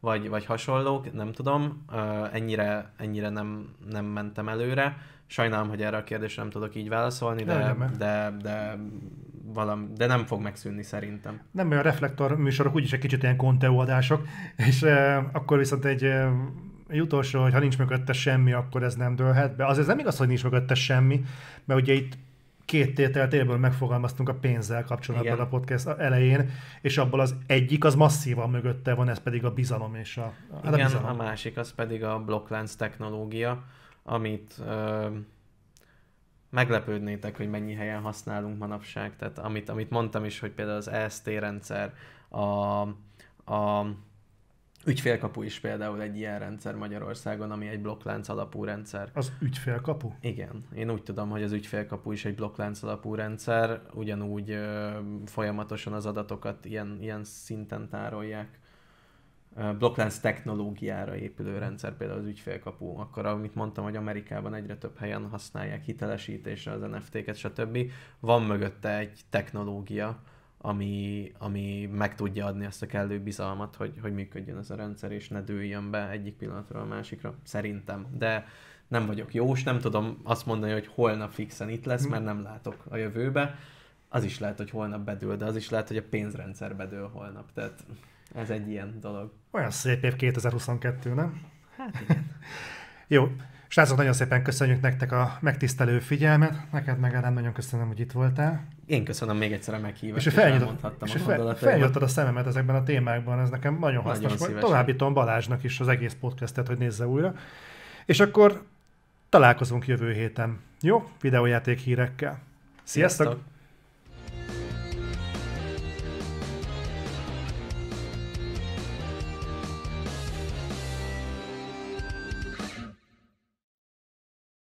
vagy, vagy hasonlók, nem tudom, ennyire, ennyire nem, nem mentem előre. Sajnálom, hogy erre a kérdésre nem tudok így válaszolni, de, de, de, de valami, de nem fog megszűnni szerintem. Nem a reflektor műsorok, úgyis egy kicsit ilyen konteó adások, és e, akkor viszont egy e, egy utolsó, hogy ha nincs mögötte semmi, akkor ez nem dőlhet be. Azért ez nem igaz, hogy nincs mögötte semmi, mert ugye itt két tételt élből megfogalmaztunk a pénzzel kapcsolatban Igen. a podcast elején, és abból az egyik az masszívan mögötte van, ez pedig a bizalom és a... Hát Igen, a, bizalom. a másik az pedig a blokklánc technológia, amit ö, meglepődnétek, hogy mennyi helyen használunk manapság, tehát amit, amit mondtam is, hogy például az EST rendszer, a, a Ügyfélkapu is például egy ilyen rendszer Magyarországon, ami egy blokklánc alapú rendszer. Az ügyfélkapu? Igen. Én úgy tudom, hogy az ügyfélkapu is egy blokklánc alapú rendszer, ugyanúgy ö, folyamatosan az adatokat ilyen, ilyen szinten tárolják. Blokklánc technológiára épülő rendszer, például az ügyfélkapu, akkor amit mondtam, hogy Amerikában egyre több helyen használják hitelesítésre az NFT-ket, stb. Van mögötte egy technológia, ami, ami meg tudja adni azt a kellő bizalmat, hogy, hogy működjön ez a rendszer, és ne dőljön be egyik pillanatról a másikra, szerintem. De nem vagyok jó, és nem tudom azt mondani, hogy holnap fixen itt lesz, mhm. mert nem látok a jövőbe. Az is lehet, hogy holnap bedől, de az is lehet, hogy a pénzrendszer bedől holnap. Tehát ez egy ilyen dolog. Olyan szép év 2022, nem? Hát igen. jó, Srácok, nagyon szépen köszönjük nektek a megtisztelő figyelmet. Neked meg Ádám, nagyon köszönöm, hogy itt voltál. Én köszönöm még egyszer a meghívást, és, és felnyitottad és a felnyitottad a szememet ezekben a témákban, ez nekem nagyon hasznos nagyon volt. Továbbítom Balázsnak is az egész podcastet, hogy nézze újra. És akkor találkozunk jövő héten. Jó? Videójáték hírekkel. Sziasztok! Sziasztok.